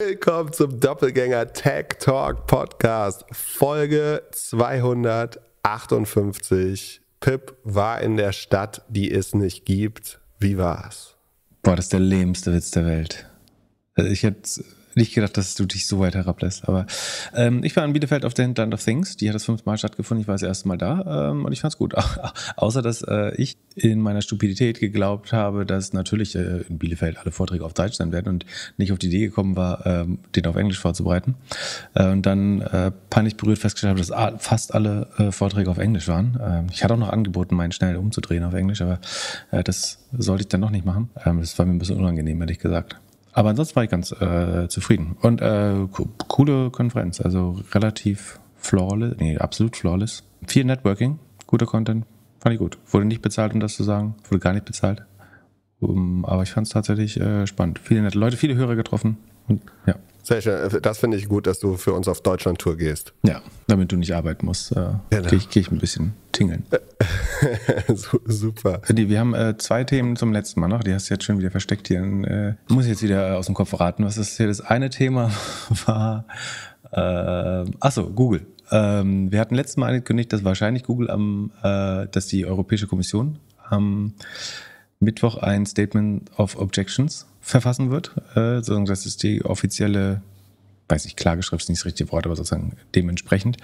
Willkommen zum Doppelgänger Tech Talk Podcast, Folge 258. Pip war in der Stadt, die es nicht gibt. Wie war's? Boah, das ist der lähmste Witz der Welt. Also ich hätte nicht gedacht, dass du dich so weit herablässt. Aber ähm, ich war in Bielefeld auf der Hinterland of Things. Die hat das fünfte Mal stattgefunden. Ich war das erste Mal da ähm, und ich fand's gut. Außer, dass äh, ich in meiner Stupidität geglaubt habe, dass natürlich äh, in Bielefeld alle Vorträge auf Deutsch sein werden und nicht auf die Idee gekommen war, ähm, den auf Englisch vorzubereiten. Äh, und dann äh, panisch berührt festgestellt habe, dass fast alle äh, Vorträge auf Englisch waren. Ähm, ich hatte auch noch angeboten, meinen schnell umzudrehen auf Englisch, aber äh, das sollte ich dann noch nicht machen. Ähm, das war mir ein bisschen unangenehm, ehrlich gesagt. Aber ansonsten war ich ganz äh, zufrieden. Und äh, co coole Konferenz, also relativ flawless, nee, absolut flawless. Viel Networking, guter Content, fand ich gut. Wurde nicht bezahlt, um das zu sagen, wurde gar nicht bezahlt. Um, aber ich fand es tatsächlich äh, spannend. Viele nette Leute, viele Hörer getroffen und ja. Sehr schön. Also das finde ich gut, dass du für uns auf Deutschland-Tour gehst. Ja, damit du nicht arbeiten musst, äh, genau. gehe ich, geh ich, ein bisschen tingeln. Super. Äh, wir haben äh, zwei Themen zum letzten Mal noch. Die hast du jetzt schon wieder versteckt hier. Äh, muss ich jetzt wieder aus dem Kopf raten. Was ist hier das eine Thema? War. Äh, achso, Google. Ähm, wir hatten letztes Mal angekündigt, dass wahrscheinlich Google am, äh, dass die Europäische Kommission am. Ähm, Mittwoch ein Statement of Objections verfassen wird. Äh, das ist die offizielle, weiß ich, Klageschrift ist nicht das richtige Wort, aber sozusagen dementsprechend.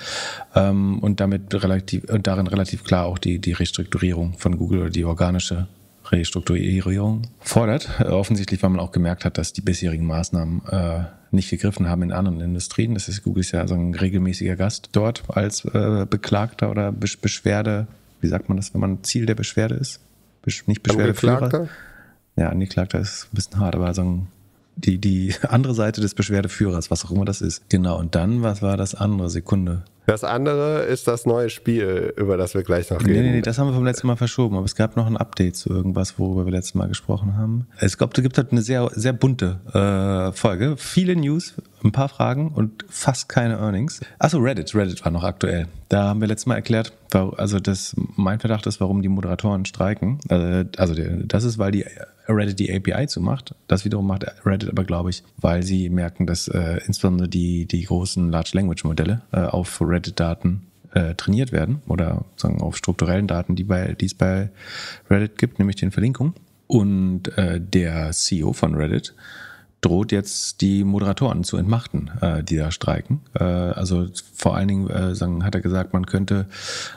Ähm, und damit relativ, und darin relativ klar auch die, die Restrukturierung von Google oder die organische Restrukturierung fordert. Äh, offensichtlich, weil man auch gemerkt hat, dass die bisherigen Maßnahmen äh, nicht gegriffen haben in anderen Industrien. Das ist Google ist ja so ein regelmäßiger Gast dort als Beklagter oder Beschwerde. Wie sagt man das, wenn man Ziel der Beschwerde ist? nicht Beschwerdeführer. Angeklagter? Ja, Angeklagter ist ein bisschen hart, aber so ein die, die andere Seite des Beschwerdeführers, was auch immer das ist. Genau, und dann, was war das andere? Sekunde. Das andere ist das neue Spiel, über das wir gleich noch reden. Nee, nee, das haben wir vom letzten Mal verschoben, aber es gab noch ein Update zu irgendwas, worüber wir letztes Mal gesprochen haben. Es gibt, gibt halt eine sehr, sehr bunte äh, Folge. Viele News, ein paar Fragen und fast keine Earnings. Achso, Reddit. Reddit war noch aktuell. Da haben wir letztes Mal erklärt, also das, mein Verdacht ist, warum die Moderatoren streiken. Äh, also das ist, weil die Reddit die API zumacht. Das wiederum macht Reddit aber, glaube ich, weil sie merken, dass äh, insbesondere die, die großen Large Language Modelle äh, auf Reddit-Daten äh, trainiert werden oder sagen auf strukturellen Daten, die, bei, die es bei Reddit gibt, nämlich den Verlinkungen. Und äh, der CEO von Reddit droht jetzt die Moderatoren zu entmachten, äh, die da streiken. Äh, also vor allen Dingen äh, sagen, hat er gesagt, man könnte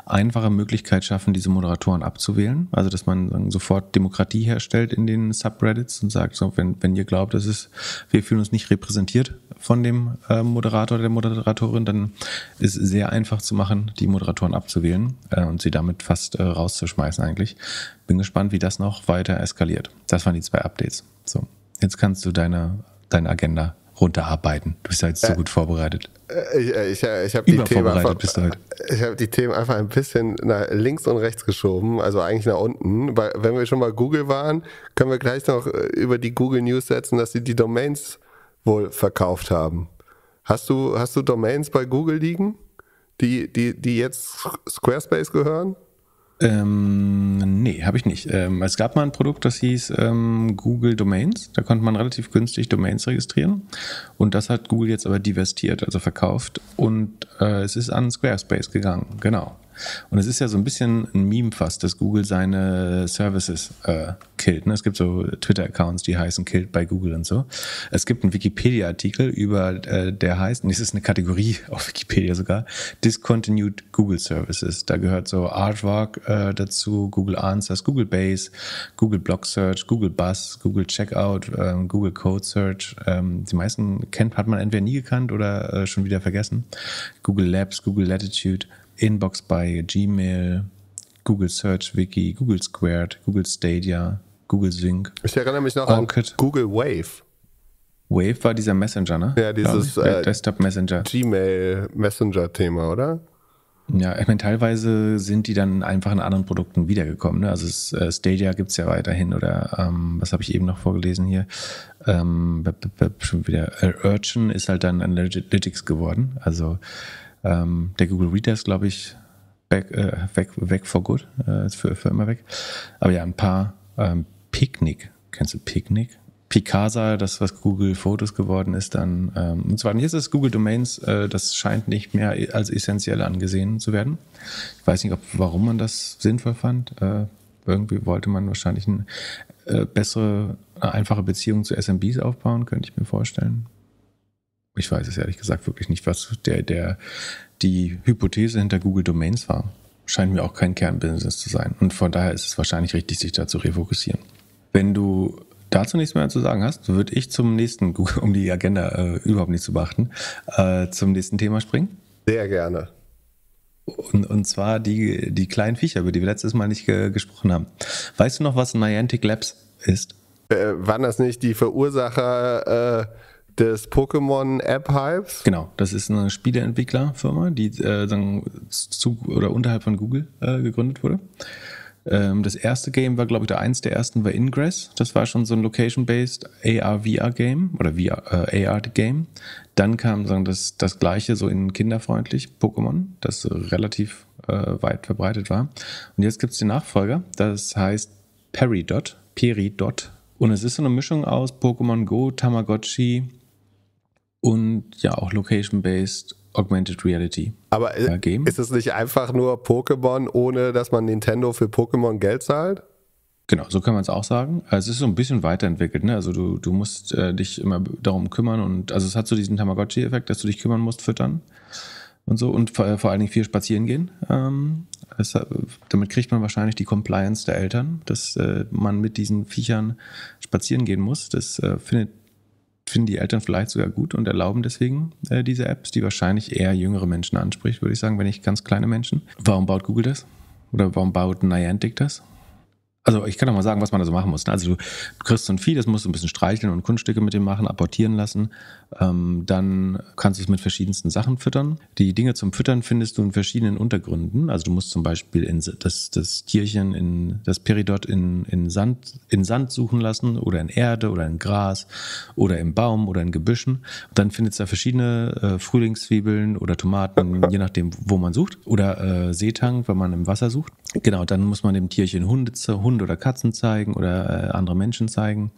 einfache Möglichkeit schaffen, diese Moderatoren abzuwählen. Also dass man sagen, sofort Demokratie herstellt in den Subreddits und sagt, so, wenn, wenn ihr glaubt, das ist, wir fühlen uns nicht repräsentiert von dem äh, Moderator oder der Moderatorin, dann ist es sehr einfach zu machen, die Moderatoren abzuwählen äh, und sie damit fast äh, rauszuschmeißen eigentlich. Bin gespannt, wie das noch weiter eskaliert. Das waren die zwei Updates. So. Jetzt kannst du deine, deine Agenda runterarbeiten. Du bist halt so äh, gut vorbereitet. Äh, ich, äh, ich, ich habe die, halt. hab die, Themen einfach ein bisschen nach links und rechts geschoben, also eigentlich nach unten. Weil, wenn wir schon mal Google waren, können wir gleich noch über die Google News setzen, dass sie die Domains wohl verkauft haben. Hast du, hast du Domains bei Google liegen, die, die, die jetzt Squarespace gehören? Ähm, nee, habe ich nicht. Ähm, es gab mal ein Produkt, das hieß ähm, Google Domains. Da konnte man relativ günstig Domains registrieren. Und das hat Google jetzt aber divestiert, also verkauft. Und äh, es ist an Squarespace gegangen, genau. Und es ist ja so ein bisschen ein Meme fast, dass Google seine Services äh, killt. Ne? Es gibt so Twitter-Accounts, die heißen Killed bei Google und so. Es gibt einen Wikipedia-Artikel über, äh, der heißt, und es ist eine Kategorie auf Wikipedia sogar, Discontinued Google Services. Da gehört so Artwork äh, dazu, Google Answers, Google Base, Google Blog Search, Google Bus, Google Checkout, ähm, Google Code Search. Ähm, die meisten kennt, hat man entweder nie gekannt oder äh, schon wieder vergessen. Google Labs, Google Latitude. Inbox bei Gmail, Google Search Wiki, Google Squared, Google Stadia, Google Sync. Ich erinnere mich noch Orchid. an Google Wave. Wave war dieser Messenger, ne? Ja, dieses äh, Desktop Messenger. Gmail Messenger Thema, oder? Ja, ich meine, teilweise sind die dann einfach in anderen Produkten wiedergekommen. Ne? Also es, äh, Stadia gibt es ja weiterhin oder ähm, was habe ich eben noch vorgelesen hier? Ähm, schon wieder. Äh, Urchin ist halt dann Analytics geworden. Also ähm, der Google Reader ist, glaube ich, back, äh, weg, weg for good, äh, ist für, für immer weg. Aber ja, ein paar ähm, Picknick. Kennst du Picknick? Picasa, das, was Google Fotos geworden ist, dann, ähm, und zwar jetzt ist Google Domains, äh, das scheint nicht mehr als essentiell angesehen zu werden. Ich weiß nicht, ob, warum man das sinnvoll fand. Äh, irgendwie wollte man wahrscheinlich eine äh, bessere, einfache Beziehung zu SMBs aufbauen, könnte ich mir vorstellen. Ich weiß es ehrlich gesagt wirklich nicht, was der, der, die Hypothese hinter Google Domains war. Scheint mir auch kein Kernbusiness zu sein. Und von daher ist es wahrscheinlich richtig, sich da zu refokussieren. Wenn du dazu nichts mehr zu sagen hast, würde ich zum nächsten, Google, um die Agenda äh, überhaupt nicht zu beachten, äh, zum nächsten Thema springen. Sehr gerne. Und, und zwar die, die kleinen Viecher, über die wir letztes Mal nicht ge äh, gesprochen haben. Weißt du noch, was Niantic Labs ist? Äh, waren das nicht die Verursacher Äh des Pokémon-App-Hypes? Genau, das ist eine Spieleentwicklerfirma, die äh, dann zu oder unterhalb von Google äh, gegründet wurde. Ähm, das erste Game war, glaube ich, der eins der ersten war Ingress. Das war schon so ein Location-based AR-VR-Game oder VR, äh, AR-Game. Dann kam sagen, das, das gleiche, so in kinderfreundlich, Pokémon, das relativ äh, weit verbreitet war. Und jetzt gibt es den Nachfolger, das heißt Peridot, Peridot. Und es ist so eine Mischung aus Pokémon Go, Tamagotchi, und ja auch Location-Based Augmented Reality. Aber äh, Game. ist es nicht einfach nur Pokémon, ohne dass man Nintendo für Pokémon Geld zahlt? Genau, so kann man es auch sagen. Also es ist so ein bisschen weiterentwickelt. Ne? Also du, du musst äh, dich immer darum kümmern und also es hat so diesen Tamagotchi-Effekt, dass du dich kümmern musst, füttern und so und vor, vor allen Dingen viel spazieren gehen. Ähm, es, damit kriegt man wahrscheinlich die Compliance der Eltern, dass äh, man mit diesen Viechern spazieren gehen muss. Das äh, findet finden die Eltern vielleicht sogar gut und erlauben deswegen äh, diese Apps, die wahrscheinlich eher jüngere Menschen anspricht, würde ich sagen, wenn nicht ganz kleine Menschen. Warum baut Google das? Oder warum baut Niantic das? Also ich kann doch mal sagen, was man da so machen muss. Ne? Also du, kriegst so ein Vieh, das musst du ein bisschen streicheln und Kunststücke mit dem machen, apportieren lassen. Ähm, dann kannst du es mit verschiedensten Sachen füttern. Die Dinge zum Füttern findest du in verschiedenen Untergründen. Also du musst zum Beispiel in das, das Tierchen, in das Peridot in, in, Sand, in Sand suchen lassen oder in Erde oder in Gras oder im Baum oder in Gebüschen. Und dann findest du da verschiedene äh, Frühlingszwiebeln oder Tomaten, je nachdem, wo man sucht. Oder äh, Seetang, wenn man im Wasser sucht. Genau, dann muss man dem Tierchen Hunde, Hunde Hunde oder Katzen zeigen oder äh, andere Menschen zeigen.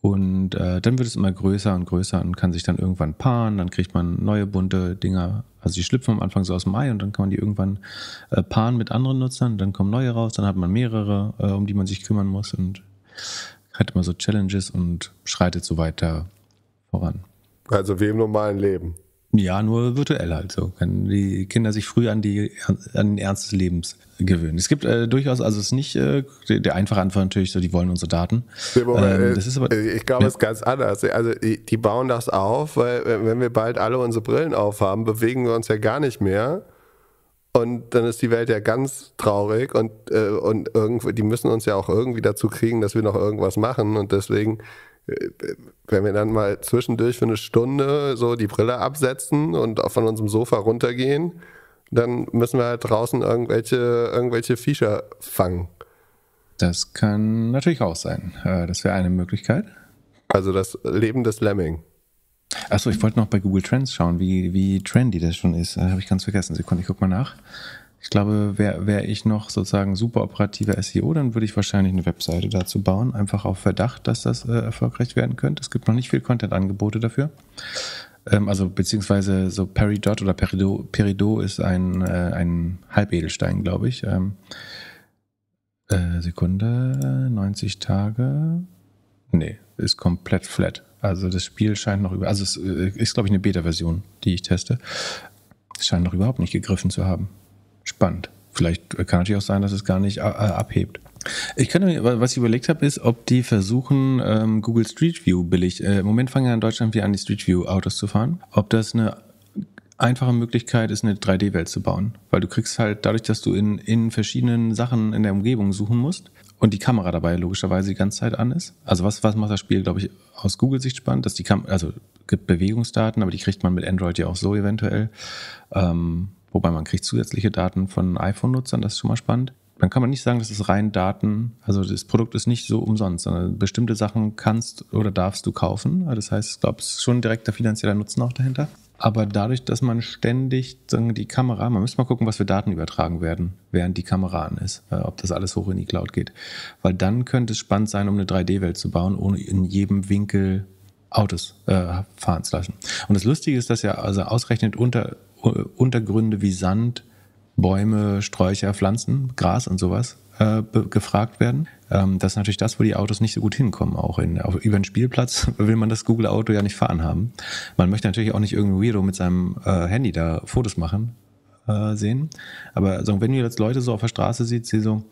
Und äh, dann wird es immer größer und größer und kann sich dann irgendwann paaren. Dann kriegt man neue bunte Dinger. Also die schlüpfen am Anfang so aus dem Ei und dann kann man die irgendwann äh, paaren mit anderen Nutzern. Dann kommen neue raus, dann hat man mehrere, äh, um die man sich kümmern muss und hat immer so Challenges und schreitet so weiter voran. Also wie im normalen Leben. Ja, nur virtuell halt so. Wenn die Kinder sich früh an, die, an ein ernstes Lebens gewöhnen. Es gibt äh, durchaus, also es ist nicht äh, der einfache Antwort natürlich, so die wollen unsere Daten. Ähm, äh, das ist aber, äh, ich glaube, ja. es ist ganz anders. Also die, die, bauen das auf, weil wenn wir bald alle unsere Brillen aufhaben, bewegen wir uns ja gar nicht mehr. Und dann ist die Welt ja ganz traurig und, äh, und irgendwie, die müssen uns ja auch irgendwie dazu kriegen, dass wir noch irgendwas machen. Und deswegen äh, wenn wir dann mal zwischendurch für eine Stunde so die Brille absetzen und von unserem Sofa runtergehen dann müssen wir halt draußen irgendwelche, irgendwelche Viecher fangen. Das kann natürlich auch sein. Äh, das wäre eine Möglichkeit. Also das Leben des Lemming. Achso, ich wollte noch bei Google Trends schauen, wie, wie trendy das schon ist. Äh, Habe ich ganz vergessen. Sekunde, ich gucke mal nach. Ich glaube, wäre wär ich noch sozusagen super operativer SEO, dann würde ich wahrscheinlich eine Webseite dazu bauen. Einfach auf Verdacht, dass das äh, erfolgreich werden könnte. Es gibt noch nicht viel Content-Angebote dafür. Ähm, also beziehungsweise so Peridot oder Peridot, Peridot ist ein, äh, ein Halbedelstein, glaube ich. Ähm, äh, Sekunde, 90 Tage. Nee, ist komplett flat. Also das Spiel scheint noch über. Also es äh, ist, glaube ich, eine Beta-Version, die ich teste. Es scheint noch überhaupt nicht gegriffen zu haben. Spannend. Vielleicht äh, kann natürlich auch sein, dass es gar nicht äh, abhebt. Ich könnte, was ich überlegt habe, ist, ob die versuchen, ähm, Google Street View billig. Äh, Im Moment fangen ja in Deutschland wieder an, die Street View Autos zu fahren. Ob das eine einfache Möglichkeit ist, eine 3D-Welt zu bauen. Weil du kriegst halt dadurch, dass du in, in verschiedenen Sachen in der Umgebung suchen musst und die Kamera dabei logischerweise die ganze Zeit an ist. Also was, was macht das Spiel, glaube ich, aus Google-Sicht spannend? Dass die Kam also gibt Bewegungsdaten, aber die kriegt man mit Android ja auch so eventuell. Ähm, wobei man kriegt zusätzliche Daten von iPhone-Nutzern, das ist schon mal spannend dann kann man nicht sagen, das ist rein Daten. Also das Produkt ist nicht so umsonst, sondern bestimmte Sachen kannst oder darfst du kaufen. Das heißt, ich glaube, es ist schon ein direkter finanzieller Nutzen auch dahinter. Aber dadurch, dass man ständig die Kamera, man müsste mal gucken, was für Daten übertragen werden, während die Kamera an ist, äh, ob das alles hoch in die Cloud geht. Weil dann könnte es spannend sein, um eine 3D-Welt zu bauen, ohne in jedem Winkel Autos äh, fahren zu lassen. Und das Lustige ist, dass ja also ausrechnet unter, äh, Untergründe wie Sand Bäume, Sträucher, Pflanzen, Gras und sowas äh, gefragt werden. Ähm, das ist natürlich das, wo die Autos nicht so gut hinkommen. Auch in, auf, über den Spielplatz will man das Google-Auto ja nicht fahren haben. Man möchte natürlich auch nicht irgendein Weirdo mit seinem äh, Handy da Fotos machen äh, sehen. Aber also, wenn ihr jetzt Leute so auf der Straße seht, sie so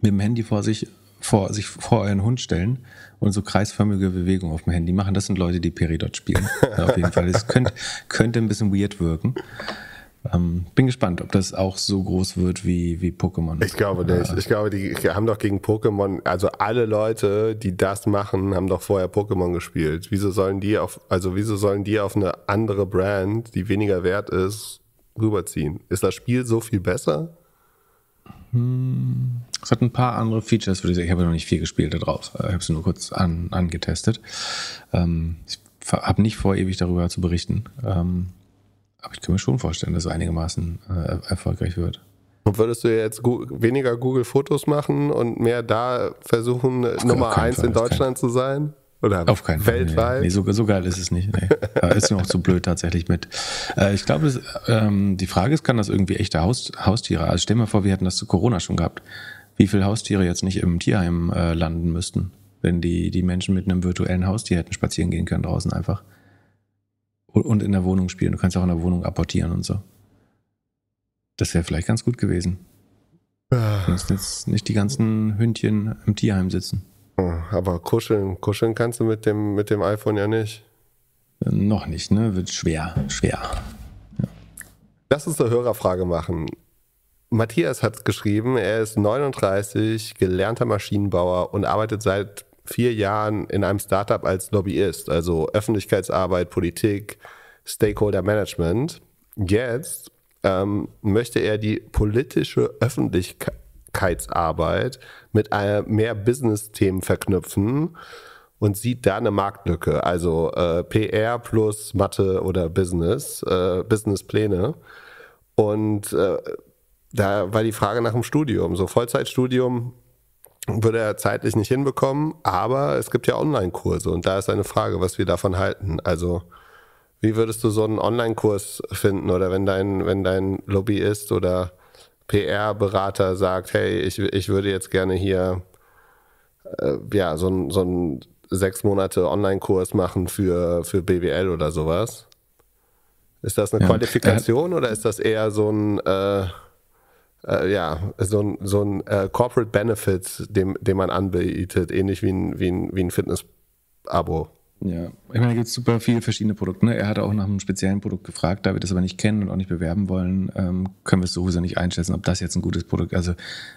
mit dem Handy vor sich vor, sich vor euren Hund stellen und so kreisförmige Bewegungen auf dem Handy machen. Das sind Leute, die Peridot spielen. auf jeden Fall. Das könnte, könnte ein bisschen weird wirken. Ähm, bin gespannt, ob das auch so groß wird wie, wie Pokémon. Ich glaube nicht. Ich glaube, die haben doch gegen Pokémon, also alle Leute, die das machen, haben doch vorher Pokémon gespielt. Wieso sollen die auf, also wieso sollen die auf eine andere Brand, die weniger wert ist, rüberziehen? Ist das Spiel so viel besser? Hm, es hat ein paar andere Features, würde ich sagen. Ich habe noch nicht viel gespielt da drauf. Äh, ich habe es nur kurz an, angetestet. Ähm, ich habe nicht vor, ewig darüber zu berichten. Ähm, aber ich kann mir schon vorstellen, dass es einigermaßen äh, erfolgreich wird. Und würdest du jetzt weniger Google-Fotos machen und mehr da versuchen, Ach, Nummer eins Fall, in Deutschland zu sein? Oder auf keinen weltweit? Nee, nee, so, so, geil ist es nicht. Nee. ist mir auch zu blöd tatsächlich mit. Äh, ich glaube, ähm, die Frage ist, kann das irgendwie echte Haus, Haustiere? Also stell mir vor, wir hätten das zu Corona schon gehabt. Wie viele Haustiere jetzt nicht im Tierheim äh, landen müssten, wenn die, die Menschen mit einem virtuellen Haustier hätten spazieren gehen können draußen einfach und in der Wohnung spielen. Du kannst auch in der Wohnung apportieren und so. Das wäre vielleicht ganz gut gewesen. Du ah. musst jetzt nicht die ganzen Hündchen im Tierheim sitzen. Oh, aber kuscheln, kuscheln kannst du mit dem, mit dem iPhone ja nicht. Äh, noch nicht, ne? Wird schwer, schwer. Ja. Lass uns eine Hörerfrage machen. Matthias hat geschrieben, er ist 39, gelernter Maschinenbauer und arbeitet seit vier Jahren in einem Startup als Lobbyist, also Öffentlichkeitsarbeit, Politik, Stakeholder Management. Jetzt ähm, möchte er die politische Öffentlichkeitsarbeit mit äh, mehr Business-Themen verknüpfen und sieht da eine Marktlücke, also äh, PR plus Mathe oder Business, äh, Businesspläne. Und äh, da war die Frage nach dem Studium. So Vollzeitstudium würde er zeitlich nicht hinbekommen, aber es gibt ja Online-Kurse und da ist eine Frage, was wir davon halten. Also wie würdest du so einen Online-Kurs finden oder wenn dein, wenn dein Lobbyist oder PR-Berater sagt, hey, ich, ich würde jetzt gerne hier äh, ja, so, so einen sechs Monate Online-Kurs machen für, für BWL oder sowas. Ist das eine ja. Qualifikation oder ist das eher so ein äh, äh, ja, so ein, so ein äh, Corporate Benefit, dem, dem man anbietet, ähnlich wie ein, wie ein, wie ein Fitness-Abo. Ja, ich meine, da gibt es super viele verschiedene Produkte. Ne? Er hat auch nach einem speziellen Produkt gefragt, da wir das aber nicht kennen und auch nicht bewerben wollen, ähm, können wir es sowieso nicht einschätzen, ob das jetzt ein gutes Produkt, ist. also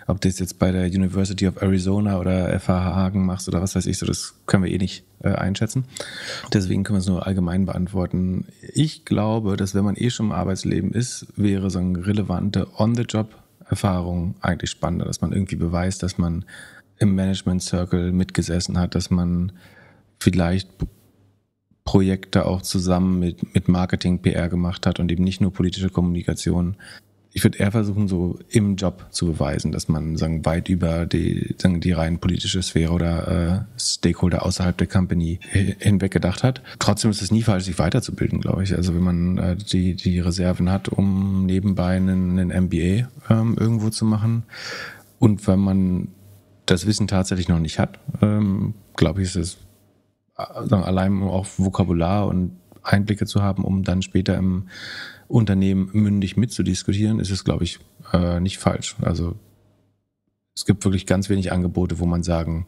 ob du es jetzt bei der University of Arizona oder FH Hagen machst oder was weiß ich, so das können wir eh nicht äh, einschätzen. Deswegen können wir es nur allgemein beantworten. Ich glaube, dass wenn man eh schon im Arbeitsleben ist, wäre so ein relevante On-the-Job- Erfahrung eigentlich spannender, dass man irgendwie beweist, dass man im Management Circle mitgesessen hat, dass man vielleicht Projekte auch zusammen mit, mit Marketing PR gemacht hat und eben nicht nur politische Kommunikation ich würde eher versuchen, so im Job zu beweisen, dass man sagen, weit über die, sagen, die rein politische Sphäre oder äh, Stakeholder außerhalb der Company hinweg gedacht hat. Trotzdem ist es nie falsch, sich weiterzubilden, glaube ich. Also wenn man äh, die, die Reserven hat, um nebenbei einen, einen MBA ähm, irgendwo zu machen und wenn man das Wissen tatsächlich noch nicht hat, ähm, glaube ich, ist es äh, sagen, allein auch Vokabular und Einblicke zu haben, um dann später im Unternehmen mündig mitzudiskutieren, ist es, glaube ich, äh, nicht falsch. Also es gibt wirklich ganz wenig Angebote, wo man sagen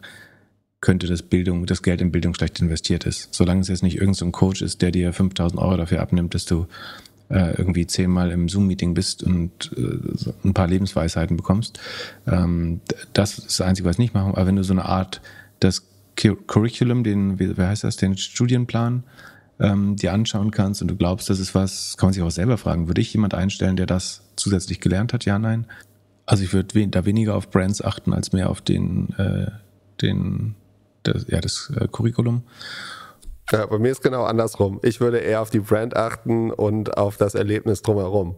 könnte, dass Bildung, das Geld in Bildung schlecht investiert ist. Solange es jetzt nicht irgendein so Coach ist, der dir 5000 Euro dafür abnimmt, dass du äh, irgendwie zehnmal im Zoom-Meeting bist und äh, ein paar Lebensweisheiten bekommst. Ähm, das ist das Einzige, was ich nicht machen. Aber wenn du so eine Art, das Curriculum, den, wie heißt das, den Studienplan ähm, dir anschauen kannst und du glaubst, das ist was, kann man sich auch selber fragen. Würde ich jemand einstellen, der das zusätzlich gelernt hat? Ja, nein. Also ich würde da weniger auf Brands achten, als mehr auf den, äh, den, das, ja, das äh, Curriculum. Ja, bei mir ist genau andersrum. Ich würde eher auf die Brand achten und auf das Erlebnis drumherum.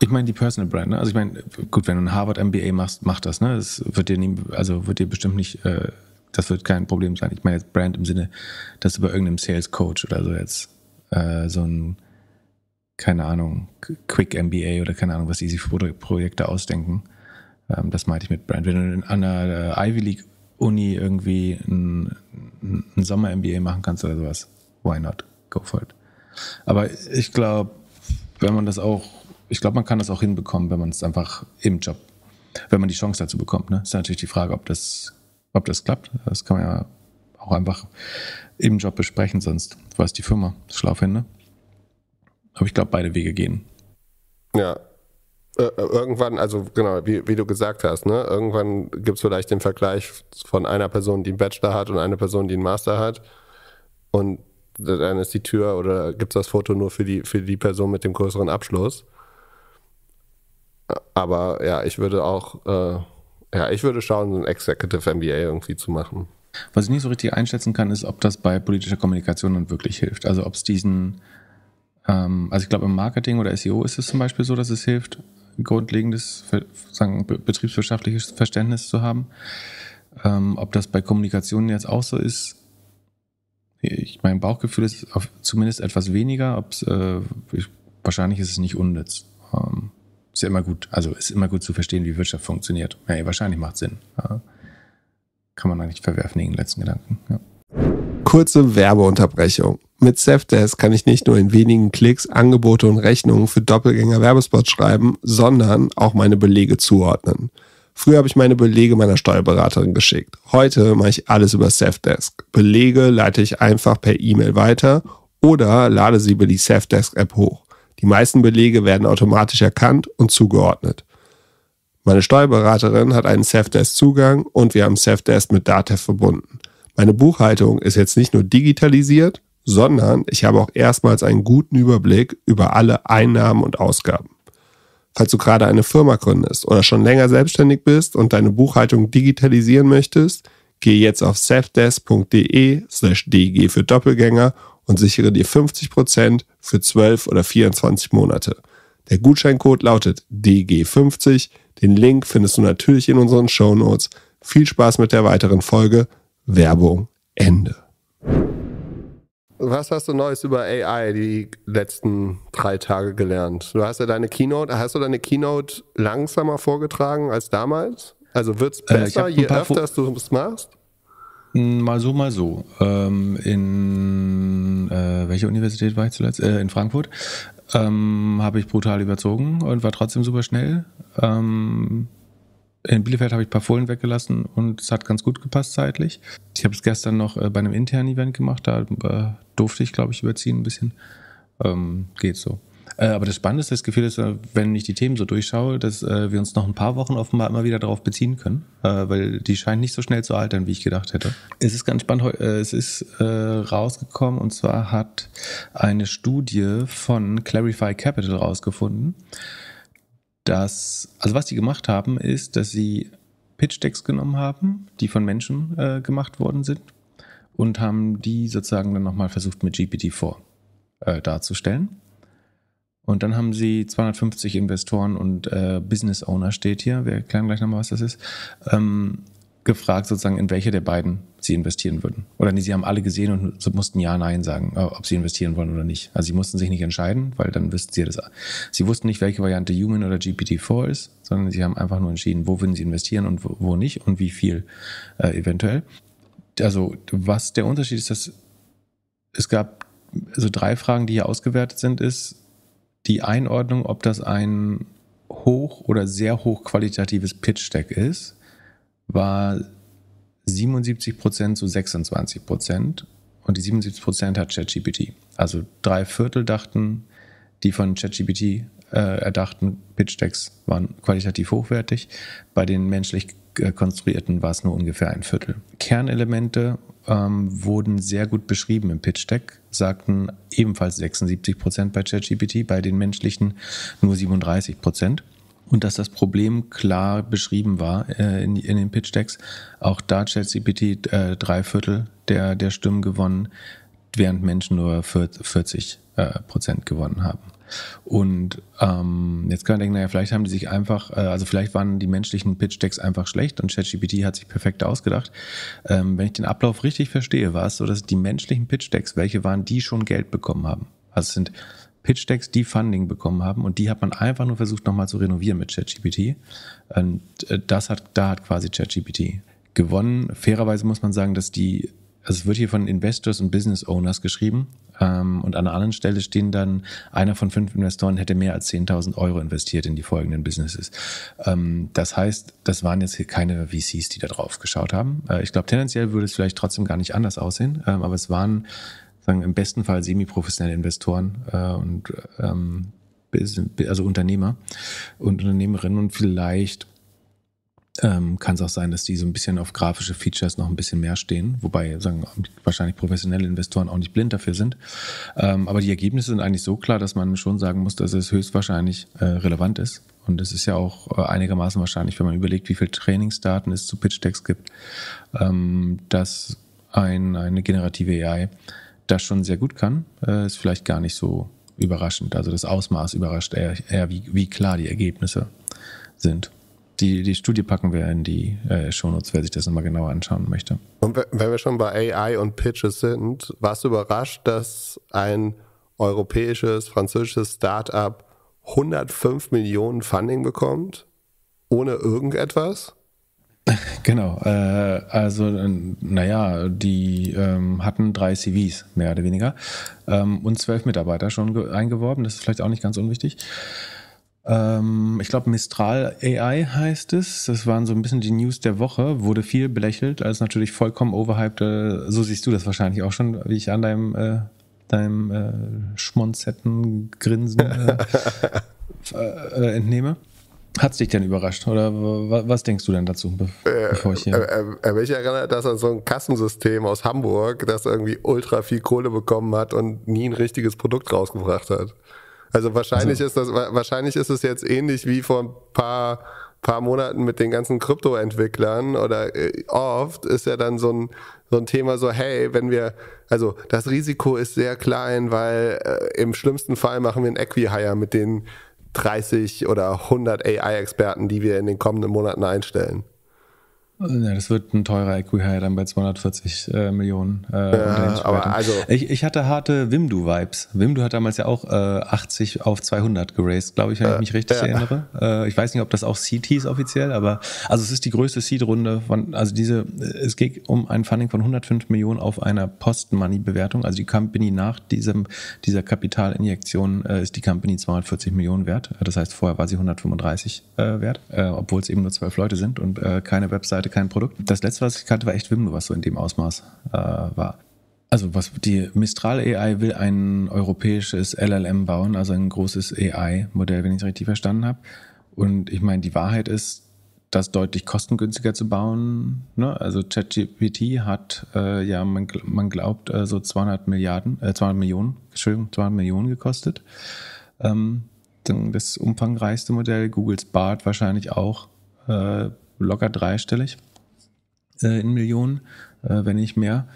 Ich meine die Personal Brand, ne? Also ich meine, gut, wenn du ein Harvard MBA machst, macht das, ne? Das wird dir nie, also wird dir bestimmt nicht äh, das wird kein Problem sein. Ich meine jetzt Brand im Sinne, dass du bei irgendeinem Sales Coach oder so jetzt äh, so ein, keine Ahnung, Quick MBA oder keine Ahnung, was die sich für Projekte ausdenken. Ähm, das meinte ich mit Brand. Wenn du an einer äh, Ivy League Uni irgendwie ein, ein Sommer-MBA machen kannst oder sowas, why not? Go for it. Aber ich glaube, wenn man das auch, ich glaube, man kann das auch hinbekommen, wenn man es einfach im Job, wenn man die Chance dazu bekommt. Ne? Ist natürlich die Frage, ob das ob das klappt. Das kann man ja auch einfach im Job besprechen, sonst weiß die Firma Schlafhände. Aber ich glaube, beide Wege gehen. Ja. Irgendwann, also genau, wie, wie du gesagt hast, ne? irgendwann gibt es vielleicht den Vergleich von einer Person, die einen Bachelor hat und einer Person, die einen Master hat. Und dann ist die Tür oder gibt es das Foto nur für die, für die Person mit dem größeren Abschluss. Aber ja, ich würde auch äh, ja, ich würde schauen, ein Executive MBA irgendwie zu machen. Was ich nicht so richtig einschätzen kann, ist, ob das bei politischer Kommunikation dann wirklich hilft. Also ob es diesen, ähm, also ich glaube im Marketing oder SEO ist es zum Beispiel so, dass es hilft, grundlegendes, sagen, betriebswirtschaftliches Verständnis zu haben. Ähm, ob das bei Kommunikation jetzt auch so ist, ich, mein Bauchgefühl ist auf, zumindest etwas weniger. Ob's, äh, ich, wahrscheinlich ist es nicht unnütz. Ähm, ist ja immer gut, also ist immer gut zu verstehen, wie Wirtschaft funktioniert. Ja, eh, wahrscheinlich macht Sinn. Ja. Kann man eigentlich verwerfen, den letzten Gedanken. Ja. Kurze Werbeunterbrechung. Mit Safdesk kann ich nicht nur in wenigen Klicks Angebote und Rechnungen für Doppelgänger-Werbespots schreiben, sondern auch meine Belege zuordnen. Früher habe ich meine Belege meiner Steuerberaterin geschickt. Heute mache ich alles über Safdesk. Belege leite ich einfach per E-Mail weiter oder lade sie über die Safdesk-App hoch. Die meisten Belege werden automatisch erkannt und zugeordnet. Meine Steuerberaterin hat einen Safdesk-Zugang und wir haben Safdesk mit Datev verbunden. Meine Buchhaltung ist jetzt nicht nur digitalisiert, sondern ich habe auch erstmals einen guten Überblick über alle Einnahmen und Ausgaben. Falls du gerade eine Firma gründest oder schon länger selbstständig bist und deine Buchhaltung digitalisieren möchtest, gehe jetzt auf safdesk.de slash dg für Doppelgänger und sichere dir 50% für 12 oder 24 Monate. Der Gutscheincode lautet DG50. Den Link findest du natürlich in unseren Show Notes. Viel Spaß mit der weiteren Folge. Werbung Ende. Was hast du Neues über AI die letzten drei Tage gelernt? Du hast ja deine Keynote, hast du deine Keynote langsamer vorgetragen als damals? Also wird es äh, besser, äh, je öfter du es machst? mal so, mal so. Ähm, in äh, welche Universität war ich zuletzt? Äh, in Frankfurt. Ähm, habe ich brutal überzogen und war trotzdem super schnell. Ähm, in Bielefeld habe ich ein paar Folien weggelassen und es hat ganz gut gepasst zeitlich. Ich habe es gestern noch äh, bei einem internen Event gemacht, da äh, durfte ich, glaube ich, überziehen ein bisschen. Ähm, geht so. Äh, aber das Spannende ist das Gefühl, dass, äh, wenn ich die Themen so durchschaue, dass äh, wir uns noch ein paar Wochen offenbar immer wieder darauf beziehen können, weil die scheinen nicht so schnell zu altern, wie ich gedacht hätte. Es ist ganz spannend, es ist rausgekommen und zwar hat eine Studie von Clarify Capital rausgefunden, dass, also was die gemacht haben, ist, dass sie Pitch-Decks genommen haben, die von Menschen gemacht worden sind und haben die sozusagen dann nochmal versucht mit GPT-4 darzustellen. Und dann haben sie 250 Investoren und äh, Business Owner steht hier, wir erklären gleich nochmal, was das ist, ähm, gefragt sozusagen, in welche der beiden sie investieren würden. Oder nee, sie haben alle gesehen und mussten Ja, Nein sagen, äh, ob sie investieren wollen oder nicht. Also sie mussten sich nicht entscheiden, weil dann wüssten sie das. Sie wussten nicht, welche Variante Human oder GPT-4 ist, sondern sie haben einfach nur entschieden, wo würden sie investieren und wo, wo nicht und wie viel äh, eventuell. Also was der Unterschied ist, dass es gab also drei Fragen, die hier ausgewertet sind, ist, die Einordnung, ob das ein hoch oder sehr hoch qualitatives Pitch-Deck ist, war 77% zu 26% und die 77% hat ChatGPT. Also drei Viertel dachten, die von ChatGPT äh, erdachten Pitch-Decks waren qualitativ hochwertig. Bei den menschlich äh, konstruierten war es nur ungefähr ein Viertel. Kernelemente ähm, wurden sehr gut beschrieben im Pitch Deck, sagten ebenfalls 76 Prozent bei ChatGPT, bei den menschlichen nur 37 Prozent. Und dass das Problem klar beschrieben war äh, in, in, den Pitch Decks. Auch da ChatGPT äh, drei Viertel der, der Stimmen gewonnen, während Menschen nur 40 äh, Prozent gewonnen haben. Und ähm, jetzt kann man denken, naja, vielleicht haben die sich einfach, äh, also vielleicht waren die menschlichen Pitch-Decks einfach schlecht und ChatGPT hat sich perfekt ausgedacht. Ähm, wenn ich den Ablauf richtig verstehe, war es so, dass die menschlichen Pitch-Decks, welche waren, die schon Geld bekommen haben. Also es sind Pitch-Decks, die Funding bekommen haben und die hat man einfach nur versucht nochmal zu renovieren mit ChatGPT. Und äh, das hat, da hat quasi ChatGPT gewonnen. Fairerweise muss man sagen, dass die, also es wird hier von Investors und Business Owners geschrieben ähm, und an einer anderen Stelle stehen dann, einer von fünf Investoren hätte mehr als 10.000 Euro investiert in die folgenden Businesses. Ähm, das heißt, das waren jetzt keine VCs, die da drauf geschaut haben. Äh, ich glaube, tendenziell würde es vielleicht trotzdem gar nicht anders aussehen, ähm, aber es waren sagen, im besten Fall semi-professionelle Investoren äh, und ähm, also Unternehmer und Unternehmerinnen und vielleicht ähm, kann es auch sein, dass die so ein bisschen auf grafische Features noch ein bisschen mehr stehen, wobei sagen wahrscheinlich professionelle Investoren auch nicht blind dafür sind. Ähm, aber die Ergebnisse sind eigentlich so klar, dass man schon sagen muss, dass es höchstwahrscheinlich äh, relevant ist. Und es ist ja auch äh, einigermaßen wahrscheinlich, wenn man überlegt, wie viele Trainingsdaten es zu Pitch-Decks gibt, ähm, dass ein, eine generative AI das schon sehr gut kann, äh, ist vielleicht gar nicht so überraschend. Also das Ausmaß überrascht eher, eher wie, wie klar die Ergebnisse sind die, die Studie packen wir in die äh, Shownotes, wer sich das nochmal genauer anschauen möchte. Und wenn wir schon bei AI und Pitches sind, warst du überrascht, dass ein europäisches, französisches Startup 105 Millionen Funding bekommt? Ohne irgendetwas? Genau, äh, also naja, die ähm, hatten drei CVs, mehr oder weniger, ähm, und zwölf Mitarbeiter schon eingeworben, das ist vielleicht auch nicht ganz unwichtig ähm, ich glaube Mistral AI heißt es. Das waren so ein bisschen die News der Woche, wurde viel belächelt, als natürlich vollkommen overhyped. Äh, so siehst du das wahrscheinlich auch schon, wie ich an deinem, äh, deinem äh, Schmonzetten-Grinsen äh, äh, äh, entnehme. Hat es dich denn überrascht? Oder was denkst du denn dazu? Äh, bevor ich hier äh, äh, äh, mich erinnert das an so ein Kassensystem aus Hamburg, das irgendwie ultra viel Kohle bekommen hat und nie ein richtiges Produkt rausgebracht hat. Also wahrscheinlich also. ist das, wahrscheinlich ist es jetzt ähnlich wie vor ein paar, paar Monaten mit den ganzen Krypto-Entwicklern oder äh, oft ist ja dann so ein, so ein Thema so, hey, wenn wir, also das Risiko ist sehr klein, weil äh, im schlimmsten Fall machen wir ein Equihire mit den 30 oder 100 AI-Experten, die wir in den kommenden Monaten einstellen. Ja, das wird ein teurer High dann bei 240 äh, Millionen. Äh, ja, aber also ich, ich hatte harte Wimdu-Vibes. Wimdu hat damals ja auch äh, 80 auf 200 geraced, glaube ich, wenn äh, ich mich richtig ja. erinnere. Äh, ich weiß nicht, ob das auch Seed hieß offiziell, aber also es ist die größte Seed-Runde. Also diese, äh, es geht um ein Funding von 105 Millionen auf einer Post-Money-Bewertung. Also die Company nach diesem, dieser Kapitalinjektion äh, ist die Company 240 Millionen wert. Äh, das heißt, vorher war sie 135 äh, wert, äh, obwohl es eben nur zwölf Leute sind und äh, keine Webseite kannte kein Produkt. Das letzte, was ich kannte, war echt Wimdu, was so in dem Ausmaß äh, war. Also was die Mistral AI will ein europäisches LLM bauen, also ein großes AI-Modell, wenn ich es richtig verstanden habe. Und ich meine, die Wahrheit ist, das deutlich kostengünstiger zu bauen. Ne? Also ChatGPT hat äh, ja, man, man glaubt, äh, so 200 Milliarden, äh, 200 Millionen, Entschuldigung, 200 Millionen gekostet. Ähm, das umfangreichste Modell, Googles BART wahrscheinlich auch äh, locker dreistellig äh, in Millionen, äh, wenn nicht mehr.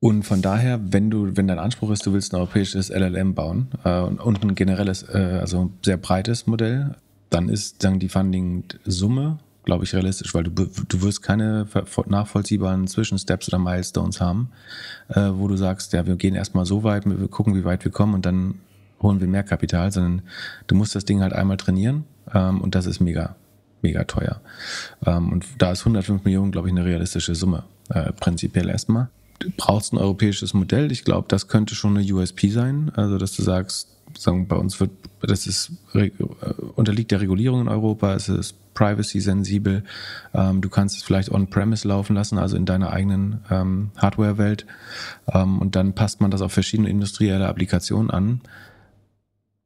Und von daher, wenn du, wenn dein Anspruch ist, du willst ein europäisches LLM bauen äh, und, und, ein generelles, äh, also ein sehr breites Modell, dann ist dann die Funding-Summe, glaube ich, realistisch, weil du, du wirst keine nachvollziehbaren Zwischensteps oder Milestones haben, äh, wo du sagst, ja, wir gehen erstmal so weit, wir gucken, wie weit wir kommen und dann holen wir mehr Kapital, sondern du musst das Ding halt einmal trainieren ähm, und das ist mega mega teuer. Ähm, und da ist 105 Millionen, glaube ich, eine realistische Summe, äh, prinzipiell erstmal. Du brauchst ein europäisches Modell. Ich glaube, das könnte schon eine USP sein. Also, dass du sagst, sagen, bei uns wird, das ist, äh, unterliegt der Regulierung in Europa, es ist privacy-sensibel. Ähm, du kannst es vielleicht on-premise laufen lassen, also in deiner eigenen ähm, Hardware-Welt. Ähm, und dann passt man das auf verschiedene industrielle Applikationen an.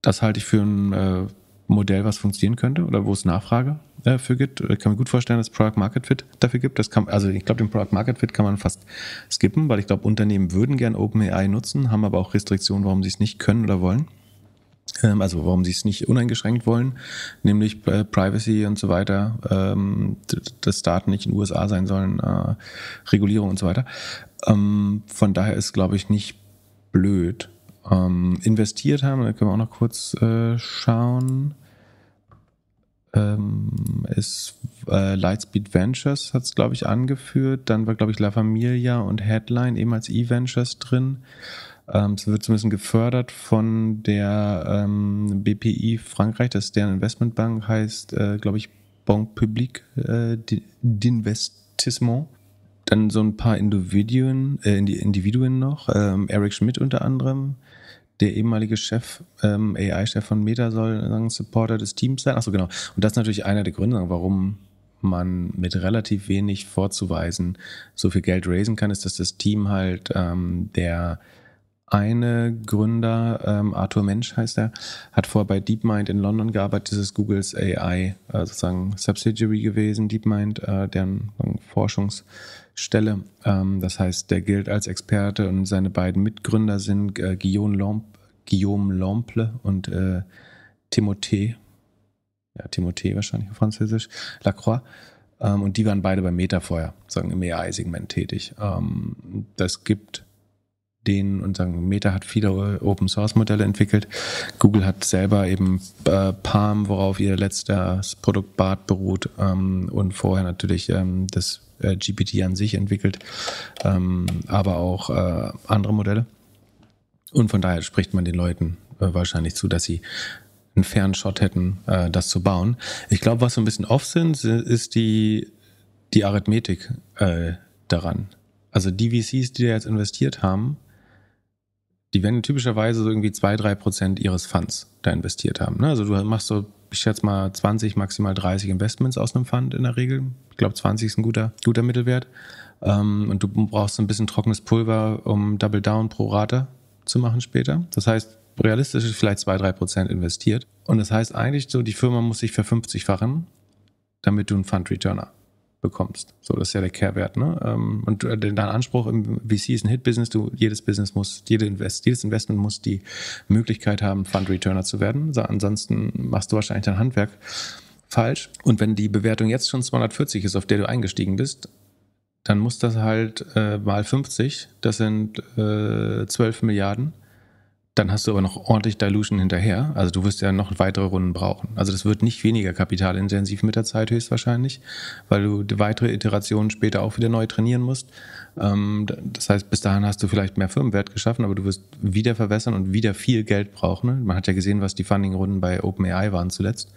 Das halte ich für ein äh, Modell, was funktionieren könnte oder wo es Nachfrage äh, für gibt. Ich äh, kann mir gut vorstellen, dass es Product Market Fit dafür gibt. Das kann, also ich glaube, den Product Market Fit kann man fast skippen, weil ich glaube, Unternehmen würden gerne OpenAI nutzen, haben aber auch Restriktionen, warum sie es nicht können oder wollen. Ähm, also warum sie es nicht uneingeschränkt wollen, nämlich äh, Privacy und so weiter, ähm, dass Daten nicht in den USA sein sollen, äh, Regulierung und so weiter. Ähm, von daher ist, glaube ich, nicht blöd. Ähm, investiert haben, da können wir auch noch kurz äh, schauen ist ähm, äh, Lightspeed Ventures hat es, glaube ich, angeführt. Dann war, glaube ich, La Familia und Headline ehemals E-Ventures drin. Ähm, es wird so ein bisschen gefördert von der ähm, BPI Frankreich, das deren Investmentbank heißt, äh, glaube ich, Banque Publique äh, d'Investissement. Dann so ein paar Individuen, äh, Individuen noch, ähm, Eric Schmidt unter anderem, der ehemalige Chef, ähm, AI-Chef von Meta soll sagen, Supporter des Teams sein. Achso, genau. Und das ist natürlich einer der Gründe, warum man mit relativ wenig vorzuweisen so viel Geld raisen kann, ist, dass das Team halt ähm, der eine Gründer, ähm, Arthur Mensch heißt er, hat vorher bei DeepMind in London gearbeitet. Das ist Googles AI äh, sozusagen Subsidiary gewesen, DeepMind, äh, deren Forschungs- Stelle. Ähm, das heißt, der gilt als Experte und seine beiden Mitgründer sind äh, Guillaume, Lomp, Guillaume Lomple und äh, Timothée, ja, Timothée wahrscheinlich auf Französisch, Lacroix. Ähm, und die waren beide bei Meta vorher, sagen im AI-Segment tätig. Ähm, das gibt denen und sagen, Meta hat viele Open Source Modelle entwickelt. Google hat selber eben äh, Palm, worauf ihr letztes Produkt BART beruht ähm, und vorher natürlich ähm, das äh, GPT an sich entwickelt, ähm, aber auch äh, andere Modelle. Und von daher spricht man den Leuten äh, wahrscheinlich zu, dass sie einen fairen Shot hätten, äh, das zu bauen. Ich glaube, was so ein bisschen off sind, ist die, die Arithmetik äh, daran. Also die VCs, die da jetzt investiert haben, die werden typischerweise so irgendwie 2-3% ihres Funds da investiert haben. Ne? Also du machst so ich schätze mal, 20, maximal 30 Investments aus einem Fund in der Regel. Ich glaube, 20 ist ein guter, guter Mittelwert. Ähm, und du brauchst ein bisschen trockenes Pulver, um Double Down pro Rate zu machen später. Das heißt, realistisch ist vielleicht 2, 3 Prozent investiert. Und das heißt eigentlich so, die Firma muss sich für 50 fachen, damit du einen Fund Returner bekommst. So, das ist ja der Kehrwert. Ne? Ähm, und äh, dein Anspruch im VC ist ein Hit-Business. jedes Business muss, jede Invest, jedes Investment muss die Möglichkeit haben, Fund-Returner zu werden. Ansonsten machst du wahrscheinlich dein Handwerk falsch. Und wenn die Bewertung jetzt schon 240 ist, auf der du eingestiegen bist, dann muss das halt äh, mal 50, das sind äh, 12 Milliarden dann hast du aber noch ordentlich Dilution hinterher. Also du wirst ja noch weitere Runden brauchen. Also das wird nicht weniger kapitalintensiv mit der Zeit höchstwahrscheinlich, weil du weitere Iterationen später auch wieder neu trainieren musst. Ähm, das heißt, bis dahin hast du vielleicht mehr Firmenwert geschaffen, aber du wirst wieder verwässern und wieder viel Geld brauchen. Ne? Man hat ja gesehen, was die Funding-Runden bei OpenAI waren zuletzt.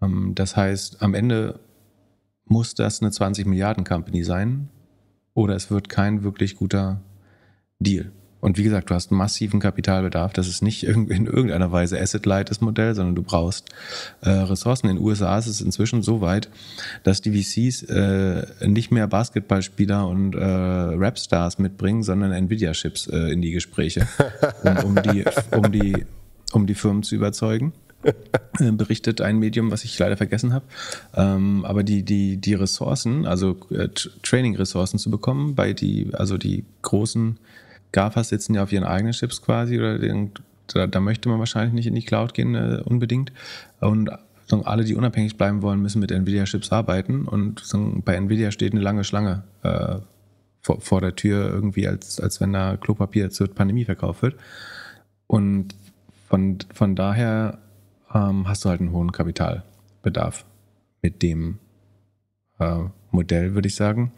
Ähm, das heißt, am Ende muss das eine 20 Milliarden Company sein oder es wird kein wirklich guter Deal. Und wie gesagt, du hast massiven Kapitalbedarf. Das ist nicht in irgendeiner Weise Asset-Light, das Modell, sondern du brauchst äh, Ressourcen. In den USA ist es inzwischen so weit, dass die VCs äh, nicht mehr Basketballspieler und äh, Rapstars mitbringen, sondern Nvidia-Chips äh, in die Gespräche, um, um, die, um, die, um die Firmen zu überzeugen äh, berichtet ein Medium, was ich leider vergessen habe. Ähm, aber die, die, die Ressourcen, also äh, Training-Ressourcen zu bekommen, bei die, also die großen GAFAs sitzen ja auf ihren eigenen Chips quasi oder den, da, da, möchte man wahrscheinlich nicht in die Cloud gehen äh, unbedingt. Und so, alle, die unabhängig bleiben wollen, müssen mit Nvidia-Chips arbeiten und so, bei Nvidia steht eine lange Schlange äh, vor, vor, der Tür irgendwie, als, als wenn da Klopapier zur Pandemie verkauft wird. Und von, von daher ähm, hast du halt einen hohen Kapitalbedarf mit dem äh, Modell, würde ich sagen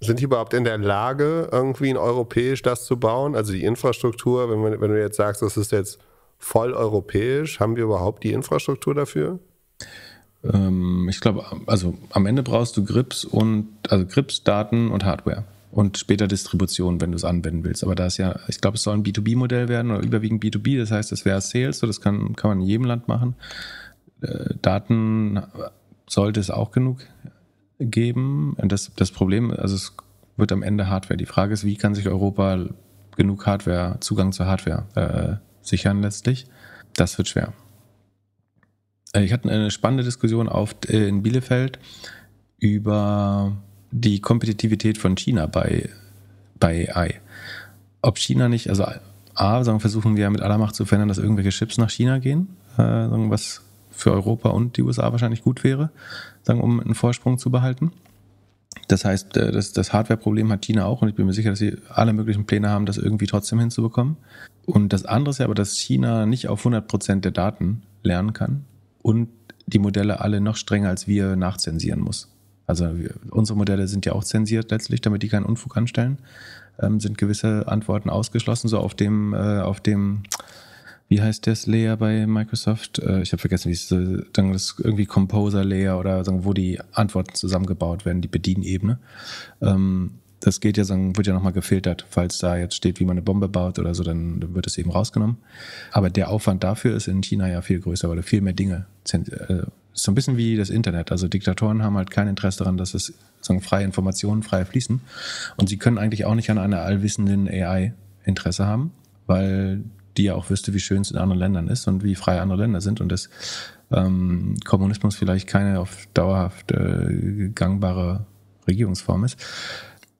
sind die überhaupt in der Lage, irgendwie in europäisch das zu bauen? Also die Infrastruktur, wenn, man, wenn du jetzt sagst, das ist jetzt voll europäisch, haben wir überhaupt die Infrastruktur dafür? Ähm, ich glaube, also am Ende brauchst du Grips und also Grips, Daten und Hardware und später Distribution, wenn du es anwenden willst. Aber da ist ja, ich glaube, es soll ein B2B-Modell werden oder überwiegend B2B, das heißt, es wäre Sales, so das kann, kann man in jedem Land machen. Äh, Daten sollte es auch genug geben. Das, das Problem, also es wird am Ende Hardware. Die Frage ist, wie kann sich Europa genug Hardware, Zugang zur Hardware äh, sichern letztlich? Das wird schwer. Äh, ich hatte eine spannende Diskussion auf, äh, in Bielefeld über die Kompetitivität von China bei, bei AI. Ob China nicht, also A, sagen, versuchen wir mit aller Macht zu verhindern, dass irgendwelche Chips nach China gehen, äh, was für Europa und die USA wahrscheinlich gut wäre, sagen, um einen Vorsprung zu behalten. Das heißt, äh, das, das Hardware-Problem hat China auch und ich bin mir sicher, dass sie alle möglichen Pläne haben, das irgendwie trotzdem hinzubekommen. Und das andere ist ja aber, dass China nicht auf 100% Prozent der Daten lernen kann und die Modelle alle noch strenger als wir nachzensieren muss. Also wir, unsere Modelle sind ja auch zensiert letztlich, damit die keinen Unfug anstellen, ähm, sind gewisse Antworten ausgeschlossen, so auf dem, äh, auf dem wie heißt das Layer bei Microsoft? Äh, ich habe vergessen, wie es dann das irgendwie Composer Layer oder sagen, wo die Antworten zusammengebaut werden, die Bedienebene. Ähm, das geht ja, sagen, wird ja nochmal gefiltert. Falls da jetzt steht, wie man eine Bombe baut oder so, dann wird es eben rausgenommen. Aber der Aufwand dafür ist in China ja viel größer, weil da viel mehr Dinge. sind. Äh, ist so ein bisschen wie das Internet. Also Diktatoren haben halt kein Interesse daran, dass es sagen, freie Informationen frei fließen. Und sie können eigentlich auch nicht an einer allwissenden AI Interesse haben weil die ja auch wüsste, wie schön es in anderen Ländern ist und wie frei andere Länder sind und dass ähm, Kommunismus vielleicht keine auf dauerhaft äh, gangbare Regierungsform ist.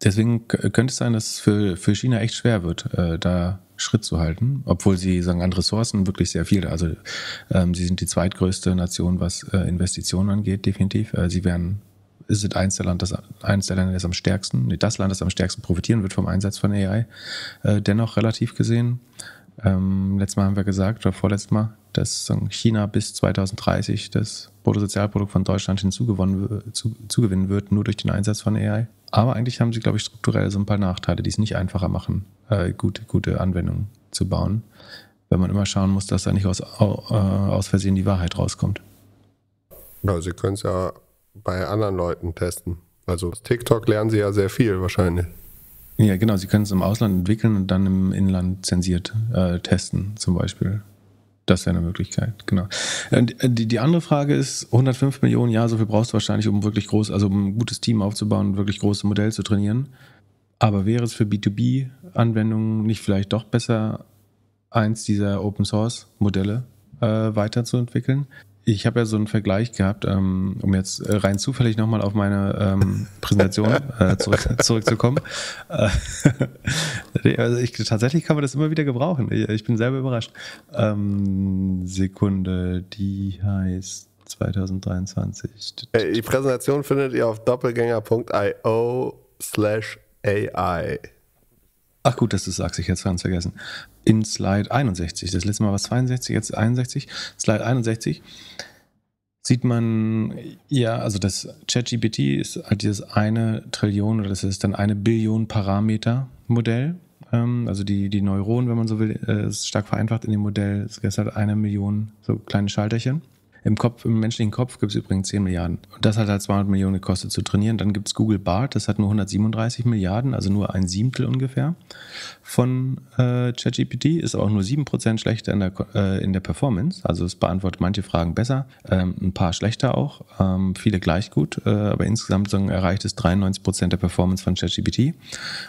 Deswegen könnte es sein, dass es für, für China echt schwer wird, äh, da Schritt zu halten, obwohl sie sagen, an Ressourcen wirklich sehr viel. Also ähm, sie sind die zweitgrößte Nation, was äh, Investitionen angeht, definitiv. Äh, sie werden ist es eins der Land, das eins der Länder, das am stärksten, nee, das Land, das am stärksten profitieren wird vom Einsatz von AI. Äh, dennoch relativ gesehen ähm, letztes Mal haben wir gesagt, oder vorletztes Mal, dass China bis 2030 das Bruttosozialprodukt von Deutschland hinzugewonnen, zu, zugewinnen wird, nur durch den Einsatz von AI. Aber eigentlich haben sie, glaube ich, strukturell so ein paar Nachteile, die es nicht einfacher machen, äh, gute, gute Anwendungen zu bauen, wenn man immer schauen muss, dass da nicht aus, äh, aus Versehen die Wahrheit rauskommt. Ja, sie können es ja bei anderen Leuten testen. Also aus TikTok lernen sie ja sehr viel wahrscheinlich. Ja, genau. Sie können es im Ausland entwickeln und dann im Inland zensiert äh, testen, zum Beispiel. Das wäre eine Möglichkeit, genau. Äh, die, die andere Frage ist, 105 Millionen, ja, so viel brauchst du wahrscheinlich, um wirklich groß, also um ein gutes Team aufzubauen und wirklich große Modell zu trainieren. Aber wäre es für B2B-Anwendungen nicht vielleicht doch besser, eins dieser Open-Source-Modelle äh, weiterzuentwickeln? ich habe ja so einen Vergleich gehabt, ähm, um jetzt äh, rein zufällig nochmal auf meine ähm, Präsentation äh, zurück, zurückzukommen. Äh, also ich, tatsächlich kann man das immer wieder gebrauchen. Ich, bin selber überrascht. Ähm, Sekunde, die heißt 2023. Die Präsentation findet ihr auf doppelgänger.io slash AI. Ach gut, dass du sagst, ich hätte es ganz vergessen in Slide 61. Das letzte Mal war es 62, jetzt 61. Slide 61 sieht man, ja, also das ChatGPT ist halt dieses eine Trillion oder das ist dann eine Billion Parameter Modell. Ähm, also die, die Neuronen, wenn man so will, äh, ist stark vereinfacht in dem Modell. Es ist halt eine Million so kleine Schalterchen. Im Kopf, im menschlichen Kopf gibt es übrigens 10 Milliarden. Und das hat halt 200 Millionen gekostet zu trainieren. Dann gibt es Google Bart, das hat nur 137 Milliarden, also nur ein Siebtel ungefähr von äh, ChatGPT. Ist aber auch nur 7% schlechter in der, äh, in der Performance. Also es beantwortet manche Fragen besser, ähm, ein paar schlechter auch, ähm, viele gleich gut. Äh, aber insgesamt erreicht es 93% der Performance von ChatGPT.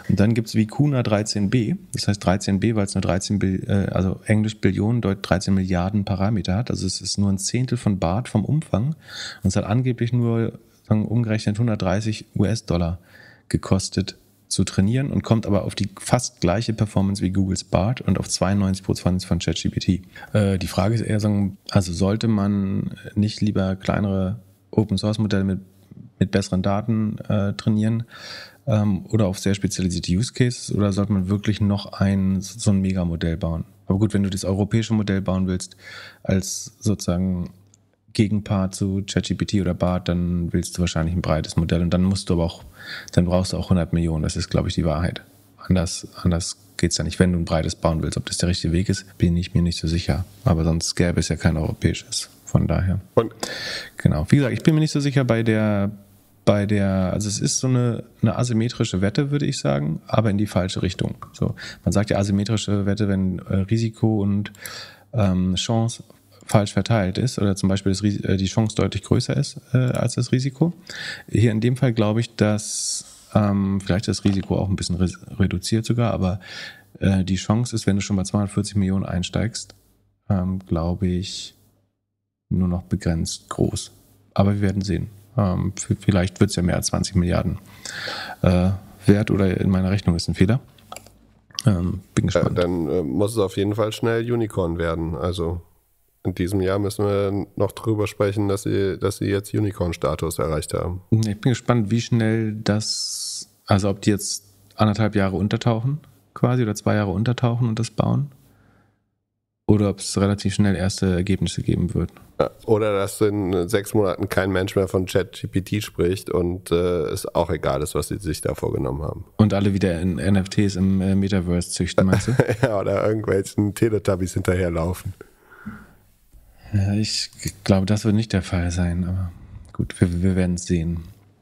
Und dann gibt es Vicuna 13b. Das heißt 13b, weil es nur 13, äh, also Englisch Billionen, deut 13 Milliarden Parameter hat. Also es ist nur ein Zehntel von Bart vom Umfang und es hat angeblich nur sagen, umgerechnet 130 US-Dollar gekostet zu trainieren und kommt aber auf die fast gleiche Performance wie Googles Bart und auf 92 Prozent von ChatGPT. Äh, die Frage ist eher, sagen, also sollte man nicht lieber kleinere Open Source Modelle mit, mit besseren Daten äh, trainieren ähm, oder auf sehr spezialisierte Use Cases oder sollte man wirklich noch ein so ein Megamodell bauen? Aber gut, wenn du das europäische Modell bauen willst als sozusagen Gegenpart zu ChatGPT oder BART, dann willst du wahrscheinlich ein breites Modell und dann musst du aber auch, dann brauchst du auch 100 Millionen. Das ist, glaube ich, die Wahrheit. Anders, anders geht es ja nicht, wenn du ein breites bauen willst. Ob das der richtige Weg ist, bin ich mir nicht so sicher. Aber sonst gäbe es ja kein europäisches. Von daher. Und? Genau. Wie gesagt, ich bin mir nicht so sicher bei der, bei der, also es ist so eine, eine asymmetrische Wette, würde ich sagen, aber in die falsche Richtung. So, man sagt ja asymmetrische Wette, wenn äh, Risiko und ähm, Chance falsch verteilt ist oder zum Beispiel das, äh, die Chance deutlich größer ist äh, als das Risiko. Hier in dem Fall glaube ich, dass ähm, vielleicht das Risiko auch ein bisschen re reduziert sogar, aber äh, die Chance ist, wenn du schon bei 240 Millionen einsteigst, ähm, glaube ich, nur noch begrenzt groß. Aber wir werden sehen. Ähm, vielleicht wird es ja mehr als 20 Milliarden äh, wert oder in meiner Rechnung ist ein Fehler. Ähm, bin gespannt. Ja, dann äh, muss es auf jeden Fall schnell Unicorn werden. Also in diesem Jahr müssen wir noch drüber sprechen, dass sie, dass sie jetzt Unicorn-Status erreicht haben. Ich bin gespannt, wie schnell das, also ob die jetzt anderthalb Jahre untertauchen quasi oder zwei Jahre untertauchen und das bauen. Oder ob es relativ schnell erste Ergebnisse geben wird. Oder dass in sechs Monaten kein Mensch mehr von ChatGPT spricht und äh, es auch egal ist, was sie sich da vorgenommen haben. Und alle wieder in NFTs im äh, Metaverse züchten, meinst du? ja, oder irgendwelchen Teletubbies hinterherlaufen ich glaube, das wird nicht der Fall sein, aber gut, wir, wir werden es sehen.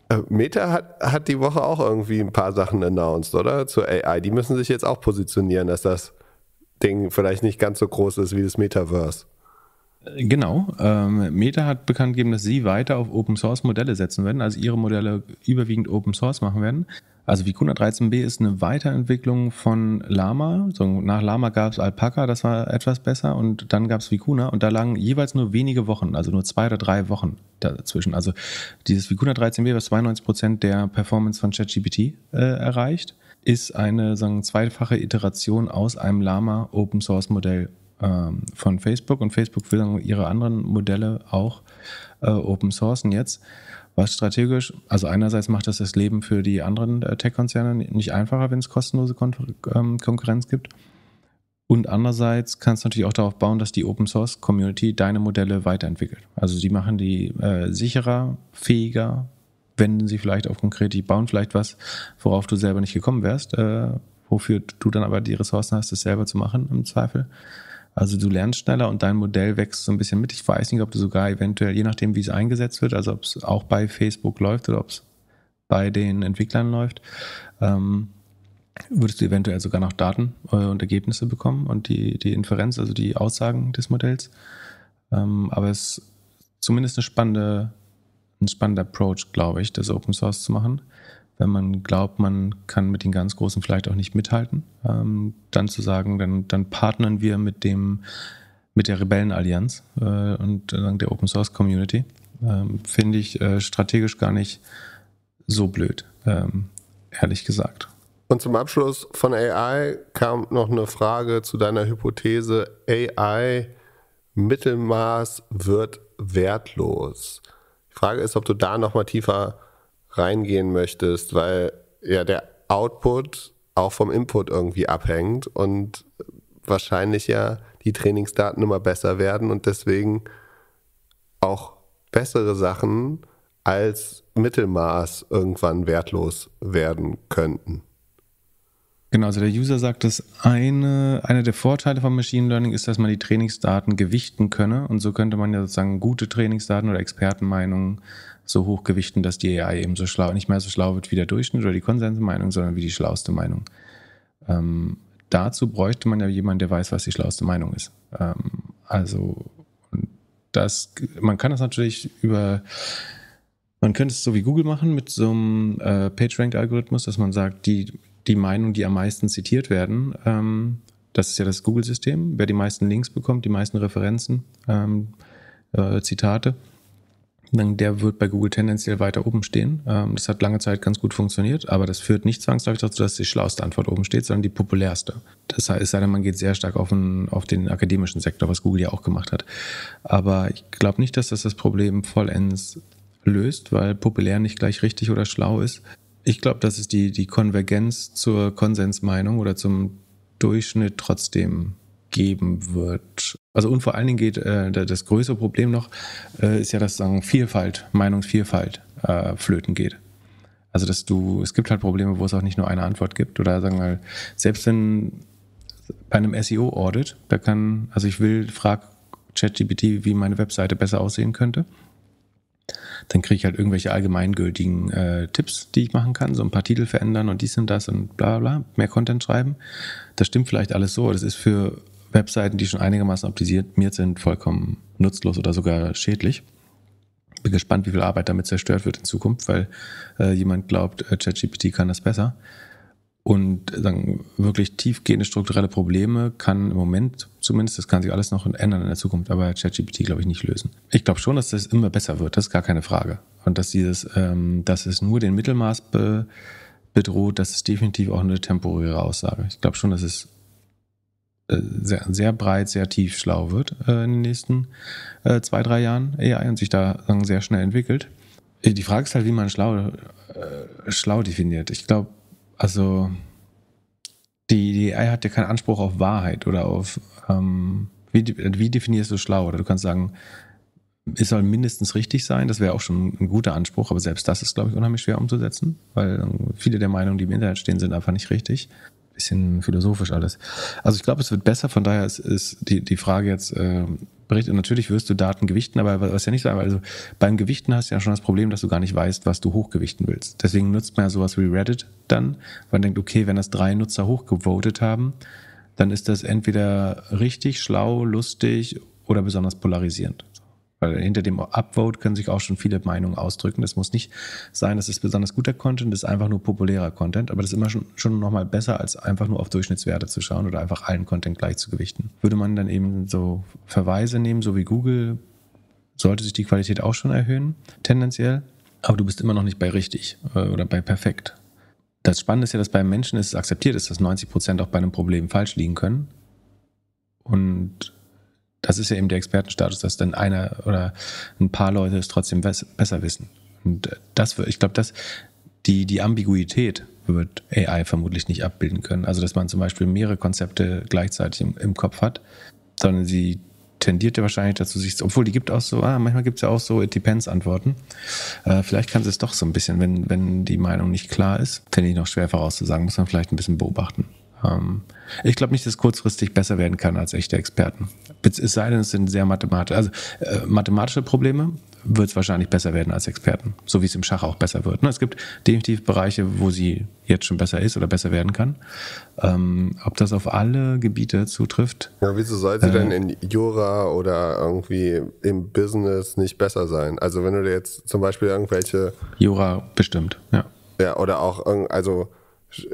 Äh, Meta hat, hat die Woche auch irgendwie ein paar Sachen announced, oder? Zur AI. Die müssen sich jetzt auch positionieren, dass das Ding vielleicht nicht ganz so groß ist wie das Metaverse. Genau. Ähm, Meta hat bekannt gegeben, dass sie weiter auf Open Source Modelle setzen werden, also ihre Modelle überwiegend Open Source machen werden. Also Vicuna 13b ist eine Weiterentwicklung von Lama. So, nach Lama gab es Alpaca, das war etwas besser, und dann gab es Vicuna und da lagen jeweils nur wenige Wochen, also nur zwei oder drei Wochen dazwischen. Also dieses Vicuna 13b, was 92 Prozent der Performance von ChatGPT äh, erreicht, ist eine sagen, zweifache Iteration aus einem Lama Open Source Modell ähm, von Facebook und Facebook will dann ihre anderen Modelle auch äh, Open Sourcen jetzt. Was strategisch, also einerseits macht das das Leben für die anderen äh, Tech-Konzerne nicht einfacher, wenn es kostenlose Kon ähm, Konkurrenz gibt. Und andererseits kannst du natürlich auch darauf bauen, dass die Open Source Community deine Modelle weiterentwickelt. Also sie machen die äh, sicherer, fähiger, wenden sie vielleicht auf konkret, die bauen vielleicht was, worauf du selber nicht gekommen wärst, äh, wofür du dann aber die Ressourcen hast, das selber zu machen im Zweifel. Also du lernst schneller und dein Modell wächst so ein bisschen mit. Ich weiß nicht, ob du sogar eventuell, je nachdem, wie es eingesetzt wird, also ob es auch bei Facebook läuft oder ob es bei den Entwicklern läuft, ähm, würdest du eventuell sogar noch Daten äh, und Ergebnisse bekommen und die, die Inferenz, also die Aussagen des Modells. Ähm, aber es ist zumindest eine spannende, ein spannender Approach, glaube ich, das Open Source zu machen wenn man glaubt, man kann mit den ganz Großen vielleicht auch nicht mithalten, ähm, dann zu sagen, dann, dann partnern wir mit dem, mit der Rebellenallianz äh, und äh, der Open Source Community, ähm, finde ich äh, strategisch gar nicht so blöd, ähm, ehrlich gesagt. Und zum Abschluss von AI kam noch eine Frage zu deiner Hypothese, AI Mittelmaß wird wertlos. Die Frage ist, ob du da nochmal tiefer reingehen möchtest, weil ja der Output auch vom Input irgendwie abhängt und wahrscheinlich ja die Trainingsdaten immer besser werden und deswegen auch bessere Sachen als Mittelmaß irgendwann wertlos werden könnten. Genau, also der User sagt, dass eine, einer der Vorteile von Machine Learning ist, dass man die Trainingsdaten gewichten könne und so könnte man ja sozusagen gute Trainingsdaten oder Expertenmeinungen so hochgewichten, dass die AI eben so schlau, nicht mehr so schlau wird wie der Durchschnitt oder die Konsensmeinung, sondern wie die schlauste Meinung. Ähm, dazu bräuchte man ja jemanden, der weiß, was die schlauste Meinung ist. Ähm, also das, man kann das natürlich über man könnte es so wie Google machen mit so einem äh, PageRank-Algorithmus, dass man sagt, die, die Meinungen, die am meisten zitiert werden, ähm, das ist ja das Google-System, wer die meisten Links bekommt, die meisten Referenzen, ähm, äh, Zitate, der wird bei Google tendenziell weiter oben stehen. Ähm, das hat lange Zeit ganz gut funktioniert, aber das führt nicht zwangsläufig dazu, dass die schlauste Antwort oben steht, sondern die populärste. Das heißt, es sei denn, man geht sehr stark auf den, auf den akademischen Sektor, was Google ja auch gemacht hat. Aber ich glaube nicht, dass das das Problem vollends löst, weil populär nicht gleich richtig oder schlau ist. Ich glaube, dass es die, die Konvergenz zur Konsensmeinung oder zum Durchschnitt trotzdem geben wird. Also und vor allen Dingen geht äh, das größere Problem noch, äh, ist ja, dass sagen Vielfalt, Meinungsvielfalt äh, flöten geht. Also dass du, es gibt halt Probleme, wo es auch nicht nur eine Antwort gibt. Oder sagen wir, selbst wenn bei einem SEO-Audit, da kann, also ich will, frag ChatGPT, wie meine Webseite besser aussehen könnte. Dann kriege ich halt irgendwelche allgemeingültigen äh, Tipps, die ich machen kann, so ein paar Titel verändern und dies und das und bla bla, mehr Content schreiben. Das stimmt vielleicht alles so. Das ist für Webseiten, die schon einigermaßen optimiert sind, vollkommen nutzlos oder sogar schädlich. Bin gespannt, wie viel Arbeit damit zerstört wird in Zukunft, weil äh, jemand glaubt, äh, ChatGPT kann das besser. Und sagen, wirklich tiefgehende strukturelle Probleme kann im Moment zumindest, das kann sich alles noch ändern in der Zukunft, aber ChatGPT glaube ich nicht lösen. Ich glaube schon, dass das immer besser wird, das ist gar keine Frage. Und dass dieses, ähm, dass es nur den Mittelmaß be bedroht, das ist definitiv auch eine temporäre Aussage. Ich glaube schon, dass es äh, sehr, sehr breit, sehr tief schlau wird äh, in den nächsten äh, zwei, drei Jahren AI und sich da sagen, sehr schnell entwickelt. Äh, die Frage ist halt, wie man schlau, äh, schlau definiert. Ich glaube, also die, die AI hat ja keinen Anspruch auf Wahrheit oder auf, ähm, wie, wie definierst du schlau? Oder du kannst sagen, es soll mindestens richtig sein, das wäre auch schon ein guter Anspruch, aber selbst das ist, glaube ich, unheimlich schwer umzusetzen, weil viele der Meinungen, die im Internet stehen, sind einfach nicht richtig bisschen philosophisch alles. Also ich glaube, es wird besser, von daher ist, ist die, die Frage jetzt, äh, berichtet, natürlich wirst du Daten gewichten, aber was ja nicht so, also beim Gewichten hast du ja schon das Problem, dass du gar nicht weißt, was du hochgewichten willst. Deswegen nutzt man ja sowas wie Reddit dann, man denkt, okay, wenn das drei Nutzer hochgevotet haben, dann ist das entweder richtig, schlau, lustig oder besonders polarisierend. Weil hinter dem Upvote können sich auch schon viele Meinungen ausdrücken. Das muss nicht sein, dass es besonders guter Content, ist einfach nur populärer Content. Aber das ist immer schon, schon nochmal besser, als einfach nur auf Durchschnittswerte zu schauen oder einfach allen Content gleich zu gewichten. Würde man dann eben so Verweise nehmen, so wie Google, sollte sich die Qualität auch schon erhöhen, tendenziell. Aber du bist immer noch nicht bei richtig äh, oder bei perfekt. Das Spannende ist ja, dass bei Menschen es akzeptiert ist, dass 90 Prozent auch bei einem Problem falsch liegen können. Und das ist ja eben der Expertenstatus, dass dann einer oder ein paar Leute es trotzdem besser wissen. Und äh, das, ich glaube, das, die, die Ambiguität wird AI vermutlich nicht abbilden können. Also, dass man zum Beispiel mehrere Konzepte gleichzeitig im, im Kopf hat, sondern sie tendiert ja wahrscheinlich dazu, sich, obwohl die gibt auch so, ah, manchmal gibt es ja auch so It depends Antworten. Äh, vielleicht kann sie es doch so ein bisschen, wenn, wenn die Meinung nicht klar ist. Finde ich noch schwer vorauszusagen, muss man vielleicht ein bisschen beobachten. Ähm, ich glaube nicht, dass kurzfristig besser werden kann als echte Experten. Es sei denn, es sind sehr mathematische, also äh, mathematische Probleme wird es wahrscheinlich besser werden als Experten, so wie es im Schach auch besser wird. Ne? Es gibt definitiv Bereiche, wo sie jetzt schon besser ist oder besser werden kann. Ähm, ob das auf alle Gebiete zutrifft? Ja, wieso soll sie äh, denn in Jura oder irgendwie im Business nicht besser sein? Also wenn du dir jetzt zum Beispiel irgendwelche... Jura bestimmt, ja. Ja, oder auch, also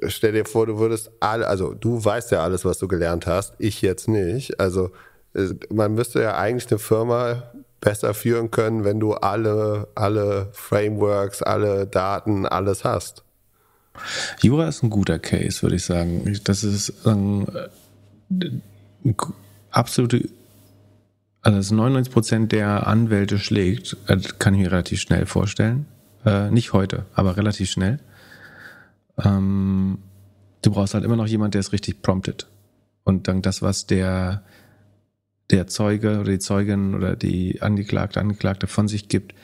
stell dir vor, du würdest alle, also du weißt ja alles, was du gelernt hast, ich jetzt nicht. Also äh, man müsste ja eigentlich eine Firma besser führen können, wenn du alle, alle Frameworks, alle Daten, alles hast. Jura ist ein guter Case, würde ich sagen. Das ist ähm, äh, absolute, also 99 Prozent der Anwälte schlägt, äh, kann ich mir relativ schnell vorstellen. Äh, nicht heute, aber relativ schnell. Ähm, du brauchst halt immer noch jemanden, der es richtig promptet. Und dann das, was der, der Zeuge oder die Zeugin oder die Angeklagte, Angeklagte von sich gibt,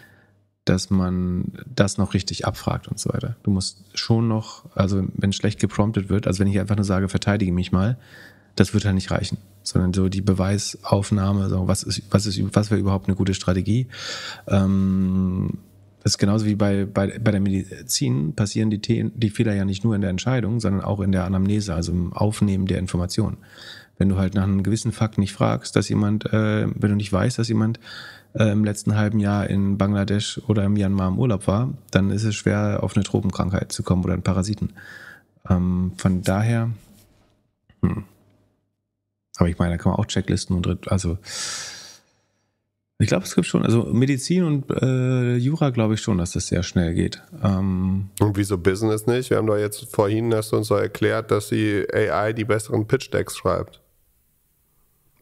dass man das noch richtig abfragt und so weiter. Du musst schon noch, also wenn schlecht gepromptet wird, also wenn ich einfach nur sage, verteidige mich mal, das wird halt nicht reichen, sondern so die Beweisaufnahme, so was ist, was ist, was wäre überhaupt eine gute Strategie, ähm, das ist genauso wie bei, bei, bei der Medizin passieren die, Themen, die Fehler ja nicht nur in der Entscheidung, sondern auch in der Anamnese, also im Aufnehmen der Informationen. Wenn du halt nach einem gewissen Fakt nicht fragst, dass jemand, äh, wenn du nicht weißt, dass jemand äh, im letzten halben Jahr in Bangladesch oder im Myanmar im Urlaub war, dann ist es schwer, auf eine Tropenkrankheit zu kommen oder einen Parasiten. Ähm, von daher, hm. aber ich meine, da kann man auch Checklisten und also ich glaube, es gibt schon, also Medizin und äh, Jura glaube ich schon, dass das sehr schnell geht. Ähm und wieso Business nicht? Wir haben doch jetzt vorhin, hast du uns so erklärt, dass die AI die besseren Pitch-Decks schreibt.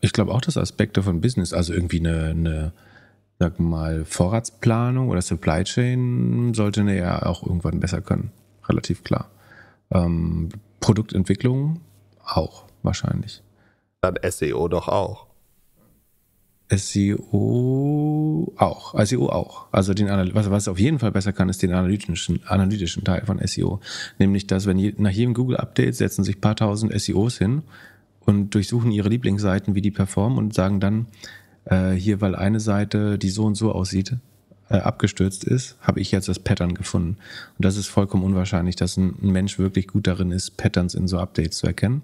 Ich glaube auch, dass Aspekte von Business, also irgendwie eine, eine sag mal, Vorratsplanung oder Supply Chain sollte eine ja auch irgendwann besser können. Relativ klar. Ähm, Produktentwicklung auch wahrscheinlich. Dann SEO doch auch. SEO auch, SEO auch. Also den was, was auf jeden Fall besser kann, ist den analytischen, analytischen Teil von SEO. Nämlich, dass wenn je, nach jedem Google-Update setzen sich paar tausend SEOs hin und durchsuchen ihre Lieblingsseiten, wie die performen und sagen dann, äh, hier, weil eine Seite, die so und so aussieht, äh, abgestürzt ist, habe ich jetzt das Pattern gefunden. Und das ist vollkommen unwahrscheinlich, dass ein, ein Mensch wirklich gut darin ist, Patterns in so Updates zu erkennen.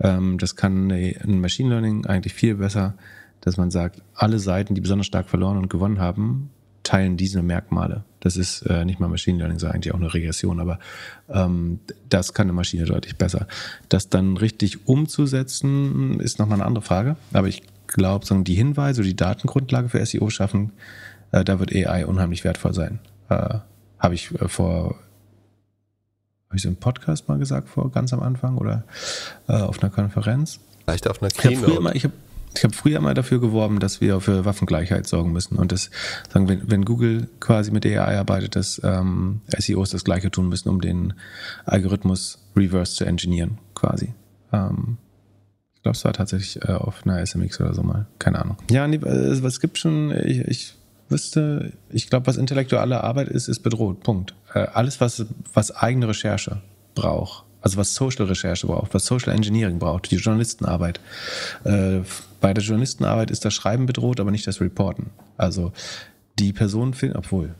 Ähm, das kann ein Machine Learning eigentlich viel besser dass man sagt, alle Seiten, die besonders stark verloren und gewonnen haben, teilen diese Merkmale. Das ist äh, nicht mal Machine Learning, sondern eigentlich auch eine Regression, aber ähm, das kann eine Maschine deutlich besser. Das dann richtig umzusetzen, ist nochmal eine andere Frage. Aber ich glaube, die Hinweise, die Datengrundlage für SEO schaffen, äh, da wird AI unheimlich wertvoll sein. Äh, habe ich äh, vor, habe ich so im Podcast mal gesagt, vor ganz am Anfang oder äh, auf einer Konferenz? Vielleicht auf einer Keynote. Ich habe ich habe früher mal dafür geworben, dass wir für Waffengleichheit sorgen müssen. Und das sagen, wenn, wenn Google quasi mit AI arbeitet, dass ähm, SEOs das Gleiche tun müssen, um den Algorithmus reverse zu engineeren, quasi. Ähm, ich glaube, es war tatsächlich äh, auf einer SMX oder so mal. Keine Ahnung. Ja, nee, also, es gibt schon, ich, ich wüsste, ich glaube, was intellektuelle Arbeit ist, ist bedroht. Punkt. Äh, alles, was, was eigene Recherche braucht, also was Social-Recherche braucht, was Social Engineering braucht, die Journalistenarbeit. Äh, bei der Journalistenarbeit ist das Schreiben bedroht, aber nicht das Reporten. Also die Person finden, obwohl,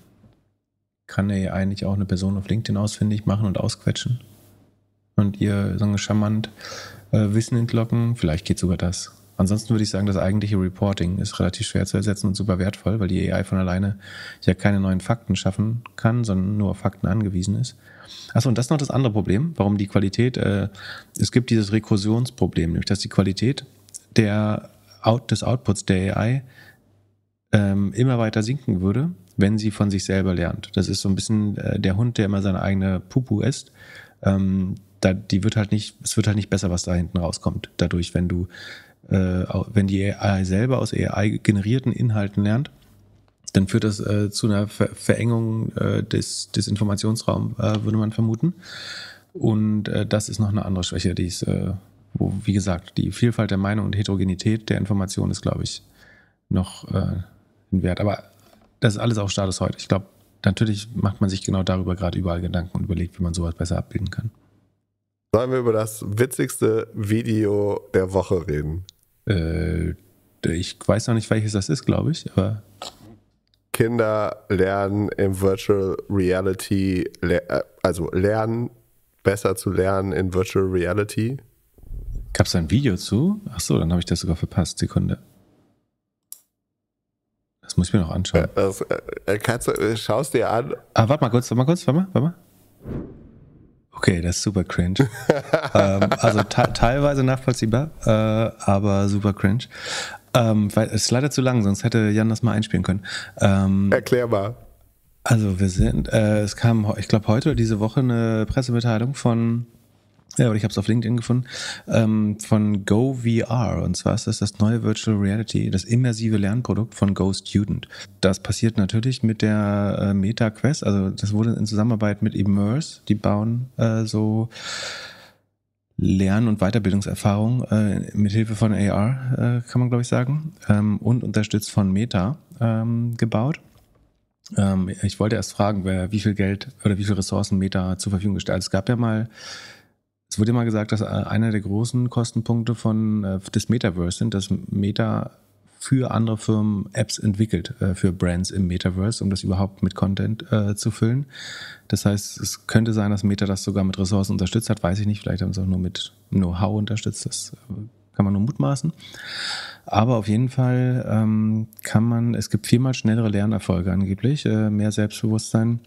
kann er eigentlich auch eine Person auf LinkedIn ausfindig machen und ausquetschen und ihr so charmant äh, Wissen entlocken? Vielleicht geht sogar das. Ansonsten würde ich sagen, das eigentliche Reporting ist relativ schwer zu ersetzen und super wertvoll, weil die AI von alleine ja keine neuen Fakten schaffen kann, sondern nur auf Fakten angewiesen ist. Achso, und das ist noch das andere Problem, warum die Qualität, äh, es gibt dieses Rekursionsproblem, nämlich dass die Qualität der, Out, des Outputs der AI ähm, immer weiter sinken würde, wenn sie von sich selber lernt. Das ist so ein bisschen äh, der Hund, der immer seine eigene Pupu isst. Ähm, da, die wird halt nicht, es wird halt nicht besser, was da hinten rauskommt, dadurch, wenn du, äh, wenn die AI selber aus AI generierten Inhalten lernt dann führt das äh, zu einer Ver Verengung äh, des, des Informationsraums, äh, würde man vermuten. Und äh, das ist noch eine andere Schwäche, die ist, äh, wo, wie gesagt, die Vielfalt der Meinung und Heterogenität der Information ist, glaube ich, noch äh, ein Wert. Aber das ist alles auch Status heute. Ich glaube, natürlich macht man sich genau darüber gerade überall Gedanken und überlegt, wie man sowas besser abbilden kann. Sollen wir über das witzigste Video der Woche reden? ich weiß noch nicht, welches das ist, glaube ich, aber Kinder lernen im Virtual Reality, äh, also lernen, besser zu lernen in Virtual Reality. Gab es ein Video zu? Achso, dann habe ich das sogar verpasst. Sekunde. Das muss ich mir noch anschauen. Äh, das, äh, kannst du, schaust dir an. Ah, warte mal kurz, warte mal kurz, warte mal, warte mal. Okay, das ist super cringe. ähm, also teilweise nachvollziehbar, äh, aber super cringe. Ähm, weil es ist leider zu lang, sonst hätte Jan das mal einspielen können. Ähm, Erklärbar. Also wir sind, äh, es kam, ich glaube, heute oder diese Woche eine Pressemitteilung von, ja, oder ich habe es auf LinkedIn gefunden, ähm, von GoVR. Und zwar ist das das neue Virtual Reality, das immersive Lernprodukt von GoStudent. Das passiert natürlich mit der äh, Meta Quest. Also das wurde in Zusammenarbeit mit Immerse, die bauen äh, so Lern- und Weiterbildungserfahrung äh, mit Hilfe von AR, äh, kann man glaube ich sagen, ähm, und unterstützt von Meta ähm, gebaut. Ähm, ich wollte erst fragen, wer, wie viel Geld oder wie viele Ressourcen Meta zur Verfügung gestellt. hat. Also es gab ja mal, es wurde mal gesagt, dass äh, einer der großen Kostenpunkte von äh, des Metaverse sind, dass Meta für andere Firmen Apps entwickelt, äh, für Brands im Metaverse, um das überhaupt mit Content äh, zu füllen. Das heißt, es könnte sein, dass Meta das sogar mit Ressourcen unterstützt hat, weiß ich nicht. Vielleicht haben sie auch nur mit Know-how unterstützt. Das äh, kann man nur mutmaßen. Aber auf jeden Fall ähm, kann man, es gibt viermal schnellere Lernerfolge angeblich, äh, mehr Selbstbewusstsein,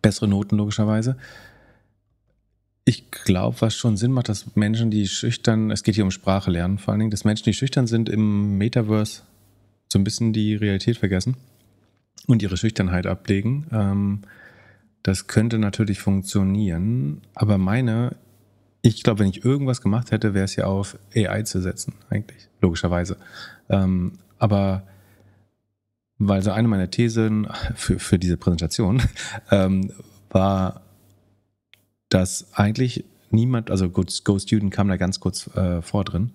bessere Noten logischerweise. Ich glaube, was schon Sinn macht, dass Menschen, die schüchtern, es geht hier um Sprache lernen vor allen Dingen, dass Menschen, die schüchtern sind, im Metaverse so ein bisschen die Realität vergessen und ihre Schüchternheit ablegen. Ähm, das könnte natürlich funktionieren, aber meine, ich glaube, wenn ich irgendwas gemacht hätte, wäre es ja auf AI zu setzen, eigentlich, logischerweise. Ähm, aber weil so eine meiner Thesen für, für diese Präsentation ähm, war, dass eigentlich niemand, also Go Student kam da ganz kurz äh, vor drin.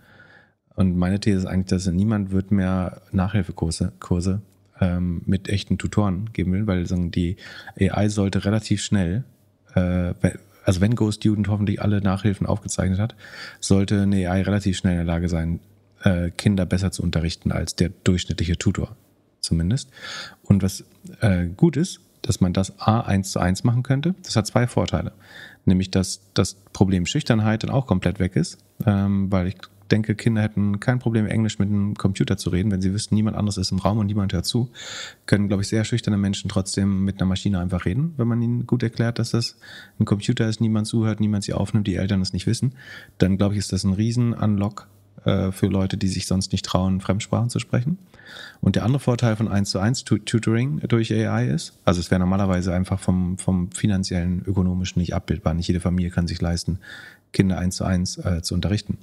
Und meine These ist eigentlich, dass niemand wird mehr Nachhilfekurse Kurse, ähm, mit echten Tutoren geben will, weil sagen, die AI sollte relativ schnell, äh, also wenn Go Student hoffentlich alle Nachhilfen aufgezeichnet hat, sollte eine AI relativ schnell in der Lage sein, äh, Kinder besser zu unterrichten als der durchschnittliche Tutor zumindest. Und was äh, gut ist, dass man das A 1 zu 1 machen könnte, das hat zwei Vorteile nämlich dass das Problem Schüchternheit dann auch komplett weg ist, ähm, weil ich denke, Kinder hätten kein Problem, Englisch mit einem Computer zu reden, wenn sie wüssten, niemand anderes ist im Raum und niemand hört zu. Können, glaube ich, sehr schüchterne Menschen trotzdem mit einer Maschine einfach reden, wenn man ihnen gut erklärt, dass das ein Computer ist, niemand zuhört, niemand sie aufnimmt, die Eltern es nicht wissen. Dann, glaube ich, ist das ein Riesen-Unlock äh, für Leute, die sich sonst nicht trauen, Fremdsprachen zu sprechen. Und der andere Vorteil von 1 zu 1 Tutoring durch AI ist, also es wäre normalerweise einfach vom, vom finanziellen, ökonomischen nicht abbildbar. Nicht jede Familie kann sich leisten, Kinder 1 zu 1 äh, zu unterrichten.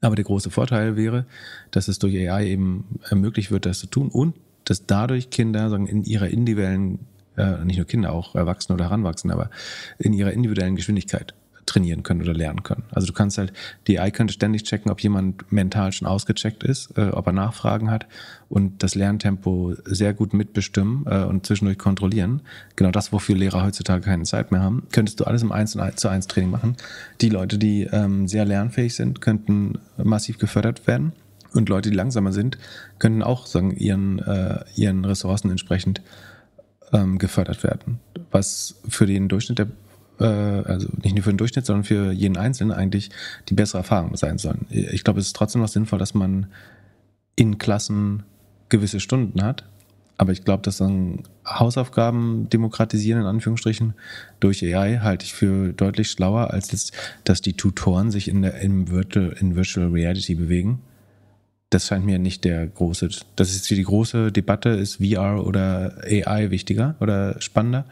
Aber der große Vorteil wäre, dass es durch AI eben ermöglicht wird, das zu tun und dass dadurch Kinder sagen, in ihrer individuellen, äh, nicht nur Kinder, auch Erwachsene oder Heranwachsende, aber in ihrer individuellen Geschwindigkeit trainieren können oder lernen können. Also du kannst halt, die AI könnte ständig checken, ob jemand mental schon ausgecheckt ist, äh, ob er Nachfragen hat und das Lerntempo sehr gut mitbestimmen äh, und zwischendurch kontrollieren. Genau das, wofür Lehrer heutzutage keine Zeit mehr haben, könntest du alles im 1 zu 1 Training machen. Die Leute, die ähm, sehr lernfähig sind, könnten massiv gefördert werden. Und Leute, die langsamer sind, könnten auch sagen, ihren, äh, ihren Ressourcen entsprechend ähm, gefördert werden. Was für den Durchschnitt der äh, also nicht nur für den Durchschnitt, sondern für jeden Einzelnen eigentlich die bessere Erfahrung sein sollen. Ich glaube, es ist trotzdem noch sinnvoll, dass man in Klassen gewisse Stunden hat. Aber ich glaube, dass dann Hausaufgaben demokratisieren, in Anführungsstrichen, durch AI halte ich für deutlich schlauer, als jetzt, dass die Tutoren sich in, der, in, Virtual, in Virtual Reality bewegen das scheint mir nicht der große, das ist die große Debatte, ist VR oder AI wichtiger oder spannender.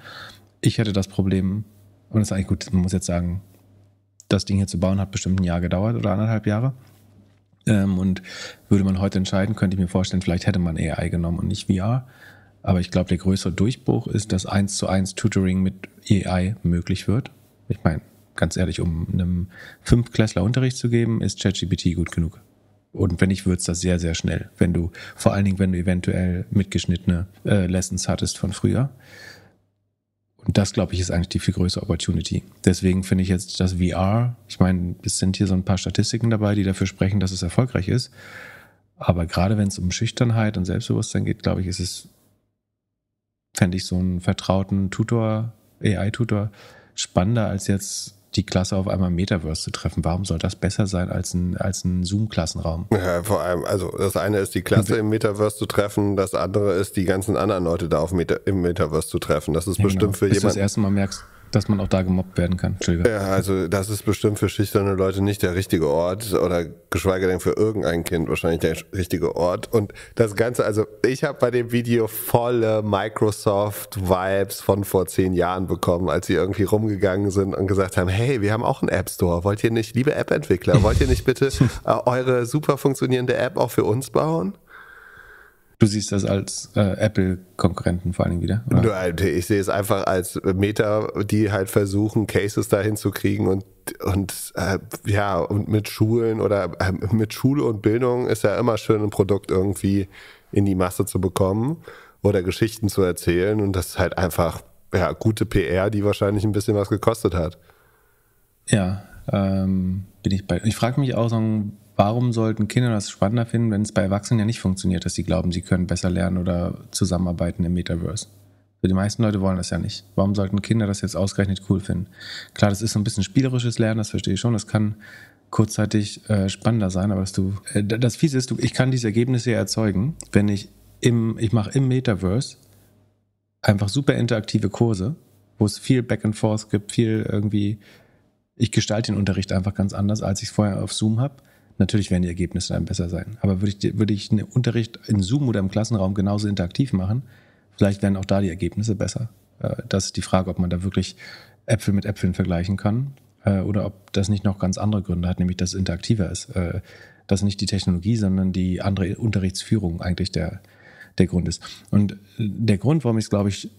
Ich hätte das Problem, und das ist eigentlich gut, man muss jetzt sagen, das Ding hier zu bauen hat bestimmt ein Jahr gedauert oder anderthalb Jahre. Ähm, und würde man heute entscheiden, könnte ich mir vorstellen, vielleicht hätte man AI genommen und nicht VR. Aber ich glaube, der größere Durchbruch ist, dass eins zu eins Tutoring mit AI möglich wird. Ich meine, ganz ehrlich, um einem Fünfklässler Unterricht zu geben, ist ChatGPT gut genug. Und wenn nicht, wird es das sehr, sehr schnell. Wenn du, vor allen Dingen, wenn du eventuell mitgeschnittene äh, Lessons hattest von früher. Und das, glaube ich, ist eigentlich die viel größere Opportunity. Deswegen finde ich jetzt das VR, ich meine, es sind hier so ein paar Statistiken dabei, die dafür sprechen, dass es erfolgreich ist. Aber gerade wenn es um Schüchternheit und Selbstbewusstsein geht, glaube ich, ist es, fände ich so einen vertrauten Tutor, AI-Tutor, spannender als jetzt die Klasse auf einmal im Metaverse zu treffen. Warum soll das besser sein als ein, als ein Zoom-Klassenraum? Ja, vor allem, also das eine ist die Klasse im Metaverse zu treffen, das andere ist die ganzen anderen Leute da auf Meta, im Metaverse zu treffen. Das ist ja, genau. bestimmt genau. für Bis jemanden. Du das erste Mal merkst, dass man auch da gemobbt werden kann. Ja, also das ist bestimmt für schüchterne Leute nicht der richtige Ort oder geschweige denn für irgendein Kind wahrscheinlich der richtige Ort. Und das Ganze, also ich habe bei dem Video volle Microsoft-Vibes von vor zehn Jahren bekommen, als sie irgendwie rumgegangen sind und gesagt haben, hey, wir haben auch einen App Store. Wollt ihr nicht, liebe App-Entwickler, wollt ihr nicht bitte äh, eure super funktionierende App auch für uns bauen? Du siehst das als äh, Apple-Konkurrenten vor allem wieder? Oder? Ich sehe es einfach als Meta, die halt versuchen, Cases dahin zu kriegen und, und äh, ja, und mit Schulen oder äh, mit Schule und Bildung ist ja immer schön, ein Produkt irgendwie in die Masse zu bekommen oder Geschichten zu erzählen. Und das ist halt einfach ja, gute PR, die wahrscheinlich ein bisschen was gekostet hat. Ja, ähm, bin ich bei. Ich frage mich auch, so ein warum sollten Kinder das spannender finden, wenn es bei Erwachsenen ja nicht funktioniert, dass sie glauben, sie können besser lernen oder zusammenarbeiten im Metaverse? So, die meisten Leute wollen das ja nicht. Warum sollten Kinder das jetzt ausgerechnet cool finden? Klar, das ist so ein bisschen spielerisches Lernen, das verstehe ich schon. Das kann kurzzeitig äh, spannender sein, aber dass du. Äh, das Fiese ist, du, ich kann diese Ergebnisse ja erzeugen, wenn ich im, ich mache im Metaverse einfach super interaktive Kurse, wo es viel Back and Forth gibt, viel irgendwie. Ich gestalte den Unterricht einfach ganz anders, als ich es vorher auf Zoom habe. Natürlich werden die Ergebnisse dann besser sein. Aber würde ich, würde ich einen Unterricht in Zoom oder im Klassenraum genauso interaktiv machen, vielleicht wären auch da die Ergebnisse besser. Äh, das ist die Frage, ob man da wirklich Äpfel mit Äpfeln vergleichen kann äh, oder ob das nicht noch ganz andere Gründe hat, nämlich dass es interaktiver ist. Äh, dass nicht die Technologie, sondern die andere Unterrichtsführung eigentlich der, der Grund ist. Und der Grund, warum ich es, glaube ich,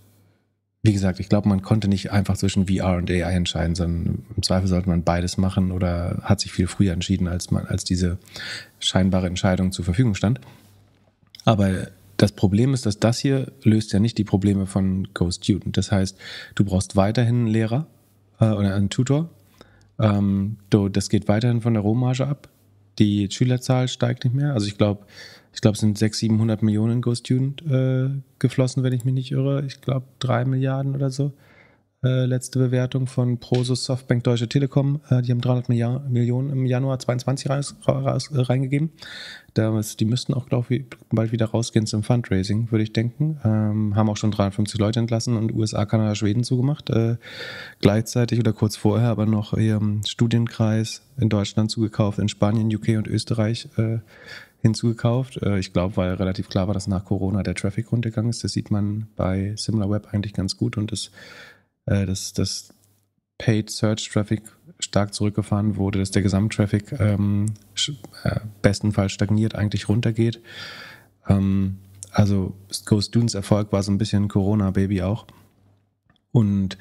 wie gesagt, ich glaube, man konnte nicht einfach zwischen VR und AI entscheiden, sondern im Zweifel sollte man beides machen oder hat sich viel früher entschieden, als, man, als diese scheinbare Entscheidung zur Verfügung stand. Aber das Problem ist, dass das hier löst ja nicht die Probleme von Go Student. Das heißt, du brauchst weiterhin einen Lehrer äh, oder einen Tutor. Ähm, du, das geht weiterhin von der Rohmarge ab. Die Schülerzahl steigt nicht mehr. Also ich glaube, ich glaube, es sind 600, 700 Millionen in GoStudent äh, geflossen, wenn ich mich nicht irre. Ich glaube, 3 Milliarden oder so. Äh, letzte Bewertung von Prosus Softbank Deutsche Telekom. Äh, die haben 300 Milliard Millionen im Januar 2022 raus, raus, äh, reingegeben. Das, die müssten auch, glaube ich, bald wieder rausgehen zum Fundraising, würde ich denken. Ähm, haben auch schon 350 Leute entlassen und USA, Kanada, Schweden zugemacht. Äh, gleichzeitig oder kurz vorher aber noch ihren Studienkreis in Deutschland zugekauft, in Spanien, UK und Österreich äh, hinzugekauft. Äh, ich glaube, weil relativ klar war, dass nach Corona der Traffic runtergegangen ist. Das sieht man bei SimilarWeb eigentlich ganz gut und dass äh, das, das Paid Search Traffic stark zurückgefahren wurde, dass der Gesamttraffic ähm, äh, bestenfalls stagniert, eigentlich runtergeht. Ähm, also Go Students Erfolg war so ein bisschen Corona-Baby auch. Und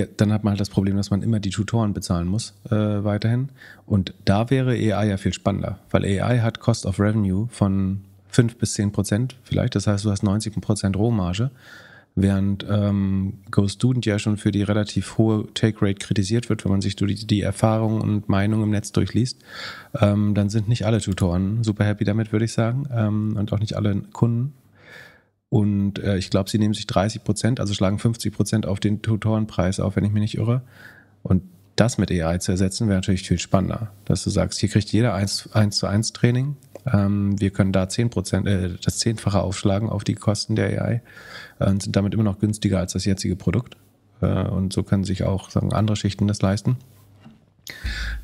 ja, dann hat man halt das Problem, dass man immer die Tutoren bezahlen muss, äh, weiterhin. Und da wäre AI ja viel spannender, weil AI hat Cost of Revenue von 5 bis 10 Prozent vielleicht. Das heißt, du hast 90 Prozent Rohmarge, während ähm, GoStudent ja schon für die relativ hohe Take-Rate kritisiert wird, wenn man sich die, die Erfahrungen und Meinungen im Netz durchliest. Ähm, dann sind nicht alle Tutoren super happy damit, würde ich sagen. Ähm, und auch nicht alle Kunden und äh, ich glaube, sie nehmen sich 30 Prozent, also schlagen 50 Prozent auf den Tutorenpreis auf, wenn ich mich nicht irre. Und das mit AI zu ersetzen, wäre natürlich viel spannender, dass du sagst, hier kriegt jeder 1, 1 zu 1 Training. Ähm, wir können da 10 Prozent, äh, das Zehnfache aufschlagen auf die Kosten der AI äh, und sind damit immer noch günstiger als das jetzige Produkt. Äh, und so können sich auch sagen, andere Schichten das leisten.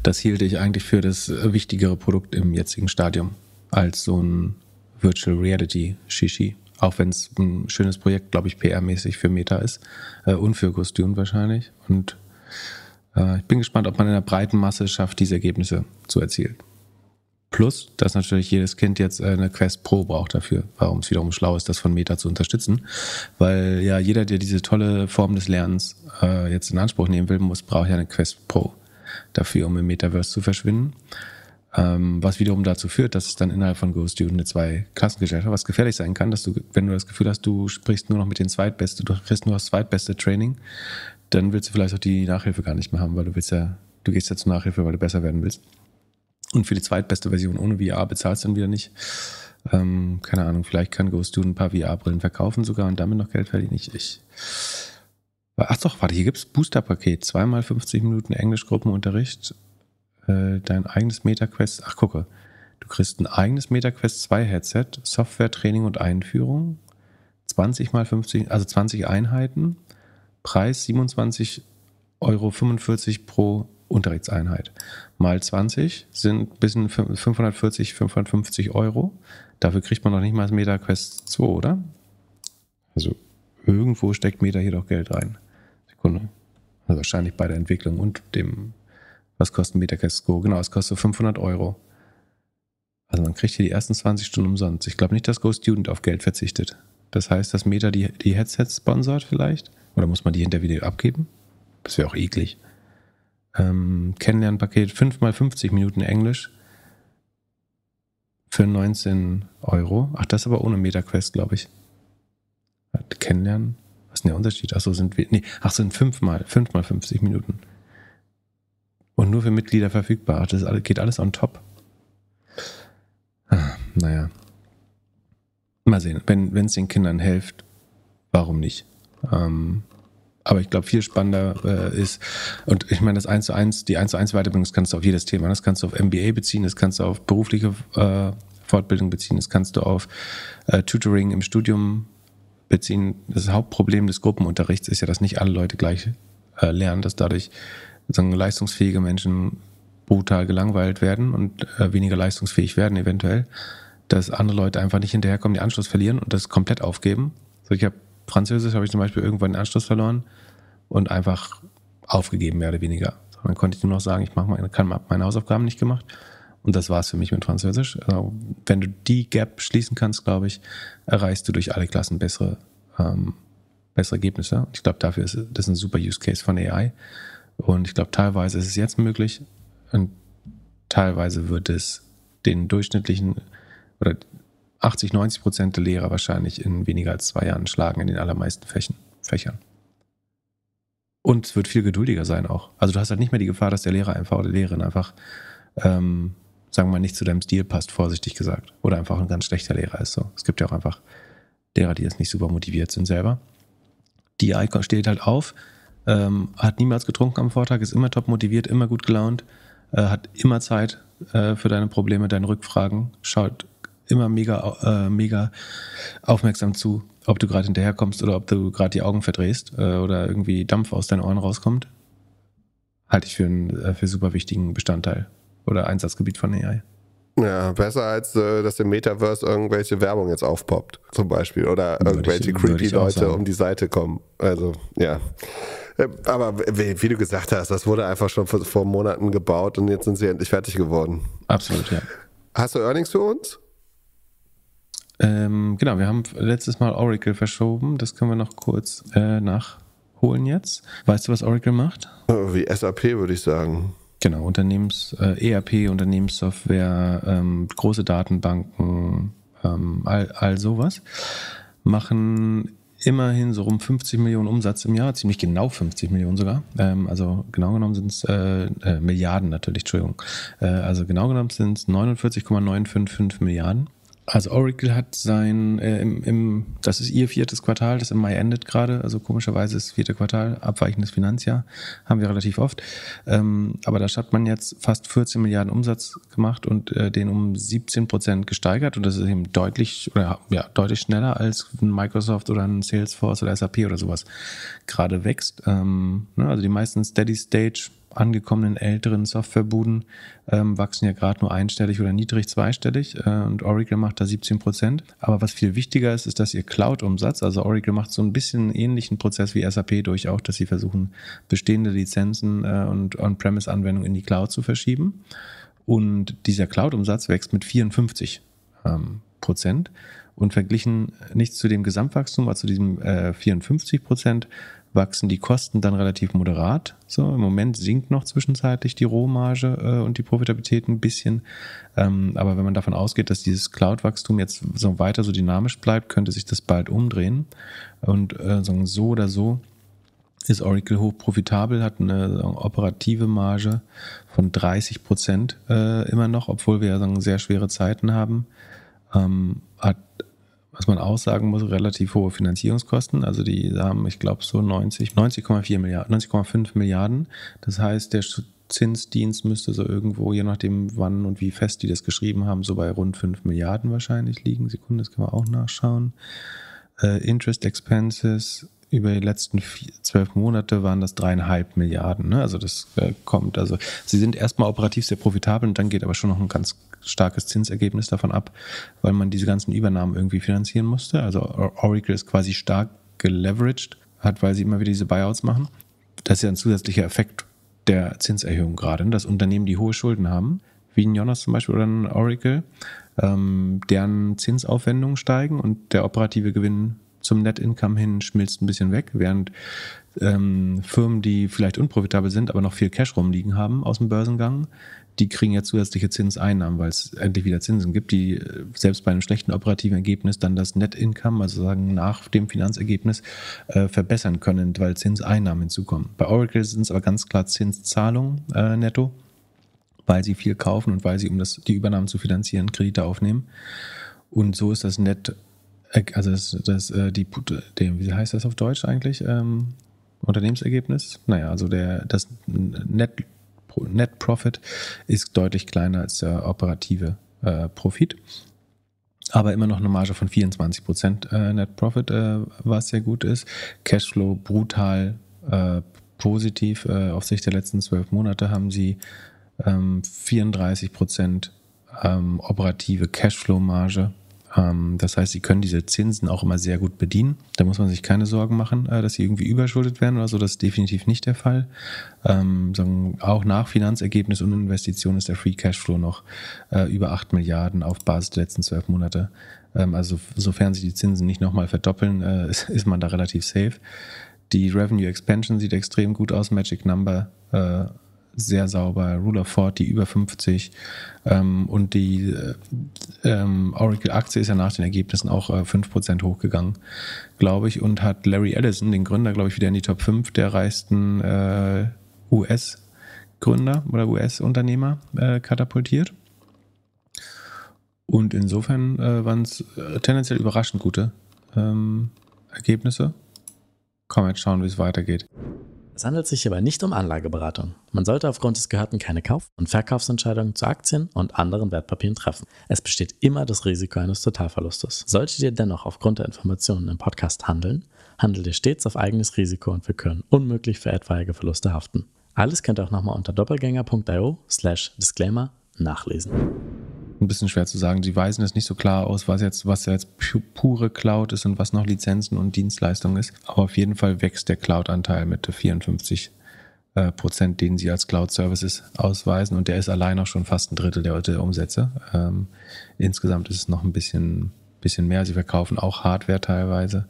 Das hielte ich eigentlich für das wichtigere Produkt im jetzigen Stadium als so ein Virtual Reality Shishi. Auch wenn es ein schönes Projekt, glaube ich, PR-mäßig für Meta ist äh, und für Kostüm wahrscheinlich. Und äh, ich bin gespannt, ob man in der breiten Masse schafft, diese Ergebnisse zu erzielen. Plus, dass natürlich jedes Kind jetzt äh, eine Quest Pro braucht dafür, warum es wiederum schlau ist, das von Meta zu unterstützen. Weil ja jeder, der diese tolle Form des Lernens äh, jetzt in Anspruch nehmen will, muss, braucht ja eine Quest Pro dafür, um im Metaverse zu verschwinden. Ähm, was wiederum dazu führt, dass es dann innerhalb von GoStudent eine zwei Klassengesellschaft, was gefährlich sein kann, dass du, wenn du das Gefühl hast, du sprichst nur noch mit den Zweitbesten, du kriegst nur das zweitbeste Training, dann willst du vielleicht auch die Nachhilfe gar nicht mehr haben, weil du willst ja, du gehst ja zur Nachhilfe, weil du besser werden willst. Und für die zweitbeste Version ohne VR bezahlst du dann wieder nicht. Ähm, keine Ahnung, vielleicht kann GoStudent ein paar VR-Brillen verkaufen sogar und damit noch Geld verdienen. Ich, ich. Ach doch, warte, hier gibt es Booster-Paket. Zweimal 50 Minuten Englischgruppenunterricht äh, dein eigenes MetaQuest. Ach, gucke. Du kriegst ein eigenes MetaQuest 2 Headset, Software-Training und Einführung, 20 mal 50, also 20 Einheiten, Preis 27,45 Euro pro Unterrichtseinheit. Mal 20 sind bis 540, 550 Euro. Dafür kriegt man noch nicht mal das MetaQuest 2, oder? Also irgendwo steckt Meta hier doch Geld rein. Sekunde. Also wahrscheinlich bei der Entwicklung und dem was kostet ein beta test Genau, es kostet 500 Euro. Also man kriegt hier die ersten 20 Stunden umsonst. Ich glaube nicht, dass Go Student auf Geld verzichtet. Das heißt, dass Meta die, die Headsets sponsert vielleicht? Oder muss man die hinter Video abgeben? Das wäre auch eklig. Ähm, Kennenlernpaket 5x50 Minuten Englisch für 19 Euro. Ach, das aber ohne MetaQuest, glaube ich. Kennenlernen? Was ist denn der Unterschied? Ach so, sind wir. Nee, ach, sind 5 x 50 Minuten und nur für Mitglieder verfügbar. Das geht alles on top. Ah, naja. Mal sehen, wenn es den Kindern hilft, warum nicht? Ähm, aber ich glaube, viel spannender äh, ist, und ich meine, das 1 zu 1, die 1 zu 1 Weiterbildung, das kannst du auf jedes Thema, das kannst du auf MBA beziehen, das kannst du auf berufliche äh, Fortbildung beziehen, das kannst du auf äh, Tutoring im Studium beziehen. Das Hauptproblem des Gruppenunterrichts ist ja, dass nicht alle Leute gleich äh, lernen, dass dadurch sozusagen leistungsfähige Menschen brutal gelangweilt werden und äh, weniger leistungsfähig werden eventuell, dass andere Leute einfach nicht hinterherkommen, den Anschluss verlieren und das komplett aufgeben. So, ich habe Französisch habe ich zum Beispiel irgendwann den Anschluss verloren und einfach aufgegeben, mehr oder weniger. So, dann konnte ich nur noch sagen, ich mach meine, kann, meine Hausaufgaben nicht gemacht. Und das war's für mich mit Französisch. Also, wenn du die Gap schließen kannst, glaube ich, erreichst du durch alle Klassen bessere, ähm, bessere Ergebnisse. ich glaube, dafür ist das ein super Use Case von AI. Und ich glaube, teilweise ist es jetzt möglich und teilweise wird es den durchschnittlichen oder 80, 90 Prozent der Lehrer wahrscheinlich in weniger als zwei Jahren schlagen in den allermeisten Fächern. Und es wird viel geduldiger sein auch. Also du hast halt nicht mehr die Gefahr, dass der Lehrer einfach oder die Lehrerin einfach, ähm, sagen wir mal, nicht zu deinem Stil passt, vorsichtig gesagt. Oder einfach ein ganz schlechter Lehrer ist so. Es gibt ja auch einfach Lehrer, die jetzt nicht super motiviert sind selber. Die Icon steht halt auf, ähm, hat niemals getrunken am Vortag, ist immer top motiviert, immer gut gelaunt, äh, hat immer Zeit äh, für deine Probleme, deine Rückfragen, schaut immer mega, äh, mega aufmerksam zu, ob du gerade hinterherkommst oder ob du gerade die Augen verdrehst äh, oder irgendwie Dampf aus deinen Ohren rauskommt. Halte ich für einen äh, für super wichtigen Bestandteil oder Einsatzgebiet von AI. Ja, besser als, äh, dass im Metaverse irgendwelche Werbung jetzt aufpoppt, zum Beispiel. Oder irgendwelche ich, creepy Leute um die Seite kommen. Also, ja. Ähm, aber wie, wie, du gesagt hast, das wurde einfach schon vor, vor Monaten gebaut und jetzt sind sie endlich fertig geworden. Absolut, ja. Hast du Earnings für uns? Ähm, genau, wir haben letztes Mal Oracle verschoben. Das können wir noch kurz äh, nachholen jetzt. Weißt du, was Oracle macht? Äh, wie SAP, würde ich sagen. Genau, Unternehmens, äh, ERP, Unternehmenssoftware, ähm, große Datenbanken, ähm, all, all sowas, machen immerhin so rum 50 Millionen Umsatz im Jahr, ziemlich genau 50 Millionen sogar. Ähm, also genau genommen sind es äh, äh, Milliarden natürlich, Entschuldigung. Äh, also genau genommen sind es 49,955 Milliarden. Also Oracle hat sein, äh, im, im, das ist ihr viertes Quartal, das im Mai endet gerade, also komischerweise ist das vierte Quartal, abweichendes Finanzjahr, haben wir relativ oft. Ähm, aber da hat man jetzt fast 14 Milliarden Umsatz gemacht und äh, den um 17 Prozent gesteigert und das ist eben deutlich, oder ja, deutlich schneller als ein Microsoft oder ein Salesforce oder SAP oder sowas gerade wächst. Ähm, ne? Also die meisten Steady Stage angekommenen älteren Softwarebuden ähm, wachsen ja gerade nur einstellig oder niedrig zweistellig äh, und Oracle macht da 17 Prozent. Aber was viel wichtiger ist, ist, dass ihr Cloud-Umsatz, also Oracle macht so ein bisschen ähnlichen Prozess wie SAP durch auch, dass sie versuchen, bestehende Lizenzen äh, und On-Premise-Anwendungen in die Cloud zu verschieben. Und dieser Cloud-Umsatz wächst mit 54 ähm, Prozent und verglichen nicht zu dem Gesamtwachstum, also zu diesem äh, 54 Prozent, wachsen die Kosten dann relativ moderat. So, im Moment sinkt noch zwischenzeitlich die Rohmarge äh, und die Profitabilität ein bisschen. Ähm, aber wenn man davon ausgeht, dass dieses Cloud-Wachstum jetzt so weiter so dynamisch bleibt, könnte sich das bald umdrehen. Und äh, so oder so ist Oracle hoch profitabel, hat eine operative Marge von 30 Prozent äh, immer noch, obwohl wir sagen, sehr schwere Zeiten haben. Ähm, hat was man auch sagen muss, relativ hohe Finanzierungskosten. Also die haben, ich glaube, so 90, 90,4 Milliarden, 90,5 Milliarden. Das heißt, der Zinsdienst müsste so irgendwo, je nachdem wann und wie fest die das geschrieben haben, so bei rund 5 Milliarden wahrscheinlich liegen. Sekunde, das können wir auch nachschauen. Äh, Interest Expenses über die letzten zwölf Monate waren das dreieinhalb Milliarden. Ne? Also das äh, kommt. Also sie sind erstmal operativ sehr profitabel und dann geht aber schon noch ein ganz starkes Zinsergebnis davon ab, weil man diese ganzen Übernahmen irgendwie finanzieren musste. Also Oracle ist quasi stark geleveraged, hat, weil sie immer wieder diese Buyouts machen. Das ist ja ein zusätzlicher Effekt der Zinserhöhung gerade, ne? dass Unternehmen, die hohe Schulden haben, wie ein Jonas zum Beispiel oder ein Oracle, ähm, deren Zinsaufwendungen steigen und der operative Gewinn zum Net Income hin schmilzt ein bisschen weg, während ähm, Firmen, die vielleicht unprofitabel sind, aber noch viel Cash rumliegen haben aus dem Börsengang, die kriegen ja zusätzliche Zinseinnahmen, weil es endlich wieder Zinsen gibt, die äh, selbst bei einem schlechten operativen Ergebnis dann das Net Income, also sagen nach dem Finanzergebnis, äh, verbessern können, weil Zinseinnahmen hinzukommen. Bei Oracle sind es aber ganz klar Zinszahlungen äh, netto, weil sie viel kaufen und weil sie, um das, die Übernahmen zu finanzieren, Kredite aufnehmen. Und so ist das Net äh, also das, das äh, die, die, wie heißt das auf Deutsch eigentlich? Ähm, Unternehmensergebnis? Naja, also der, das Net, Net Profit ist deutlich kleiner als der operative äh, Profit. Aber immer noch eine Marge von 24% äh, Net Profit, äh, was sehr gut ist. Cashflow brutal äh, positiv. auf Sicht der letzten zwölf Monate haben sie ähm, 34% ähm, operative Cashflow-Marge ähm, das heißt, sie können diese Zinsen auch immer sehr gut bedienen. Da muss man sich keine Sorgen machen, äh, dass sie irgendwie überschuldet werden oder so. Das ist definitiv nicht der Fall. Ähm, auch nach Finanzergebnis und Investition ist der Free Cashflow noch äh, über 8 Milliarden auf Basis der letzten zwölf Monate. Ähm, also sofern sich die Zinsen nicht nochmal verdoppeln, äh, ist, man da relativ safe. Die Revenue Expansion sieht extrem gut aus. Magic Number sehr sauber, Rulerford, die über 50 ähm, und die äh, ähm, Oracle-Aktie ist ja nach den Ergebnissen auch äh, 5% hochgegangen, glaube ich, und hat Larry Ellison, den Gründer, glaube ich, wieder in die Top 5 der reichsten äh, US-Gründer oder US-Unternehmer äh, katapultiert. Und insofern äh, waren es äh, tendenziell überraschend gute ähm, Ergebnisse. Komm, jetzt schauen, wie es weitergeht. Es handelt sich hierbei nicht um Anlageberatung. Man sollte aufgrund des Gehörten keine Kauf- und Verkaufsentscheidungen zu Aktien und anderen Wertpapieren treffen. Es besteht immer das Risiko eines Totalverlustes. Solltet ihr dennoch aufgrund der Informationen im Podcast handeln, handelt ihr stets auf eigenes Risiko und wir können unmöglich für etwaige Verluste haften. Alles könnt ihr auch nochmal unter doppelgänger.io slash disclaimer nachlesen ein bisschen schwer zu sagen. Sie weisen es nicht so klar aus, was jetzt, was jetzt pu pure Cloud ist und was noch Lizenzen und Dienstleistungen ist. Aber auf jeden Fall wächst der Cloud-Anteil mit 54 äh, Prozent, den sie als Cloud Services ausweisen. Und der ist allein auch schon fast ein Drittel der, der Umsätze. Ähm, insgesamt ist es noch ein bisschen, bisschen mehr. Sie verkaufen auch Hardware teilweise.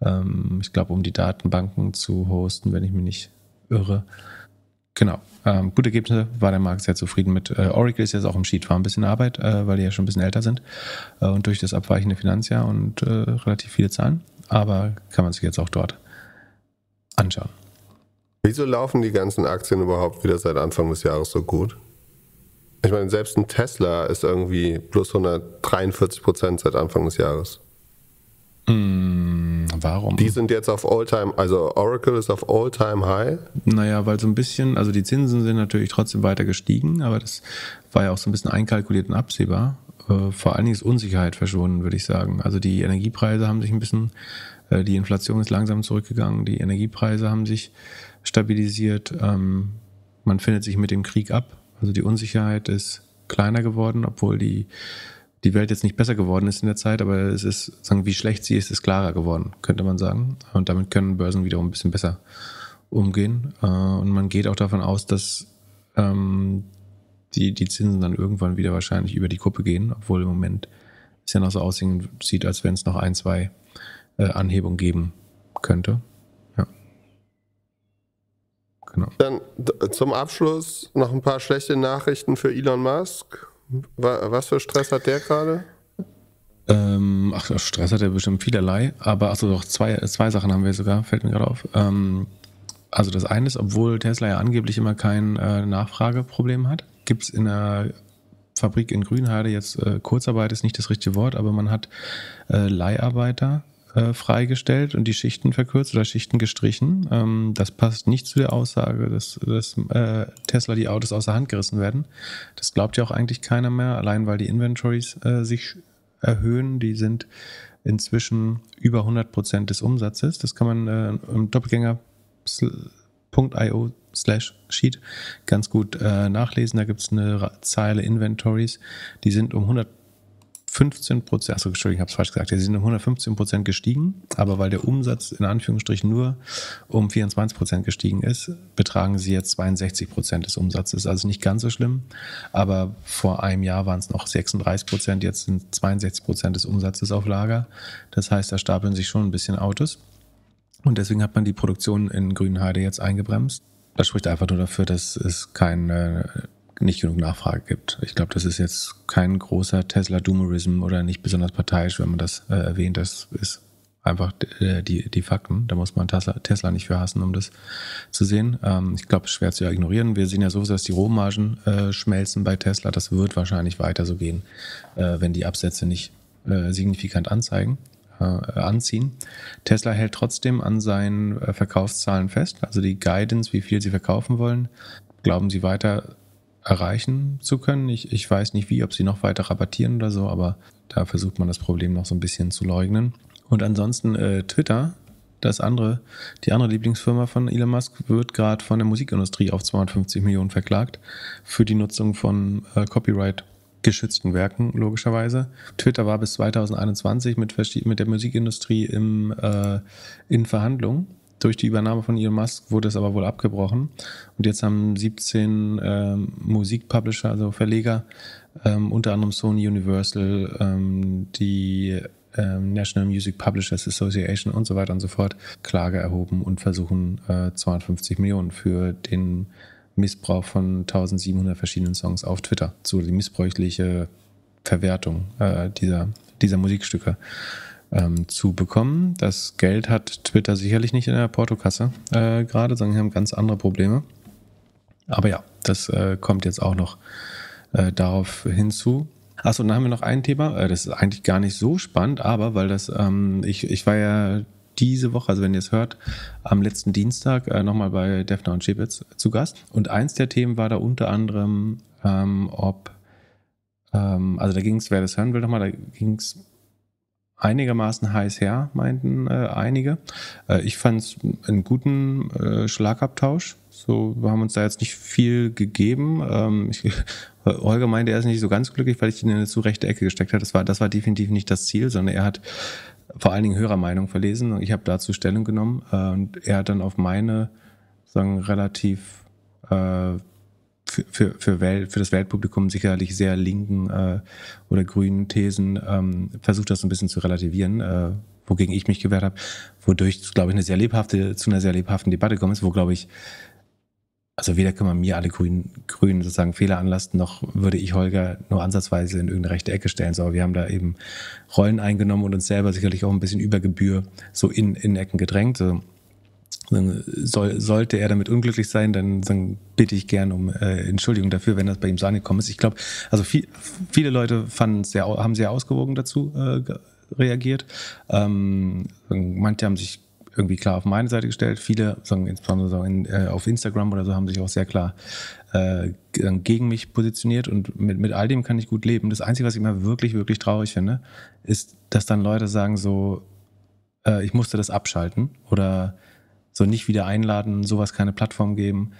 Ähm, ich glaube, um die Datenbanken zu hosten, wenn ich mich nicht irre. Genau. Ähm, gute Ergebnisse, war der Markt sehr zufrieden mit. Äh, Oracle ist jetzt auch im Sheet, war ein bisschen Arbeit, äh, weil die ja schon ein bisschen älter sind äh, und durch das abweichende Finanzjahr und äh, relativ viele Zahlen. Aber kann man sich jetzt auch dort anschauen. Wieso laufen die ganzen Aktien überhaupt wieder seit Anfang des Jahres so gut? Ich meine, selbst ein Tesla ist irgendwie plus 143 Prozent seit Anfang des Jahres. Hm, warum? Die sind jetzt auf All-Time, also Oracle ist auf All-Time High. Naja, weil so ein bisschen, also die Zinsen sind natürlich trotzdem weiter gestiegen, aber das war ja auch so ein bisschen einkalkuliert und absehbar. Äh, vor allen Dingen ist Unsicherheit verschwunden, würde ich sagen. Also die Energiepreise haben sich ein bisschen, äh, die Inflation ist langsam zurückgegangen, die Energiepreise haben sich stabilisiert. Ähm, man findet sich mit dem Krieg ab. Also die Unsicherheit ist kleiner geworden, obwohl die die Welt jetzt nicht besser geworden ist in der Zeit, aber es ist, sagen, wie schlecht sie ist, ist klarer geworden, könnte man sagen. Und damit können Börsen wiederum ein bisschen besser umgehen. Äh, und man geht auch davon aus, dass ähm, die, die Zinsen dann irgendwann wieder wahrscheinlich über die Kuppe gehen, obwohl im Moment es ja noch so aussieht, als wenn es noch ein, zwei äh, Anhebungen geben könnte. Ja. Genau. Dann zum Abschluss noch ein paar schlechte Nachrichten für Elon Musk. Was für Stress hat der gerade? Ähm, ach, Stress hat er bestimmt vielerlei, aber achso, doch zwei, zwei Sachen haben wir sogar, fällt mir gerade auf. Ähm, also das eine ist, obwohl Tesla ja angeblich immer kein äh, Nachfrageproblem hat, gibt es in der Fabrik in Grünheide jetzt äh, Kurzarbeit ist nicht das richtige Wort, aber man hat äh, Leiharbeiter, äh, freigestellt und die Schichten verkürzt oder Schichten gestrichen. Ähm, das passt nicht zu der Aussage, dass, dass äh, Tesla die Autos außer Hand gerissen werden. Das glaubt ja auch eigentlich keiner mehr, allein weil die Inventories äh, sich erhöhen. Die sind inzwischen über 100 Prozent des Umsatzes. Das kann man äh, im Doppelgänger.io slash sheet ganz gut äh, nachlesen. Da gibt es eine Zeile Inventories, die sind um 100 115 Prozent, also Entschuldigung, ich habe es falsch gesagt, die sind um 115 Prozent gestiegen, aber weil der Umsatz in Anführungsstrichen nur um 24 Prozent gestiegen ist, betragen sie jetzt 62 Prozent des Umsatzes. Also nicht ganz so schlimm, aber vor einem Jahr waren es noch 36 Prozent, jetzt sind 62 Prozent des Umsatzes auf Lager. Das heißt, da stapeln sich schon ein bisschen Autos. Und deswegen hat man die Produktion in Grünheide jetzt eingebremst. Das spricht einfach nur dafür, dass es keine äh, nicht genug Nachfrage gibt. Ich glaube, das ist jetzt kein großer Tesla-Doomerism oder nicht besonders parteiisch, wenn man das äh, erwähnt. Das ist einfach die, äh, die, die Fakten. Da muss man Tesla, Tesla nicht für hassen, um das zu sehen. Ähm, ich glaube, es ist schwer zu ignorieren. Wir sehen ja sowieso, dass die Rohmargen äh, schmelzen bei Tesla. Das wird wahrscheinlich weiter so gehen, äh, wenn die Absätze nicht äh, signifikant anzeigen äh, anziehen. Tesla hält trotzdem an seinen Verkaufszahlen fest, also die Guidance, wie viel sie verkaufen wollen, glauben sie weiter erreichen zu können. Ich, ich weiß nicht wie, ob sie noch weiter rabattieren oder so, aber da versucht man das Problem noch so ein bisschen zu leugnen. Und ansonsten äh, Twitter, das andere, die andere Lieblingsfirma von Elon Musk wird gerade von der Musikindustrie auf 250 Millionen verklagt für die Nutzung von äh, Copyright geschützten Werken, logischerweise. Twitter war bis 2021 mit, mit der Musikindustrie im, äh, in Verhandlungen durch die Übernahme von Elon Musk wurde es aber wohl abgebrochen. Und jetzt haben 17 ähm, Musikpublisher, also Verleger, ähm, unter anderem Sony Universal, ähm, die ähm, National Music Publishers Association und so weiter und so fort, Klage erhoben und versuchen äh, 250 Millionen für den Missbrauch von 1700 verschiedenen Songs auf Twitter, so die missbräuchliche Verwertung äh, dieser, dieser Musikstücke ähm, zu bekommen. Das Geld hat Twitter sicherlich nicht in der Portokasse äh, gerade, sondern wir haben ganz andere Probleme. Aber ja, das äh, kommt jetzt auch noch äh, darauf hinzu. Achso, dann haben wir noch ein Thema. Äh, Das ist eigentlich gar nicht so spannend, aber weil das, ähm, ich, ich war ja diese Woche, also wenn ihr es hört, am letzten Dienstag äh, nochmal bei Defner und Schäbitz zu Gast. Und eins der Themen war da unter anderem, ähm, ob, ähm, also da ging es, wer das hören will, nochmal, da ging es einigermaßen heiß her, meinten äh, einige. Äh, ich fand es einen guten äh, Schlagabtausch. So, wir haben uns da jetzt nicht viel gegeben. Ähm, ich, Holger meinte, er ist nicht so ganz glücklich, weil ich ihn in eine zu rechte Ecke gesteckt habe. Das war, das war definitiv nicht das Ziel, sondern er hat vor allen Dingen höherer Meinung verlesen und ich habe dazu Stellung genommen. Äh, und er hat dann auf meine, sagen, relativ äh, für, für, für, Welt, für das Weltpublikum sicherlich sehr linken äh, oder grünen Thesen ähm, versucht, das ein bisschen zu relativieren, äh, wogegen ich mich gewehrt habe, wodurch, glaube ich, eine sehr lebhafte, zu einer sehr lebhaften Debatte gekommen ist, wo, glaube ich, also weder kann man mir alle grünen, grünen sozusagen Fehler anlasten, noch würde ich Holger nur ansatzweise in irgendeine rechte Ecke stellen. So, aber wir haben da eben Rollen eingenommen und uns selber sicherlich auch ein bisschen über Gebühr so in, in Ecken gedrängt. So soll, sollte er damit unglücklich sein, dann, dann bitte ich gern um äh, Entschuldigung dafür, wenn das bei ihm so angekommen ist. Ich glaube, also viel, viele Leute sehr, haben sehr ausgewogen dazu äh, reagiert. Ähm, manche haben sich irgendwie klar auf meine Seite gestellt. Viele, sagen, insbesondere sagen, in, äh, auf Instagram oder so, haben sich auch sehr klar äh, gegen mich positioniert und mit, mit all dem kann ich gut leben. Das Einzige, was ich immer wirklich, wirklich traurig finde, ist, dass dann Leute sagen so, äh, ich musste das abschalten oder so nicht wieder einladen, sowas keine Plattform geben.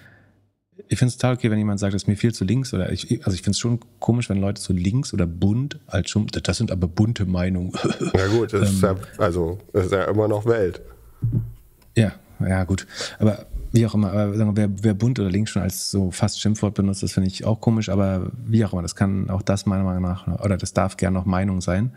Ich finde es total okay, wenn jemand sagt, das ist mir viel zu links oder ich, also ich finde es schon komisch, wenn Leute zu links oder bunt als schon, das sind aber bunte Meinungen. Na gut, das ähm, ist ja, also das ist ja immer noch Welt. Ja, ja gut, aber wie auch immer, aber sagen wir, wer, wer bunt oder links schon als so fast Schimpfwort benutzt, das finde ich auch komisch, aber wie auch immer, das kann auch das meiner Meinung nach oder das darf gern noch Meinung sein.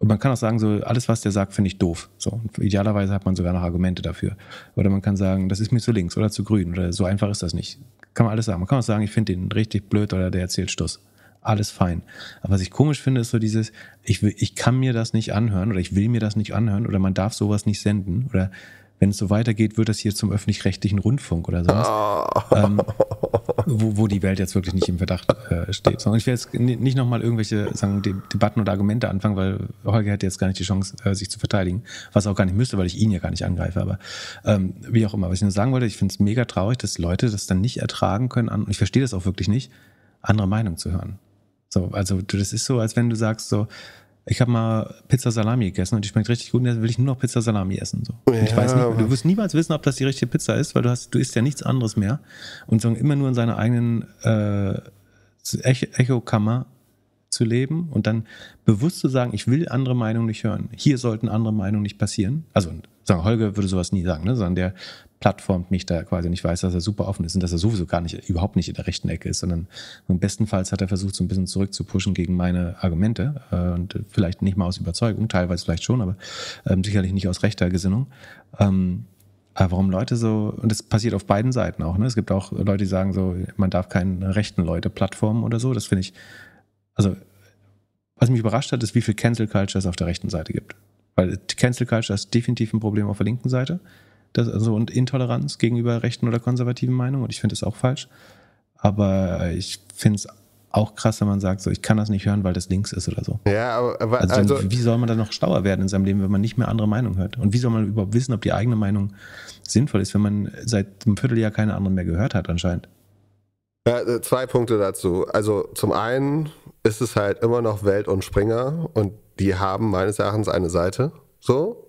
Und man kann auch sagen, so alles, was der sagt, finde ich doof. So, und idealerweise hat man sogar noch Argumente dafür. Oder man kann sagen, das ist mir zu links oder zu grün oder so einfach ist das nicht. Kann man alles sagen. Man kann auch sagen, ich finde den richtig blöd oder der erzählt Stuss. Alles fein. Aber was ich komisch finde, ist so dieses, ich, will, ich kann mir das nicht anhören oder ich will mir das nicht anhören oder man darf sowas nicht senden oder wenn es so weitergeht, wird das hier zum öffentlich-rechtlichen Rundfunk oder sowas. Ah. Ähm, wo, wo die Welt jetzt wirklich nicht im Verdacht äh, steht. Sondern ich werde jetzt nicht nochmal irgendwelche sagen, De Debatten oder Argumente anfangen, weil Holger hätte jetzt gar nicht die Chance, äh, sich zu verteidigen, was auch gar nicht müsste, weil ich ihn ja gar nicht angreife. Aber ähm, wie auch immer, was ich nur sagen wollte, ich finde es mega traurig, dass Leute das dann nicht ertragen können an, und ich verstehe das auch wirklich nicht, andere Meinung zu hören. So, also das ist so, als wenn du sagst, so, ich habe mal Pizza Salami gegessen und die schmeckt richtig gut und jetzt will ich nur noch Pizza Salami essen. So. Ja, ich weiß nicht, du wirst niemals wissen, ob das die richtige Pizza ist, weil du hast, du isst ja nichts anderes mehr und so immer nur in seiner eigenen äh, Echokammer zu leben und dann bewusst zu sagen, ich will andere Meinungen nicht hören. Hier sollten andere Meinungen nicht passieren. Also sagen, Holger würde sowas nie sagen, ne? sondern der Plattform mich da quasi nicht weiß, dass er super offen ist und dass er sowieso gar nicht, überhaupt nicht in der rechten Ecke ist, sondern bestenfalls hat er versucht, so ein bisschen zurückzupuschen gegen meine Argumente äh, und vielleicht nicht mal aus Überzeugung, teilweise vielleicht schon, aber ähm, sicherlich nicht aus rechter Gesinnung. Ähm, aber warum Leute so, und das passiert auf beiden Seiten auch, ne? es gibt auch Leute, die sagen so, man darf keinen rechten Leute plattformen oder so, das finde ich, also was mich überrascht hat, ist, wie viel Cancel Culture es auf der rechten Seite gibt. Weil Cancel Culture ist definitiv ein Problem auf der linken Seite. Das, also, und Intoleranz gegenüber rechten oder konservativen Meinungen. Und ich finde das auch falsch. Aber ich finde es auch krass, wenn man sagt, so, ich kann das nicht hören, weil das links ist oder so. Ja, aber, aber also, also, wie soll man dann noch schlauer werden in seinem Leben, wenn man nicht mehr andere Meinungen hört? Und wie soll man überhaupt wissen, ob die eigene Meinung sinnvoll ist, wenn man seit einem Vierteljahr keine andere mehr gehört hat anscheinend? Ja, äh, zwei Punkte dazu. Also zum einen ist es halt immer noch Welt und Springer und die haben meines Erachtens eine Seite. So,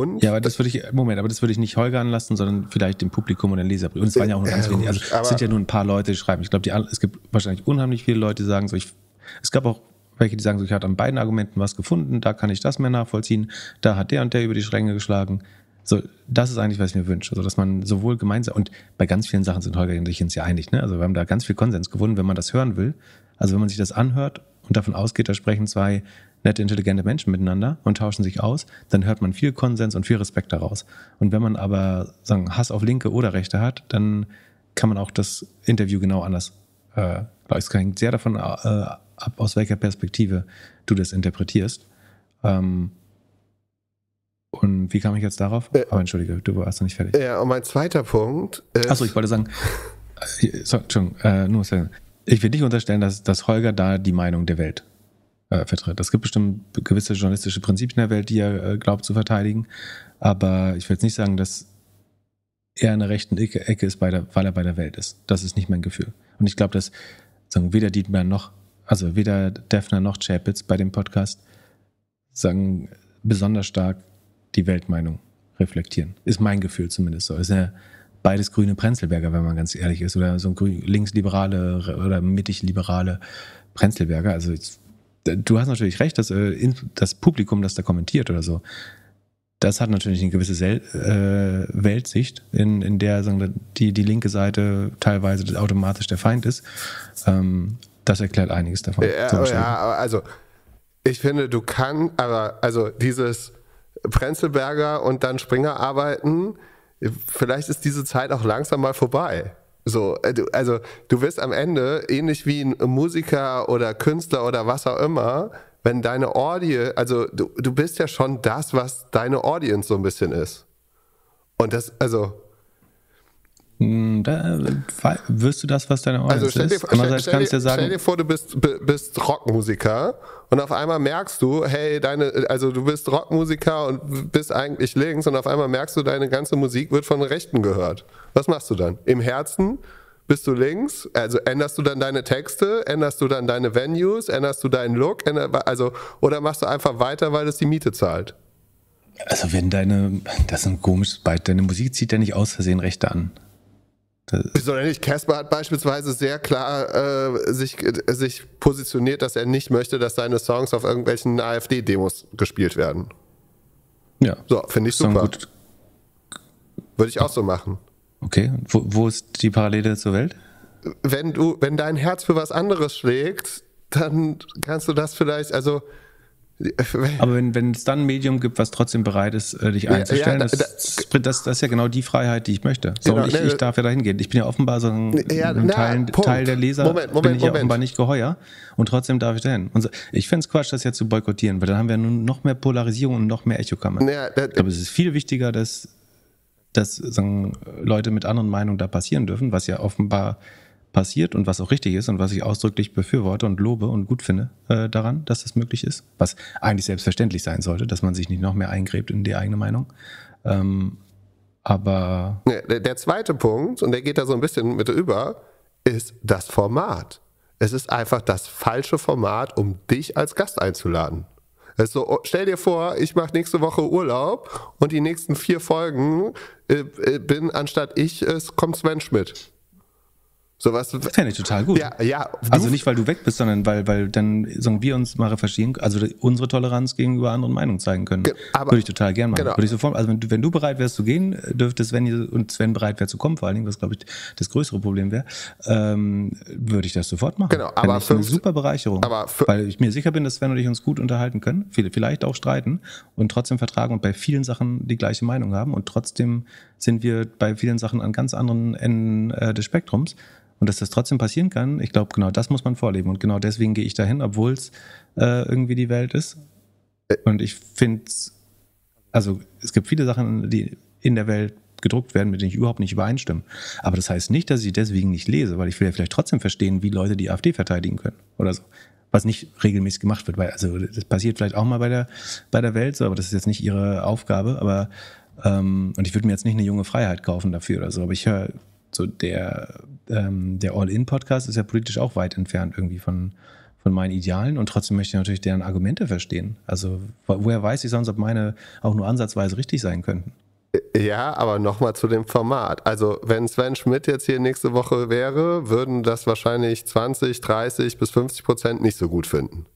und ja, aber das würde ich, Moment, aber das würde ich nicht Holger anlassen, sondern vielleicht dem Publikum oder den Leserbrief. Und es waren ja auch nur ganz wenige. Also, es sind ja nur ein paar Leute, die schreiben. Ich glaube, die, es gibt wahrscheinlich unheimlich viele Leute, die sagen so, ich, es gab auch welche, die sagen so, ich habe an beiden Argumenten was gefunden, da kann ich das mehr nachvollziehen, da hat der und der über die Schränke geschlagen. So, das ist eigentlich, was ich mir wünsche. Also, dass man sowohl gemeinsam, und bei ganz vielen Sachen sind Holger und ich uns ja einig, ne? Also, wir haben da ganz viel Konsens gewonnen, wenn man das hören will. Also, wenn man sich das anhört und davon ausgeht, da sprechen zwei nette, intelligente Menschen miteinander und tauschen sich aus, dann hört man viel Konsens und viel Respekt daraus. Und wenn man aber sagen, Hass auf Linke oder Rechte hat, dann kann man auch das Interview genau anders. Äh, es hängt sehr davon äh, ab, aus welcher Perspektive du das interpretierst. Ähm, und wie kam ich jetzt darauf? Äh, aber entschuldige, du warst noch nicht fertig. Ja, und mein zweiter Punkt. Ist Achso, ich wollte sagen, äh, so, Entschuldigung, äh, nur ich will nicht unterstellen, dass, dass Holger da die Meinung der Welt äh, vertritt. Es gibt bestimmt gewisse journalistische Prinzipien der Welt, die er äh, glaubt zu verteidigen. Aber ich will jetzt nicht sagen, dass er in der rechten Ecke ist, der, weil er bei der Welt ist. Das ist nicht mein Gefühl. Und ich glaube, dass sagen, weder Dietmar noch, also weder Defner noch Chapitz bei dem Podcast sagen besonders stark die Weltmeinung reflektieren. Ist mein Gefühl zumindest so. Ist ja beides grüne Prenzelberger, wenn man ganz ehrlich ist. Oder so ein linksliberale oder mittigliberale Prenzelberger. Also jetzt du hast natürlich recht, dass äh, das Publikum, das da kommentiert oder so, das hat natürlich eine gewisse Sel äh, Weltsicht, in, in der sagen die, die linke Seite teilweise automatisch der Feind ist. Ähm, das erklärt einiges davon. Ja, ja, also ich finde, du kannst, aber also dieses Prenzelberger und dann Springer arbeiten, vielleicht ist diese Zeit auch langsam mal vorbei. So, äh, also du wirst am Ende, ähnlich wie ein Musiker oder Künstler oder was auch immer, wenn deine Audience, also du, du bist ja schon das, was deine Audience so ein bisschen ist. Und das, also. Hm, da wirst du das, was deine Audience also stell dir, ist? Stell, stell, dir, ja sagen, stell dir vor, du bist, bist Rockmusiker und auf einmal merkst du, hey, deine, also du bist Rockmusiker und bist eigentlich links und auf einmal merkst du, deine ganze Musik wird von Rechten gehört. Was machst du dann? Im Herzen bist du links, also änderst du dann deine Texte, änderst du dann deine Venues, änderst du deinen Look, änder, also oder machst du einfach weiter, weil es die Miete zahlt? Also wenn deine, das ist ein komisches Beispiel, deine Musik zieht ja nicht aus Versehen Rechte an. Wieso denn nicht? Casper hat beispielsweise sehr klar äh, sich, äh, sich positioniert, dass er nicht möchte, dass seine Songs auf irgendwelchen AfD-Demos gespielt werden. Ja. So, finde ich super. Würde ich auch so machen. Okay, wo, wo ist die Parallele zur Welt? Wenn du, wenn dein Herz für was anderes schlägt, dann kannst du das vielleicht, also aber wenn, wenn es dann ein Medium gibt, was trotzdem bereit ist, äh, dich einzustellen, ja, ja, da, da, das, das, ist ja genau die Freiheit, die ich möchte. So, genau, ich, ne, ich, darf ja dahin gehen. Ich bin ja offenbar so ein, ja, ein na, Teil, Teil, der Leser, Moment, Moment, bin ich Moment. ja offenbar nicht geheuer und trotzdem darf ich dahin. Und so, ich fände es Quatsch, das ja zu boykottieren, weil dann haben wir nun noch mehr Polarisierung und noch mehr Echokammer. Ja, aber es ist viel wichtiger, dass dass sagen, Leute mit anderen Meinungen da passieren dürfen, was ja offenbar passiert und was auch richtig ist und was ich ausdrücklich befürworte und lobe und gut finde äh, daran, dass das möglich ist, was eigentlich selbstverständlich sein sollte, dass man sich nicht noch mehr eingräbt in die eigene Meinung. Ähm, aber. Der zweite Punkt, und der geht da so ein bisschen mit über, ist das Format. Es ist einfach das falsche Format, um dich als Gast einzuladen. Also oh, stell dir vor, ich mache nächste Woche Urlaub und die nächsten vier Folgen äh, äh bin anstatt ich, es äh, kommt Sven Schmidt. Sowas. Das fände ich total gut. Ja, ja. Also nicht, weil du weg bist, sondern weil, weil dann sagen wir uns mal recherchieren, also unsere Toleranz gegenüber anderen Meinungen zeigen können. Aber, Würde ich total gern machen. Genau. Würde ich sofort, also wenn du, wenn du bereit wärst zu gehen, äh, dürftest Sven und Sven bereit wäre zu kommen, vor allen Dingen, was glaube ich das größere Problem wäre, ähm, würde ich das sofort machen. Genau, aber ich für eine super Bereicherung. Aber weil ich mir sicher bin, dass Sven und ich uns gut unterhalten können, vielleicht auch streiten und trotzdem vertragen und bei vielen Sachen die gleiche Meinung haben und trotzdem sind wir bei vielen Sachen an ganz anderen Enden äh, des Spektrums. Und dass das trotzdem passieren kann, ich glaube, genau das muss man vorleben. Und genau deswegen gehe ich dahin, obwohl es äh, irgendwie die Welt ist. Und ich finde, also es gibt viele Sachen, die in der Welt gedruckt werden, mit denen ich überhaupt nicht übereinstimme. Aber das heißt nicht, dass ich deswegen nicht lese, weil ich will ja vielleicht trotzdem verstehen, wie Leute die AfD verteidigen können oder so. Was nicht regelmäßig gemacht wird. Weil, also das passiert vielleicht auch mal bei der, bei der Welt, so, aber das ist jetzt nicht ihre Aufgabe. Aber ähm, und ich würde mir jetzt nicht eine junge Freiheit kaufen dafür oder so, aber ich höre so der, ähm, der All-In-Podcast ist ja politisch auch weit entfernt irgendwie von, von meinen Idealen und trotzdem möchte ich natürlich deren Argumente verstehen. Also woher weiß ich sonst, ob meine auch nur ansatzweise richtig sein könnten? Ja, aber nochmal zu dem Format. Also, wenn Sven Schmidt jetzt hier nächste Woche wäre, würden das wahrscheinlich 20, 30 bis 50 Prozent nicht so gut finden.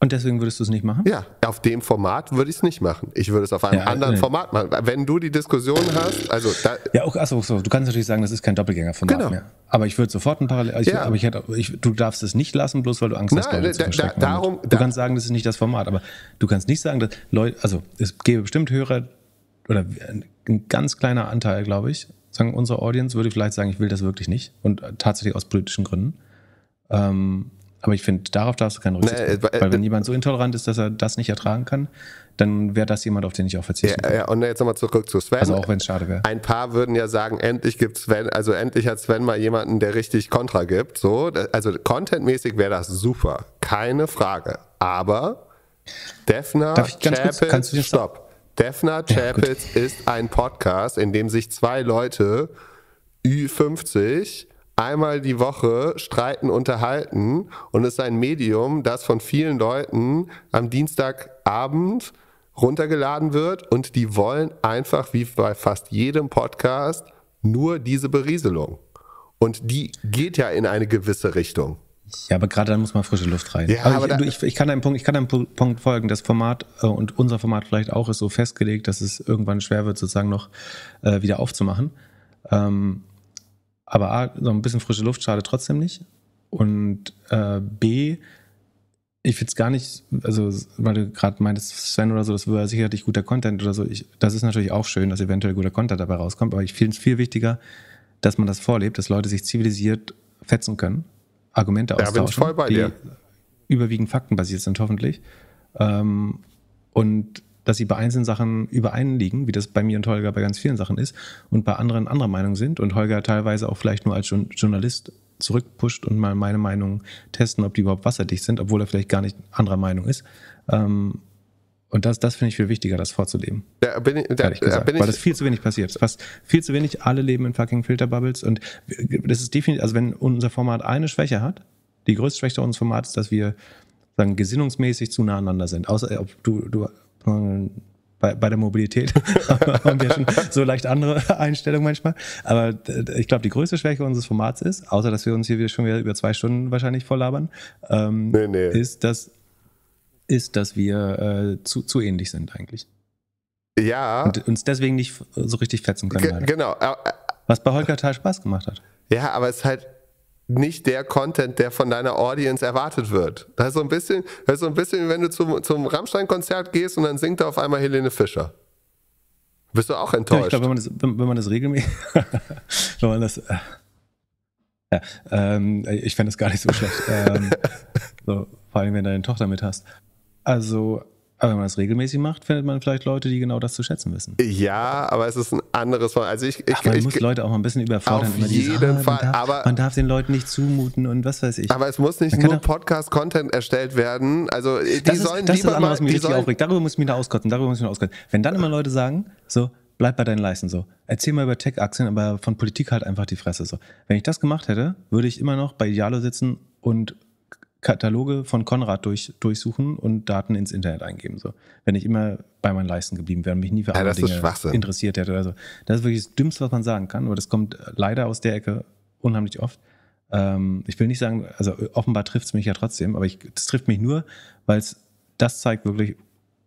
Und deswegen würdest du es nicht machen? Ja, auf dem Format würde ich es nicht machen. Ich würde es auf einem ja, anderen nee. Format machen. Wenn du die Diskussion hast, also da ja, auch achso, so, du kannst natürlich sagen, das ist kein Doppelgängerformat genau. mehr. Aber ich würde sofort ein Parallel. Ja. Aber ich hätte, ich, du darfst es nicht lassen, bloß weil du Angst Nein, hast, Leute da, zu da, darum, Du da, kannst sagen, das ist nicht das Format, aber du kannst nicht sagen, dass Leute, also es gäbe bestimmt Hörer oder ein ganz kleiner Anteil, glaube ich, sagen unsere Audience würde vielleicht sagen, ich will das wirklich nicht und äh, tatsächlich aus politischen Gründen. Ähm, aber ich finde, darauf darfst du keinen Rücksicht äh, nehmen. Äh, Weil wenn äh, jemand so intolerant ist, dass er das nicht ertragen kann, dann wäre das jemand, auf den ich auch verzichten ja, ja, und jetzt nochmal zurück zu Sven. Also auch wenn es schade wäre. Ein paar würden ja sagen, endlich gibt Sven, also endlich hat Sven mal jemanden, der richtig Kontra gibt. So, also contentmäßig wäre das super. Keine Frage. Aber Defner, Chapitz, stopp. Defner Chapitz ja, ist ein Podcast, in dem sich zwei Leute Ü50 einmal die Woche streiten, unterhalten und ist ein Medium, das von vielen Leuten am Dienstagabend runtergeladen wird und die wollen einfach wie bei fast jedem Podcast nur diese Berieselung. Und die geht ja in eine gewisse Richtung. Ja, aber gerade dann muss man frische Luft rein. Ja, also aber, aber ich, ich, ich, kann einem Punkt, ich kann einem Punkt folgen. Das Format äh, und unser Format vielleicht auch ist so festgelegt, dass es irgendwann schwer wird, sozusagen noch äh, wieder aufzumachen. Ähm, aber A, so ein bisschen frische Luft schadet trotzdem nicht. Und äh, B, ich finde es gar nicht, also weil du gerade meintest, Sven oder so, das wäre sicherlich guter Content oder so. Ich, das ist natürlich auch schön, dass eventuell guter Content dabei rauskommt, aber ich finde es viel wichtiger, dass man das vorlebt, dass Leute sich zivilisiert fetzen können, Argumente ja, austauschen, bin ich voll bei die dir. überwiegend faktenbasiert sind hoffentlich. Ähm, und dass sie bei einzelnen Sachen überein liegen, wie das bei mir und Holger bei ganz vielen Sachen ist, und bei anderen anderer Meinung sind und Holger teilweise auch vielleicht nur als Journalist zurückpusht und mal meine Meinung testen, ob die überhaupt wasserdicht sind, obwohl er vielleicht gar nicht anderer Meinung ist. Ähm, und das, das finde ich viel wichtiger, das vorzuleben. Da bin ich, da, da bin ich Weil das viel zu wenig passiert. Fast viel zu wenig, alle leben in fucking Filterbubbles. Und das ist definitiv, also wenn unser Format eine Schwäche hat, die größte Schwäche unseres Formats ist, dass wir sagen, gesinnungsmäßig zu nahe aneinander sind. Außer ob du, du bei, bei der Mobilität haben wir schon so leicht andere Einstellungen manchmal. Aber äh, ich glaube, die größte Schwäche unseres Formats ist, außer dass wir uns hier wieder schon wieder über zwei Stunden wahrscheinlich voll ähm, nee, nee. ist, dass, ist, dass wir äh, zu, zu ähnlich sind eigentlich. Ja. Und uns deswegen nicht so richtig fetzen können. G leider. Genau. Äh, Was bei Holger total Spaß gemacht hat. Ja, aber es ist halt, nicht der Content, der von deiner Audience erwartet wird. Das ist so ein bisschen, das ist so ein bisschen wenn du zum, zum Rammstein-Konzert gehst und dann singt da auf einmal Helene Fischer. Bist du auch enttäuscht? Ja, ich glaube, wenn man das, wenn, wenn man das regelmäßig, wenn man das, äh, ja, ähm, ich fände das gar nicht so schlecht, ähm, so, vor allem wenn du deine Tochter mit hast. Also, aber wenn man das regelmäßig macht, findet man vielleicht Leute, die genau das zu schätzen wissen. Ja, aber es ist ein anderes Format. Also ich, ich, aber man ich, muss Leute auch mal ein bisschen überfordern. Auf jeden sagen, ah, Fall. Man darf, aber man darf den Leuten nicht zumuten und was weiß ich. Aber es muss nicht nur Podcast-Content erstellt werden. Also die das sollen ist, das lieber ist andere, was mich sollen, aufregt. Darüber muss ich mich da auskotzen. Darüber muss ich mich auskotzen. Wenn dann immer Leute sagen, so bleib bei deinen Leisten so. Erzähl mal über Tech-Aktien, aber von Politik halt einfach die Fresse so. Wenn ich das gemacht hätte, würde ich immer noch bei Idealo sitzen und Kataloge von Konrad durch, durchsuchen und Daten ins Internet eingeben. So. Wenn ich immer bei meinen Leisten geblieben wäre und mich nie für andere ja, Dinge interessiert hätte. oder so. das ist wirklich das Dümmste, was man sagen kann, aber das kommt äh, leider aus der Ecke unheimlich oft. Ähm, ich will nicht sagen, also äh, offenbar trifft es mich ja trotzdem, aber ich, das trifft mich nur, weil es das zeigt wirklich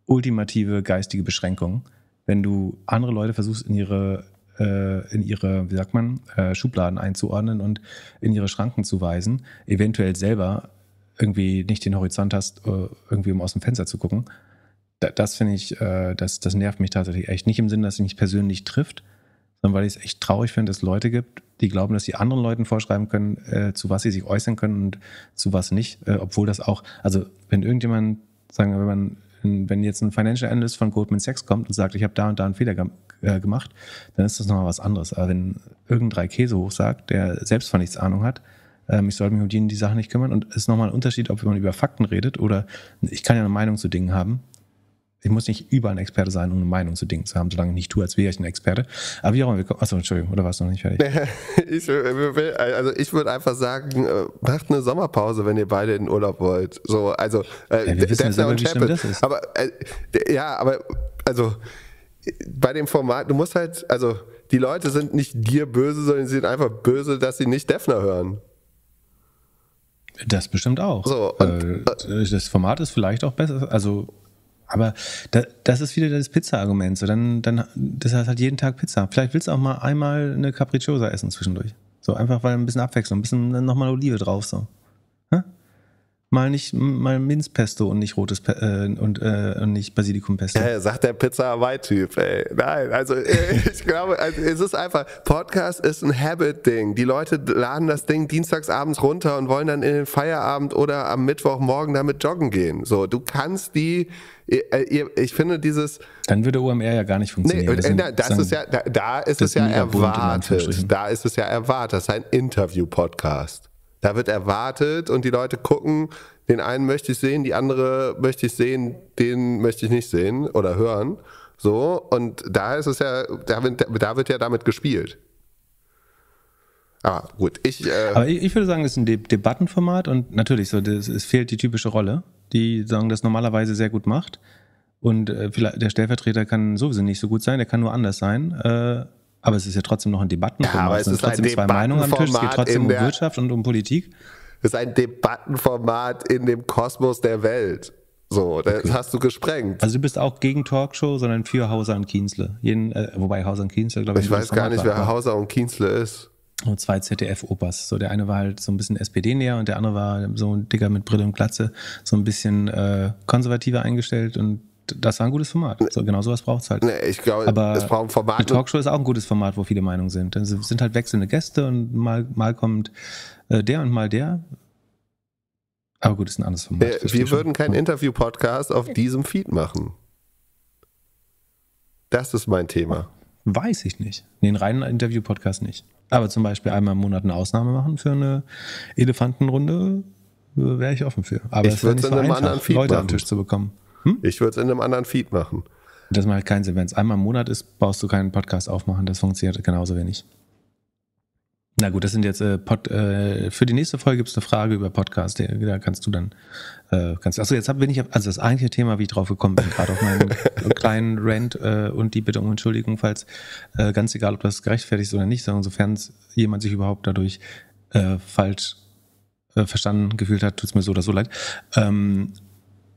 ultimative geistige Beschränkungen. wenn du andere Leute versuchst, in ihre äh, in ihre, wie sagt man, Schubladen einzuordnen und in ihre Schranken zu weisen, eventuell selber irgendwie nicht den Horizont hast, äh, irgendwie um aus dem Fenster zu gucken. Das finde ich, äh, das, das nervt mich tatsächlich echt. Nicht im Sinne, dass es mich persönlich trifft, sondern weil ich es echt traurig finde, dass es Leute gibt, die glauben, dass sie anderen Leuten vorschreiben können, äh, zu was sie sich äußern können und zu was nicht. obwohl das auch, also wenn irgendjemand, sagen wir, mal, wenn jetzt ein Financial Analyst von Goldman Sachs kommt und sagt, ich habe da und da einen Fehler gemacht, dann ist das nochmal was anderes. Aber wenn irgendein Käse hoch sagt, der selbst von nichts Ahnung hat, ähm, ich sollte mich um die, die Sachen nicht kümmern. Und es ist nochmal ein Unterschied, ob man über Fakten redet oder ich kann ja eine Meinung zu Dingen haben. Ich muss nicht überall ein Experte sein, um eine Meinung zu Dingen zu haben, solange ich nicht tue, als wäre ich ein Experte. Aber wie auch immer, wir kommen. Achso, Entschuldigung, oder warst du noch nicht fertig? ich, äh, also ich würde einfach sagen, äh, macht eine Sommerpause, wenn ihr beide in Urlaub wollt. So, also äh, ja, wir wissen jetzt aber, wie das ist. Aber äh, ja, aber also bei dem Format, du musst halt, also die Leute sind nicht dir böse, sondern sie sind einfach böse, dass sie nicht Defner hören. Das bestimmt auch. So, und, äh, das Format ist vielleicht auch besser. Also, aber da, das ist wieder das Pizza-Argument. So, dann, dann, das heißt halt jeden Tag Pizza. Vielleicht willst du auch mal einmal eine Capricciosa essen zwischendurch. So, einfach weil ein bisschen Abwechslung, ein bisschen nochmal Olive drauf. So mal nicht mal Minzpesto und nicht rotes Pe äh, und, äh, und nicht Basilikumpesto. Hey, sagt der Pizza Hawaii-Typ, ey. Nein, also äh, ich glaube, also, es ist einfach, Podcast ist ein Habit-Ding. Die Leute laden das Ding dienstagsabends runter und wollen dann in den Feierabend oder am Mittwochmorgen damit joggen gehen. So, du kannst die äh, äh, ich finde dieses. Dann würde OMR ja gar nicht funktionieren. Nee, das, das ist ja, da, da ist es ja erwartet. Da ist es ja erwartet. Das ist ein Interview-Podcast. Da wird erwartet und die Leute gucken, den einen möchte ich sehen, die andere möchte ich sehen, den möchte ich nicht sehen oder hören. So, und da ist es ja, da wird, da wird ja damit gespielt. Aber gut, ich. Äh Aber ich, ich, würde sagen, es ist ein De Debattenformat und natürlich so, das, es fehlt die typische Rolle, die sagen, das normalerweise sehr gut macht. Und äh, vielleicht der Stellvertreter kann sowieso nicht so gut sein, der kann nur anders sein. Äh, aber es ist ja trotzdem noch ein Debattenformat. Ja, aber es, es sind trotzdem zwei Meinungen am Tisch. Es geht trotzdem um Wirtschaft und um Politik. Es ist ein Debattenformat in dem Kosmos der Welt. So, das okay. hast du gesprengt. Also du bist auch gegen Talkshow, sondern für Hauser und Kienzle. Jeden, äh, wobei Hauser und Kienzle, glaube ich, ich weiß gar nicht, war, wer Hauser und Kienzle ist. Und zwei ZDF-Opas. So, der eine war halt so ein bisschen SPD-näher und der andere war so ein Dicker mit Brille und Glatze, so ein bisschen äh, konservativer eingestellt und das war ein gutes Format. So, ne. genau sowas braucht es halt. Nee, ich glaube, Aber es braucht ein Format. Eine Talkshow ist auch ein gutes Format, wo viele Meinungen sind. Also, es sind halt wechselnde Gäste und mal, mal kommt äh, der und mal der. Aber gut, ist ein anderes Format. Äh, wir würden keinen Interview-Podcast auf diesem Feed machen. Das ist mein Thema. Weiß ich nicht. Den reinen Interview-Podcast nicht. Aber zum Beispiel einmal im Monat eine Ausnahme machen für eine Elefantenrunde äh, wäre ich offen für. Aber ich es wäre nicht so einfach, Leute machen. an Tisch zu bekommen. Hm? Ich würde es in einem anderen Feed machen. Das macht keinen Sinn. Wenn es einmal im Monat ist, brauchst du keinen Podcast aufmachen. Das funktioniert genauso wenig. Na gut, das sind jetzt äh, Pod, äh, für die nächste Folge gibt es eine Frage über Podcast. Da kannst du dann äh, kannst. Achso, jetzt hab, bin ich also das eigentliche Thema, wie ich drauf gekommen bin, gerade auf meinen kleinen Rant äh, und die Bitte um Entschuldigung, falls äh, ganz egal, ob das gerechtfertigt ist oder nicht, sondern sofern jemand sich überhaupt dadurch äh, falsch äh, verstanden gefühlt hat, tut es mir so oder so leid. Ähm,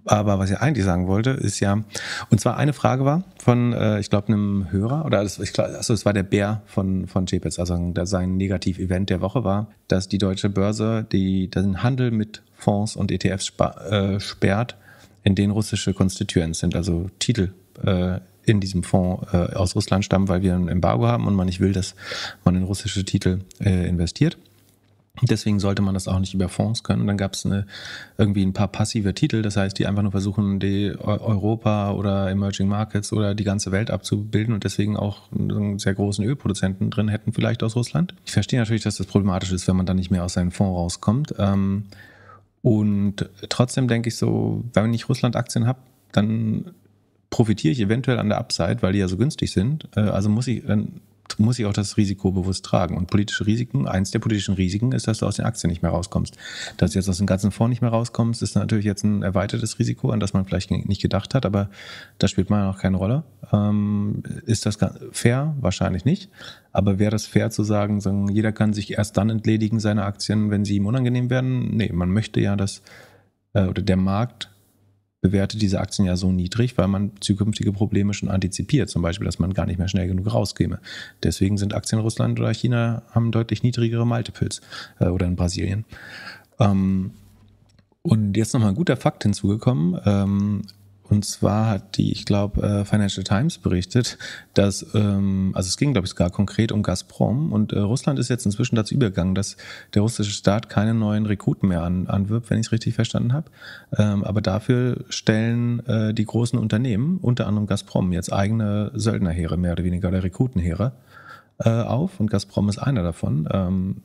aber was ich eigentlich sagen wollte, ist ja, und zwar eine Frage war von, äh, ich glaube, einem Hörer, oder das, ich glaub, also es war der Bär von, von JPEGs, also sein Negativ-Event der Woche war, dass die deutsche Börse die, den Handel mit Fonds und ETFs äh, sperrt, in denen russische Constituents sind, also Titel äh, in diesem Fonds äh, aus Russland stammen, weil wir ein Embargo haben und man nicht will, dass man in russische Titel äh, investiert. Deswegen sollte man das auch nicht über Fonds können. dann gab es irgendwie ein paar passive Titel, das heißt, die einfach nur versuchen, die Europa oder Emerging Markets oder die ganze Welt abzubilden und deswegen auch einen sehr großen Ölproduzenten drin hätten, vielleicht aus Russland. Ich verstehe natürlich, dass das problematisch ist, wenn man dann nicht mehr aus seinem Fonds rauskommt. Ähm, und trotzdem denke ich so, wenn ich Russland-Aktien habe, dann profitiere ich eventuell an der Upside, weil die ja so günstig sind. Äh, also muss ich, dann muss ich auch das Risiko bewusst tragen. Und politische Risiken, eins der politischen Risiken ist, dass du aus den Aktien nicht mehr rauskommst. Dass du jetzt aus dem ganzen Fonds nicht mehr rauskommst, ist natürlich jetzt ein erweitertes Risiko, an das man vielleicht nicht gedacht hat, aber das spielt man auch keine Rolle. Ähm, ist das fair? Wahrscheinlich nicht. Aber wäre das fair zu sagen, sagen, jeder kann sich erst dann entledigen, seine Aktien, wenn sie ihm unangenehm werden? Nee, man möchte ja, dass äh, oder der Markt bewertet diese Aktien ja so niedrig, weil man zukünftige Probleme schon antizipiert, zum Beispiel, dass man gar nicht mehr schnell genug rauskäme. Deswegen sind Aktien in Russland oder China haben deutlich niedrigere Multiples äh, oder in Brasilien. Ähm, und jetzt nochmal ein guter Fakt hinzugekommen. Ähm, und zwar hat die, ich glaube, äh, Financial Times berichtet, dass, ähm, also es ging, glaube ich, gar konkret um Gazprom und äh, Russland ist jetzt inzwischen dazu übergegangen, dass der russische Staat keine neuen Rekruten mehr an, anwirbt, wenn ich es richtig verstanden habe. Ähm, aber dafür stellen äh, die großen Unternehmen, unter anderem Gazprom, jetzt eigene Söldnerheere mehr oder weniger oder Rekrutenheere äh, auf und Gazprom ist einer davon. Ähm,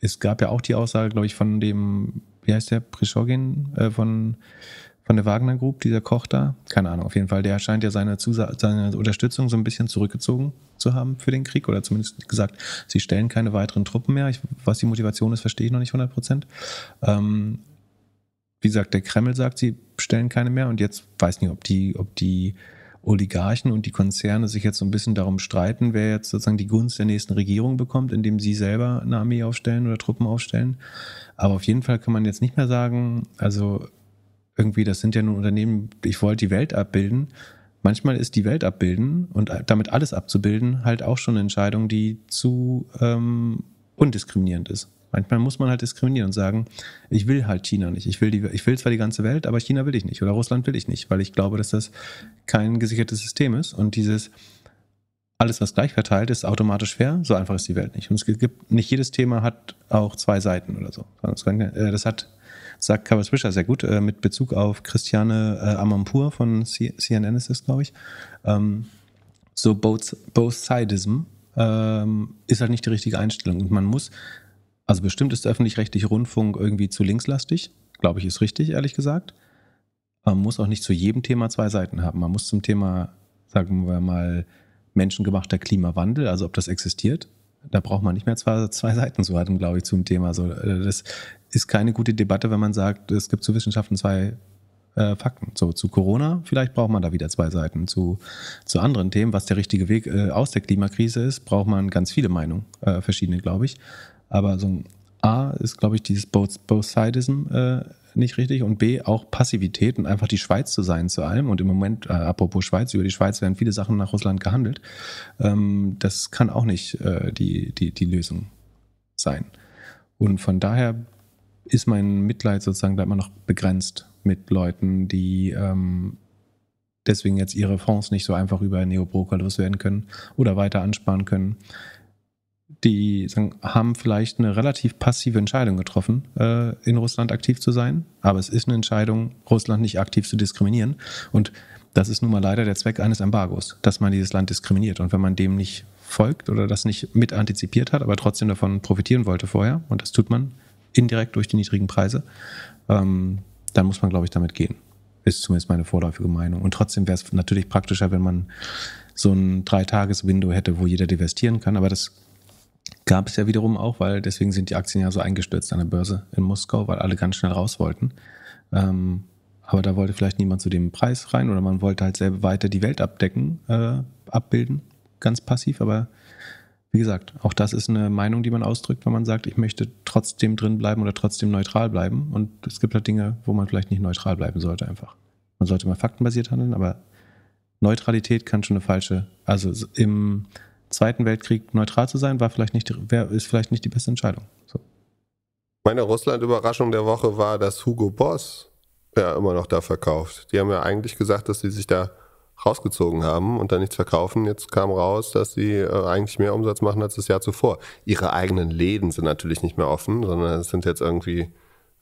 es gab ja auch die Aussage, glaube ich, von dem, wie heißt der, Prishogin, äh, von von der Wagner Group, dieser Koch da, keine Ahnung, auf jeden Fall, der scheint ja seine, seine Unterstützung so ein bisschen zurückgezogen zu haben für den Krieg oder zumindest gesagt, sie stellen keine weiteren Truppen mehr. Ich, was die Motivation ist, verstehe ich noch nicht 100 Prozent. Ähm, wie gesagt, der Kreml sagt, sie stellen keine mehr und jetzt weiß nicht, ob die, ob die Oligarchen und die Konzerne sich jetzt so ein bisschen darum streiten, wer jetzt sozusagen die Gunst der nächsten Regierung bekommt, indem sie selber eine Armee aufstellen oder Truppen aufstellen. Aber auf jeden Fall kann man jetzt nicht mehr sagen, also irgendwie, das sind ja nur Unternehmen, ich wollte die Welt abbilden. Manchmal ist die Welt abbilden und damit alles abzubilden halt auch schon eine Entscheidung, die zu ähm, undiskriminierend ist. Manchmal muss man halt diskriminieren und sagen, ich will halt China nicht. Ich will, die, ich will zwar die ganze Welt, aber China will ich nicht oder Russland will ich nicht, weil ich glaube, dass das kein gesichertes System ist. Und dieses alles, was gleich verteilt ist, automatisch fair, so einfach ist die Welt nicht. Und es gibt, nicht jedes Thema hat auch zwei Seiten oder so. das äh, hat sagt Cover Swisher sehr gut äh, mit Bezug auf Christiane äh, Amampur von C CNN ist es, glaube ich. Ähm, so both, both Sidism ähm, ist halt nicht die richtige Einstellung. Und man muss, also bestimmt ist öffentlich-rechtlicher Rundfunk irgendwie zu linkslastig, glaube ich, ist richtig, ehrlich gesagt. Man muss auch nicht zu jedem Thema zwei Seiten haben. Man muss zum Thema, sagen wir mal, menschengemachter Klimawandel, also ob das existiert, da braucht man nicht mehr zwei, zwei Seiten zu haben, glaube ich, zum Thema. Also das ist keine gute Debatte, wenn man sagt, es gibt zu Wissenschaften zwei äh, Fakten. So, zu Corona, vielleicht braucht man da wieder zwei Seiten. Zu, zu anderen Themen, was der richtige Weg äh, aus der Klimakrise ist, braucht man ganz viele Meinungen, äh, verschiedene, glaube ich. Aber so ein A ist, glaube ich, dieses Both, Both Sidism äh, nicht richtig und B auch Passivität und einfach die Schweiz zu sein zu allem. Und im Moment, äh, apropos Schweiz, über die Schweiz werden viele Sachen nach Russland gehandelt. Ähm, das kann auch nicht äh, die, die, die Lösung sein. Und von daher ist mein Mitleid sozusagen da immer noch begrenzt mit Leuten, die ähm, deswegen jetzt ihre Fonds nicht so einfach über Neobroker loswerden können oder weiter ansparen können. Die sagen, haben vielleicht eine relativ passive Entscheidung getroffen, äh, in Russland aktiv zu sein, aber es ist eine Entscheidung, Russland nicht aktiv zu diskriminieren. Und das ist nun mal leider der Zweck eines Embargos, dass man dieses Land diskriminiert. Und wenn man dem nicht folgt oder das nicht mit antizipiert hat, aber trotzdem davon profitieren wollte vorher, und das tut man indirekt durch die niedrigen Preise, ähm, dann muss man, glaube ich, damit gehen. Ist zumindest meine vorläufige Meinung. Und trotzdem wäre es natürlich praktischer, wenn man so ein Drei-Tages-Window hätte, wo jeder divestieren kann. Aber das gab es ja wiederum auch, weil deswegen sind die Aktien ja so eingestürzt an der Börse in Moskau, weil alle ganz schnell raus wollten. Ähm, aber da wollte vielleicht niemand zu dem Preis rein oder man wollte halt selber weiter die Welt abdecken, äh, abbilden, ganz passiv. Aber wie gesagt, auch das ist eine Meinung, die man ausdrückt, wenn man sagt, ich möchte trotzdem drin bleiben oder trotzdem neutral bleiben. Und es gibt halt Dinge, wo man vielleicht nicht neutral bleiben sollte einfach. Man sollte mal faktenbasiert handeln, aber Neutralität kann schon eine falsche, also im Zweiten Weltkrieg neutral zu sein, war vielleicht nicht, ist vielleicht nicht die beste Entscheidung. So. Meine Russland-Überraschung der Woche war, dass Hugo Boss ja immer noch da verkauft. Die haben ja eigentlich gesagt, dass sie sich da rausgezogen haben und da nichts verkaufen. Jetzt kam raus, dass sie äh, eigentlich mehr Umsatz machen als das Jahr zuvor. Ihre eigenen Läden sind natürlich nicht mehr offen, sondern es sind jetzt irgendwie,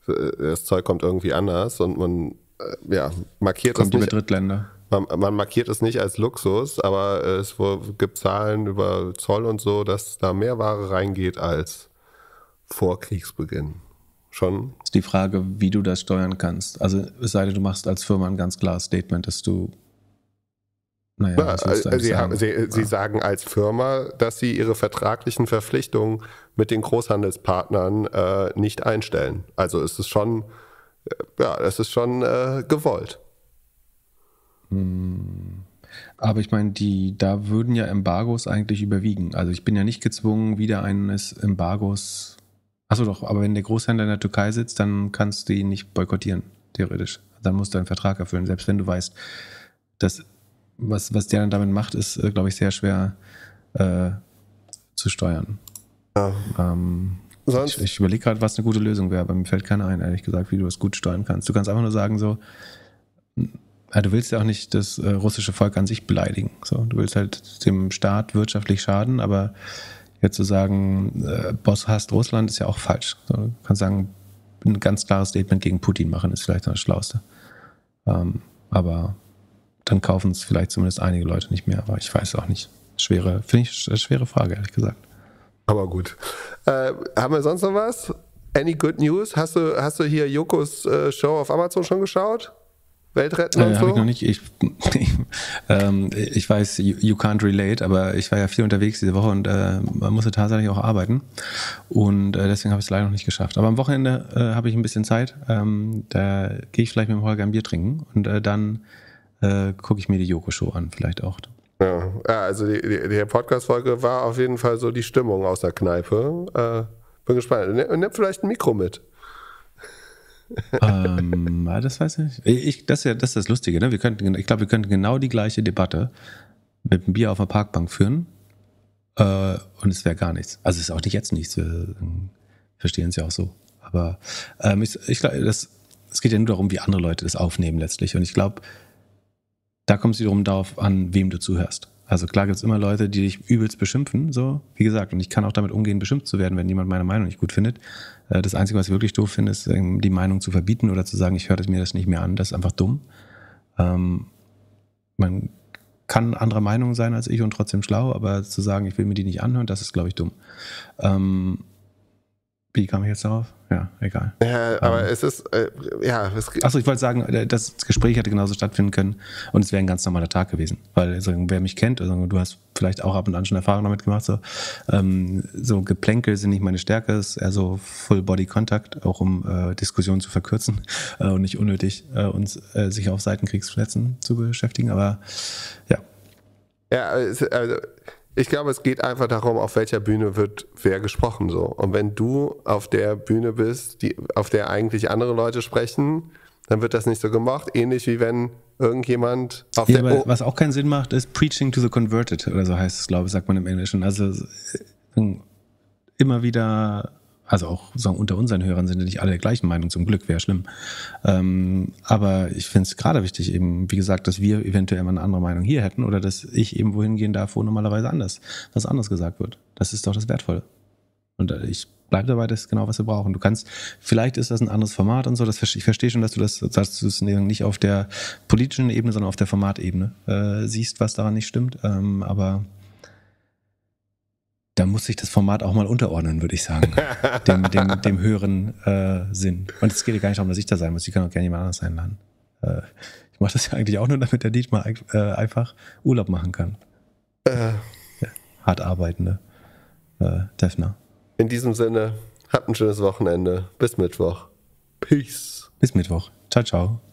äh, das Zeug kommt irgendwie anders und man äh, ja, markiert kommt das nicht. Drittländer. Man, man, markiert es nicht als Luxus, aber es gibt Zahlen über Zoll und so, dass da mehr Ware reingeht als vor Kriegsbeginn. Schon. Ist die Frage, wie du das steuern kannst. Also es sei denn, du machst als Firma ein ganz klares Statement, dass du naja, Na, äh, sie, sagen. Haben, sie, ja. sie, sagen als Firma, dass sie ihre vertraglichen Verpflichtungen mit den Großhandelspartnern äh, nicht einstellen. Also ist äh, es schon, ja, das ist schon äh, gewollt. Hm. Aber ich meine, die, da würden ja Embargos eigentlich überwiegen. Also ich bin ja nicht gezwungen, wieder eines Embargos. Achso doch, aber wenn der Großhändler in der Türkei sitzt, dann kannst du ihn nicht boykottieren, theoretisch. Dann musst du einen Vertrag erfüllen, selbst wenn du weißt, dass was, was der dann damit macht, ist, äh, glaube ich, sehr schwer äh, zu steuern. Ja. Ähm, Sonst? Ich, ich überlege gerade, was eine gute Lösung wäre, aber mir fällt keine ein, ehrlich gesagt, wie du das gut steuern kannst. Du kannst einfach nur sagen, so, äh, du willst ja auch nicht das äh, russische Volk an sich beleidigen. So, du willst halt dem Staat wirtschaftlich schaden, aber jetzt zu sagen, äh, Boss hasst Russland, ist ja auch falsch. So, du kannst sagen, ein ganz klares Statement gegen Putin machen, ist vielleicht das Schlauste. Ähm, aber dann kaufen es vielleicht zumindest einige Leute nicht mehr, aber ich weiß auch nicht. Schwere, finde ich, eine schwere Frage, ehrlich gesagt. Aber gut. Äh, haben wir sonst noch was? Any good news? Hast du, hast du hier Jokos äh, Show auf Amazon schon geschaut? Weltretten äh, so? Ich noch nicht. Ich, ähm, ich weiß, you, you, can't relate, aber ich war ja viel unterwegs diese Woche und äh, musste tatsächlich auch arbeiten. Und äh, deswegen habe ich es leider noch nicht geschafft. Aber am Wochenende äh, habe ich ein bisschen Zeit. Ähm, da gehe ich vielleicht mit dem Holger ein Bier trinken und äh, dann äh, gucke ich mir die joko show an, vielleicht auch. Ja, also die, die, die Podcast-Folge war auf jeden Fall so die Stimmung aus der Kneipe. Äh, bin gespannt. Nimm ne, vielleicht ein Mikro mit. ähm, das weiß ich nicht. Ich, das, ist ja, das ist das Lustige, ne? Wir könnten, ich glaube, wir könnten genau die gleiche Debatte mit einem Bier auf einer Parkbank führen. Äh, und es wäre gar nichts. Also es ist auch nicht jetzt nichts. Wir ähm, verstehen es ja auch so. Aber ähm, ich, ich glaube, es geht ja nur darum, wie andere Leute das aufnehmen letztlich. Und ich glaube, da kommt es wiederum darauf an, wem du zuhörst. Also klar gibt es immer Leute, die dich übelst beschimpfen, so wie gesagt. Und ich kann auch damit umgehen, beschimpft zu werden, wenn jemand meine Meinung nicht gut findet. Äh, das Einzige, was ich wirklich doof finde, ist, ähm, die Meinung zu verbieten oder zu sagen, ich höre mir das nicht mehr an. Das ist einfach dumm. Ähm, man kann anderer Meinung sein als ich und trotzdem schlau, aber zu sagen, ich will mir die nicht anhören, das ist, glaube ich, dumm. Ähm, wie kam ich jetzt darauf? Ja, egal. Ja, äh, aber ähm. es ist, äh, ja. Es Achso, ich wollte sagen, äh, das Gespräch hätte genauso stattfinden können und es wäre ein ganz normaler Tag gewesen. Weil, also, wer mich kennt, also, du hast vielleicht auch ab und an schon Erfahrungen damit gemacht, so, ähm, so Geplänkel sind nicht meine Stärke, es ist eher so Full-Body-Kontakt, auch um äh, Diskussionen zu verkürzen äh, und nicht unnötig äh, uns sich auf Seitenkriegsverletzen zu beschäftigen. Aber ja. Ja, also, ich glaube, es geht einfach darum, auf welcher Bühne wird wer gesprochen so. Und wenn du auf der Bühne bist, die, auf der eigentlich andere Leute sprechen, dann wird das nicht so gemacht. Ähnlich wie wenn irgendjemand auf ja, der. was auch keinen Sinn macht, ist Preaching to the Converted oder so heißt es, glaube ich, sagt man im Englischen. Also äh, immer wieder also auch sagen, unter unseren Hörern sind ja nicht alle der gleichen Meinung, zum Glück wäre schlimm. Ähm, aber ich finde es gerade wichtig, eben, wie gesagt, dass wir eventuell mal eine andere Meinung hier hätten oder dass ich eben wohin gehen darf, wo normalerweise anders, was anders gesagt wird. Das ist doch das Wertvolle. Und äh, ich bleibe dabei, das ist genau, was wir brauchen. Du kannst, vielleicht ist das ein anderes Format und so, das, ich verstehe schon, dass du das, dass nicht auf der politischen Ebene, sondern auf der Formatebene äh, siehst, was daran nicht stimmt. Ähm, aber da muss sich das Format auch mal unterordnen, würde ich sagen. Dem, dem, dem höheren äh, Sinn. Und es geht ja gar nicht darum, dass ich da sein muss. Ich kann auch gerne jemand anders einladen. Äh, ich mache das ja eigentlich auch nur, damit der Dietmar äh, einfach Urlaub machen kann. Äh, ja, hart arbeitende äh, Defner. In diesem Sinne, habt ein schönes Wochenende. Bis Mittwoch. Peace. Bis Mittwoch. Ciao, ciao.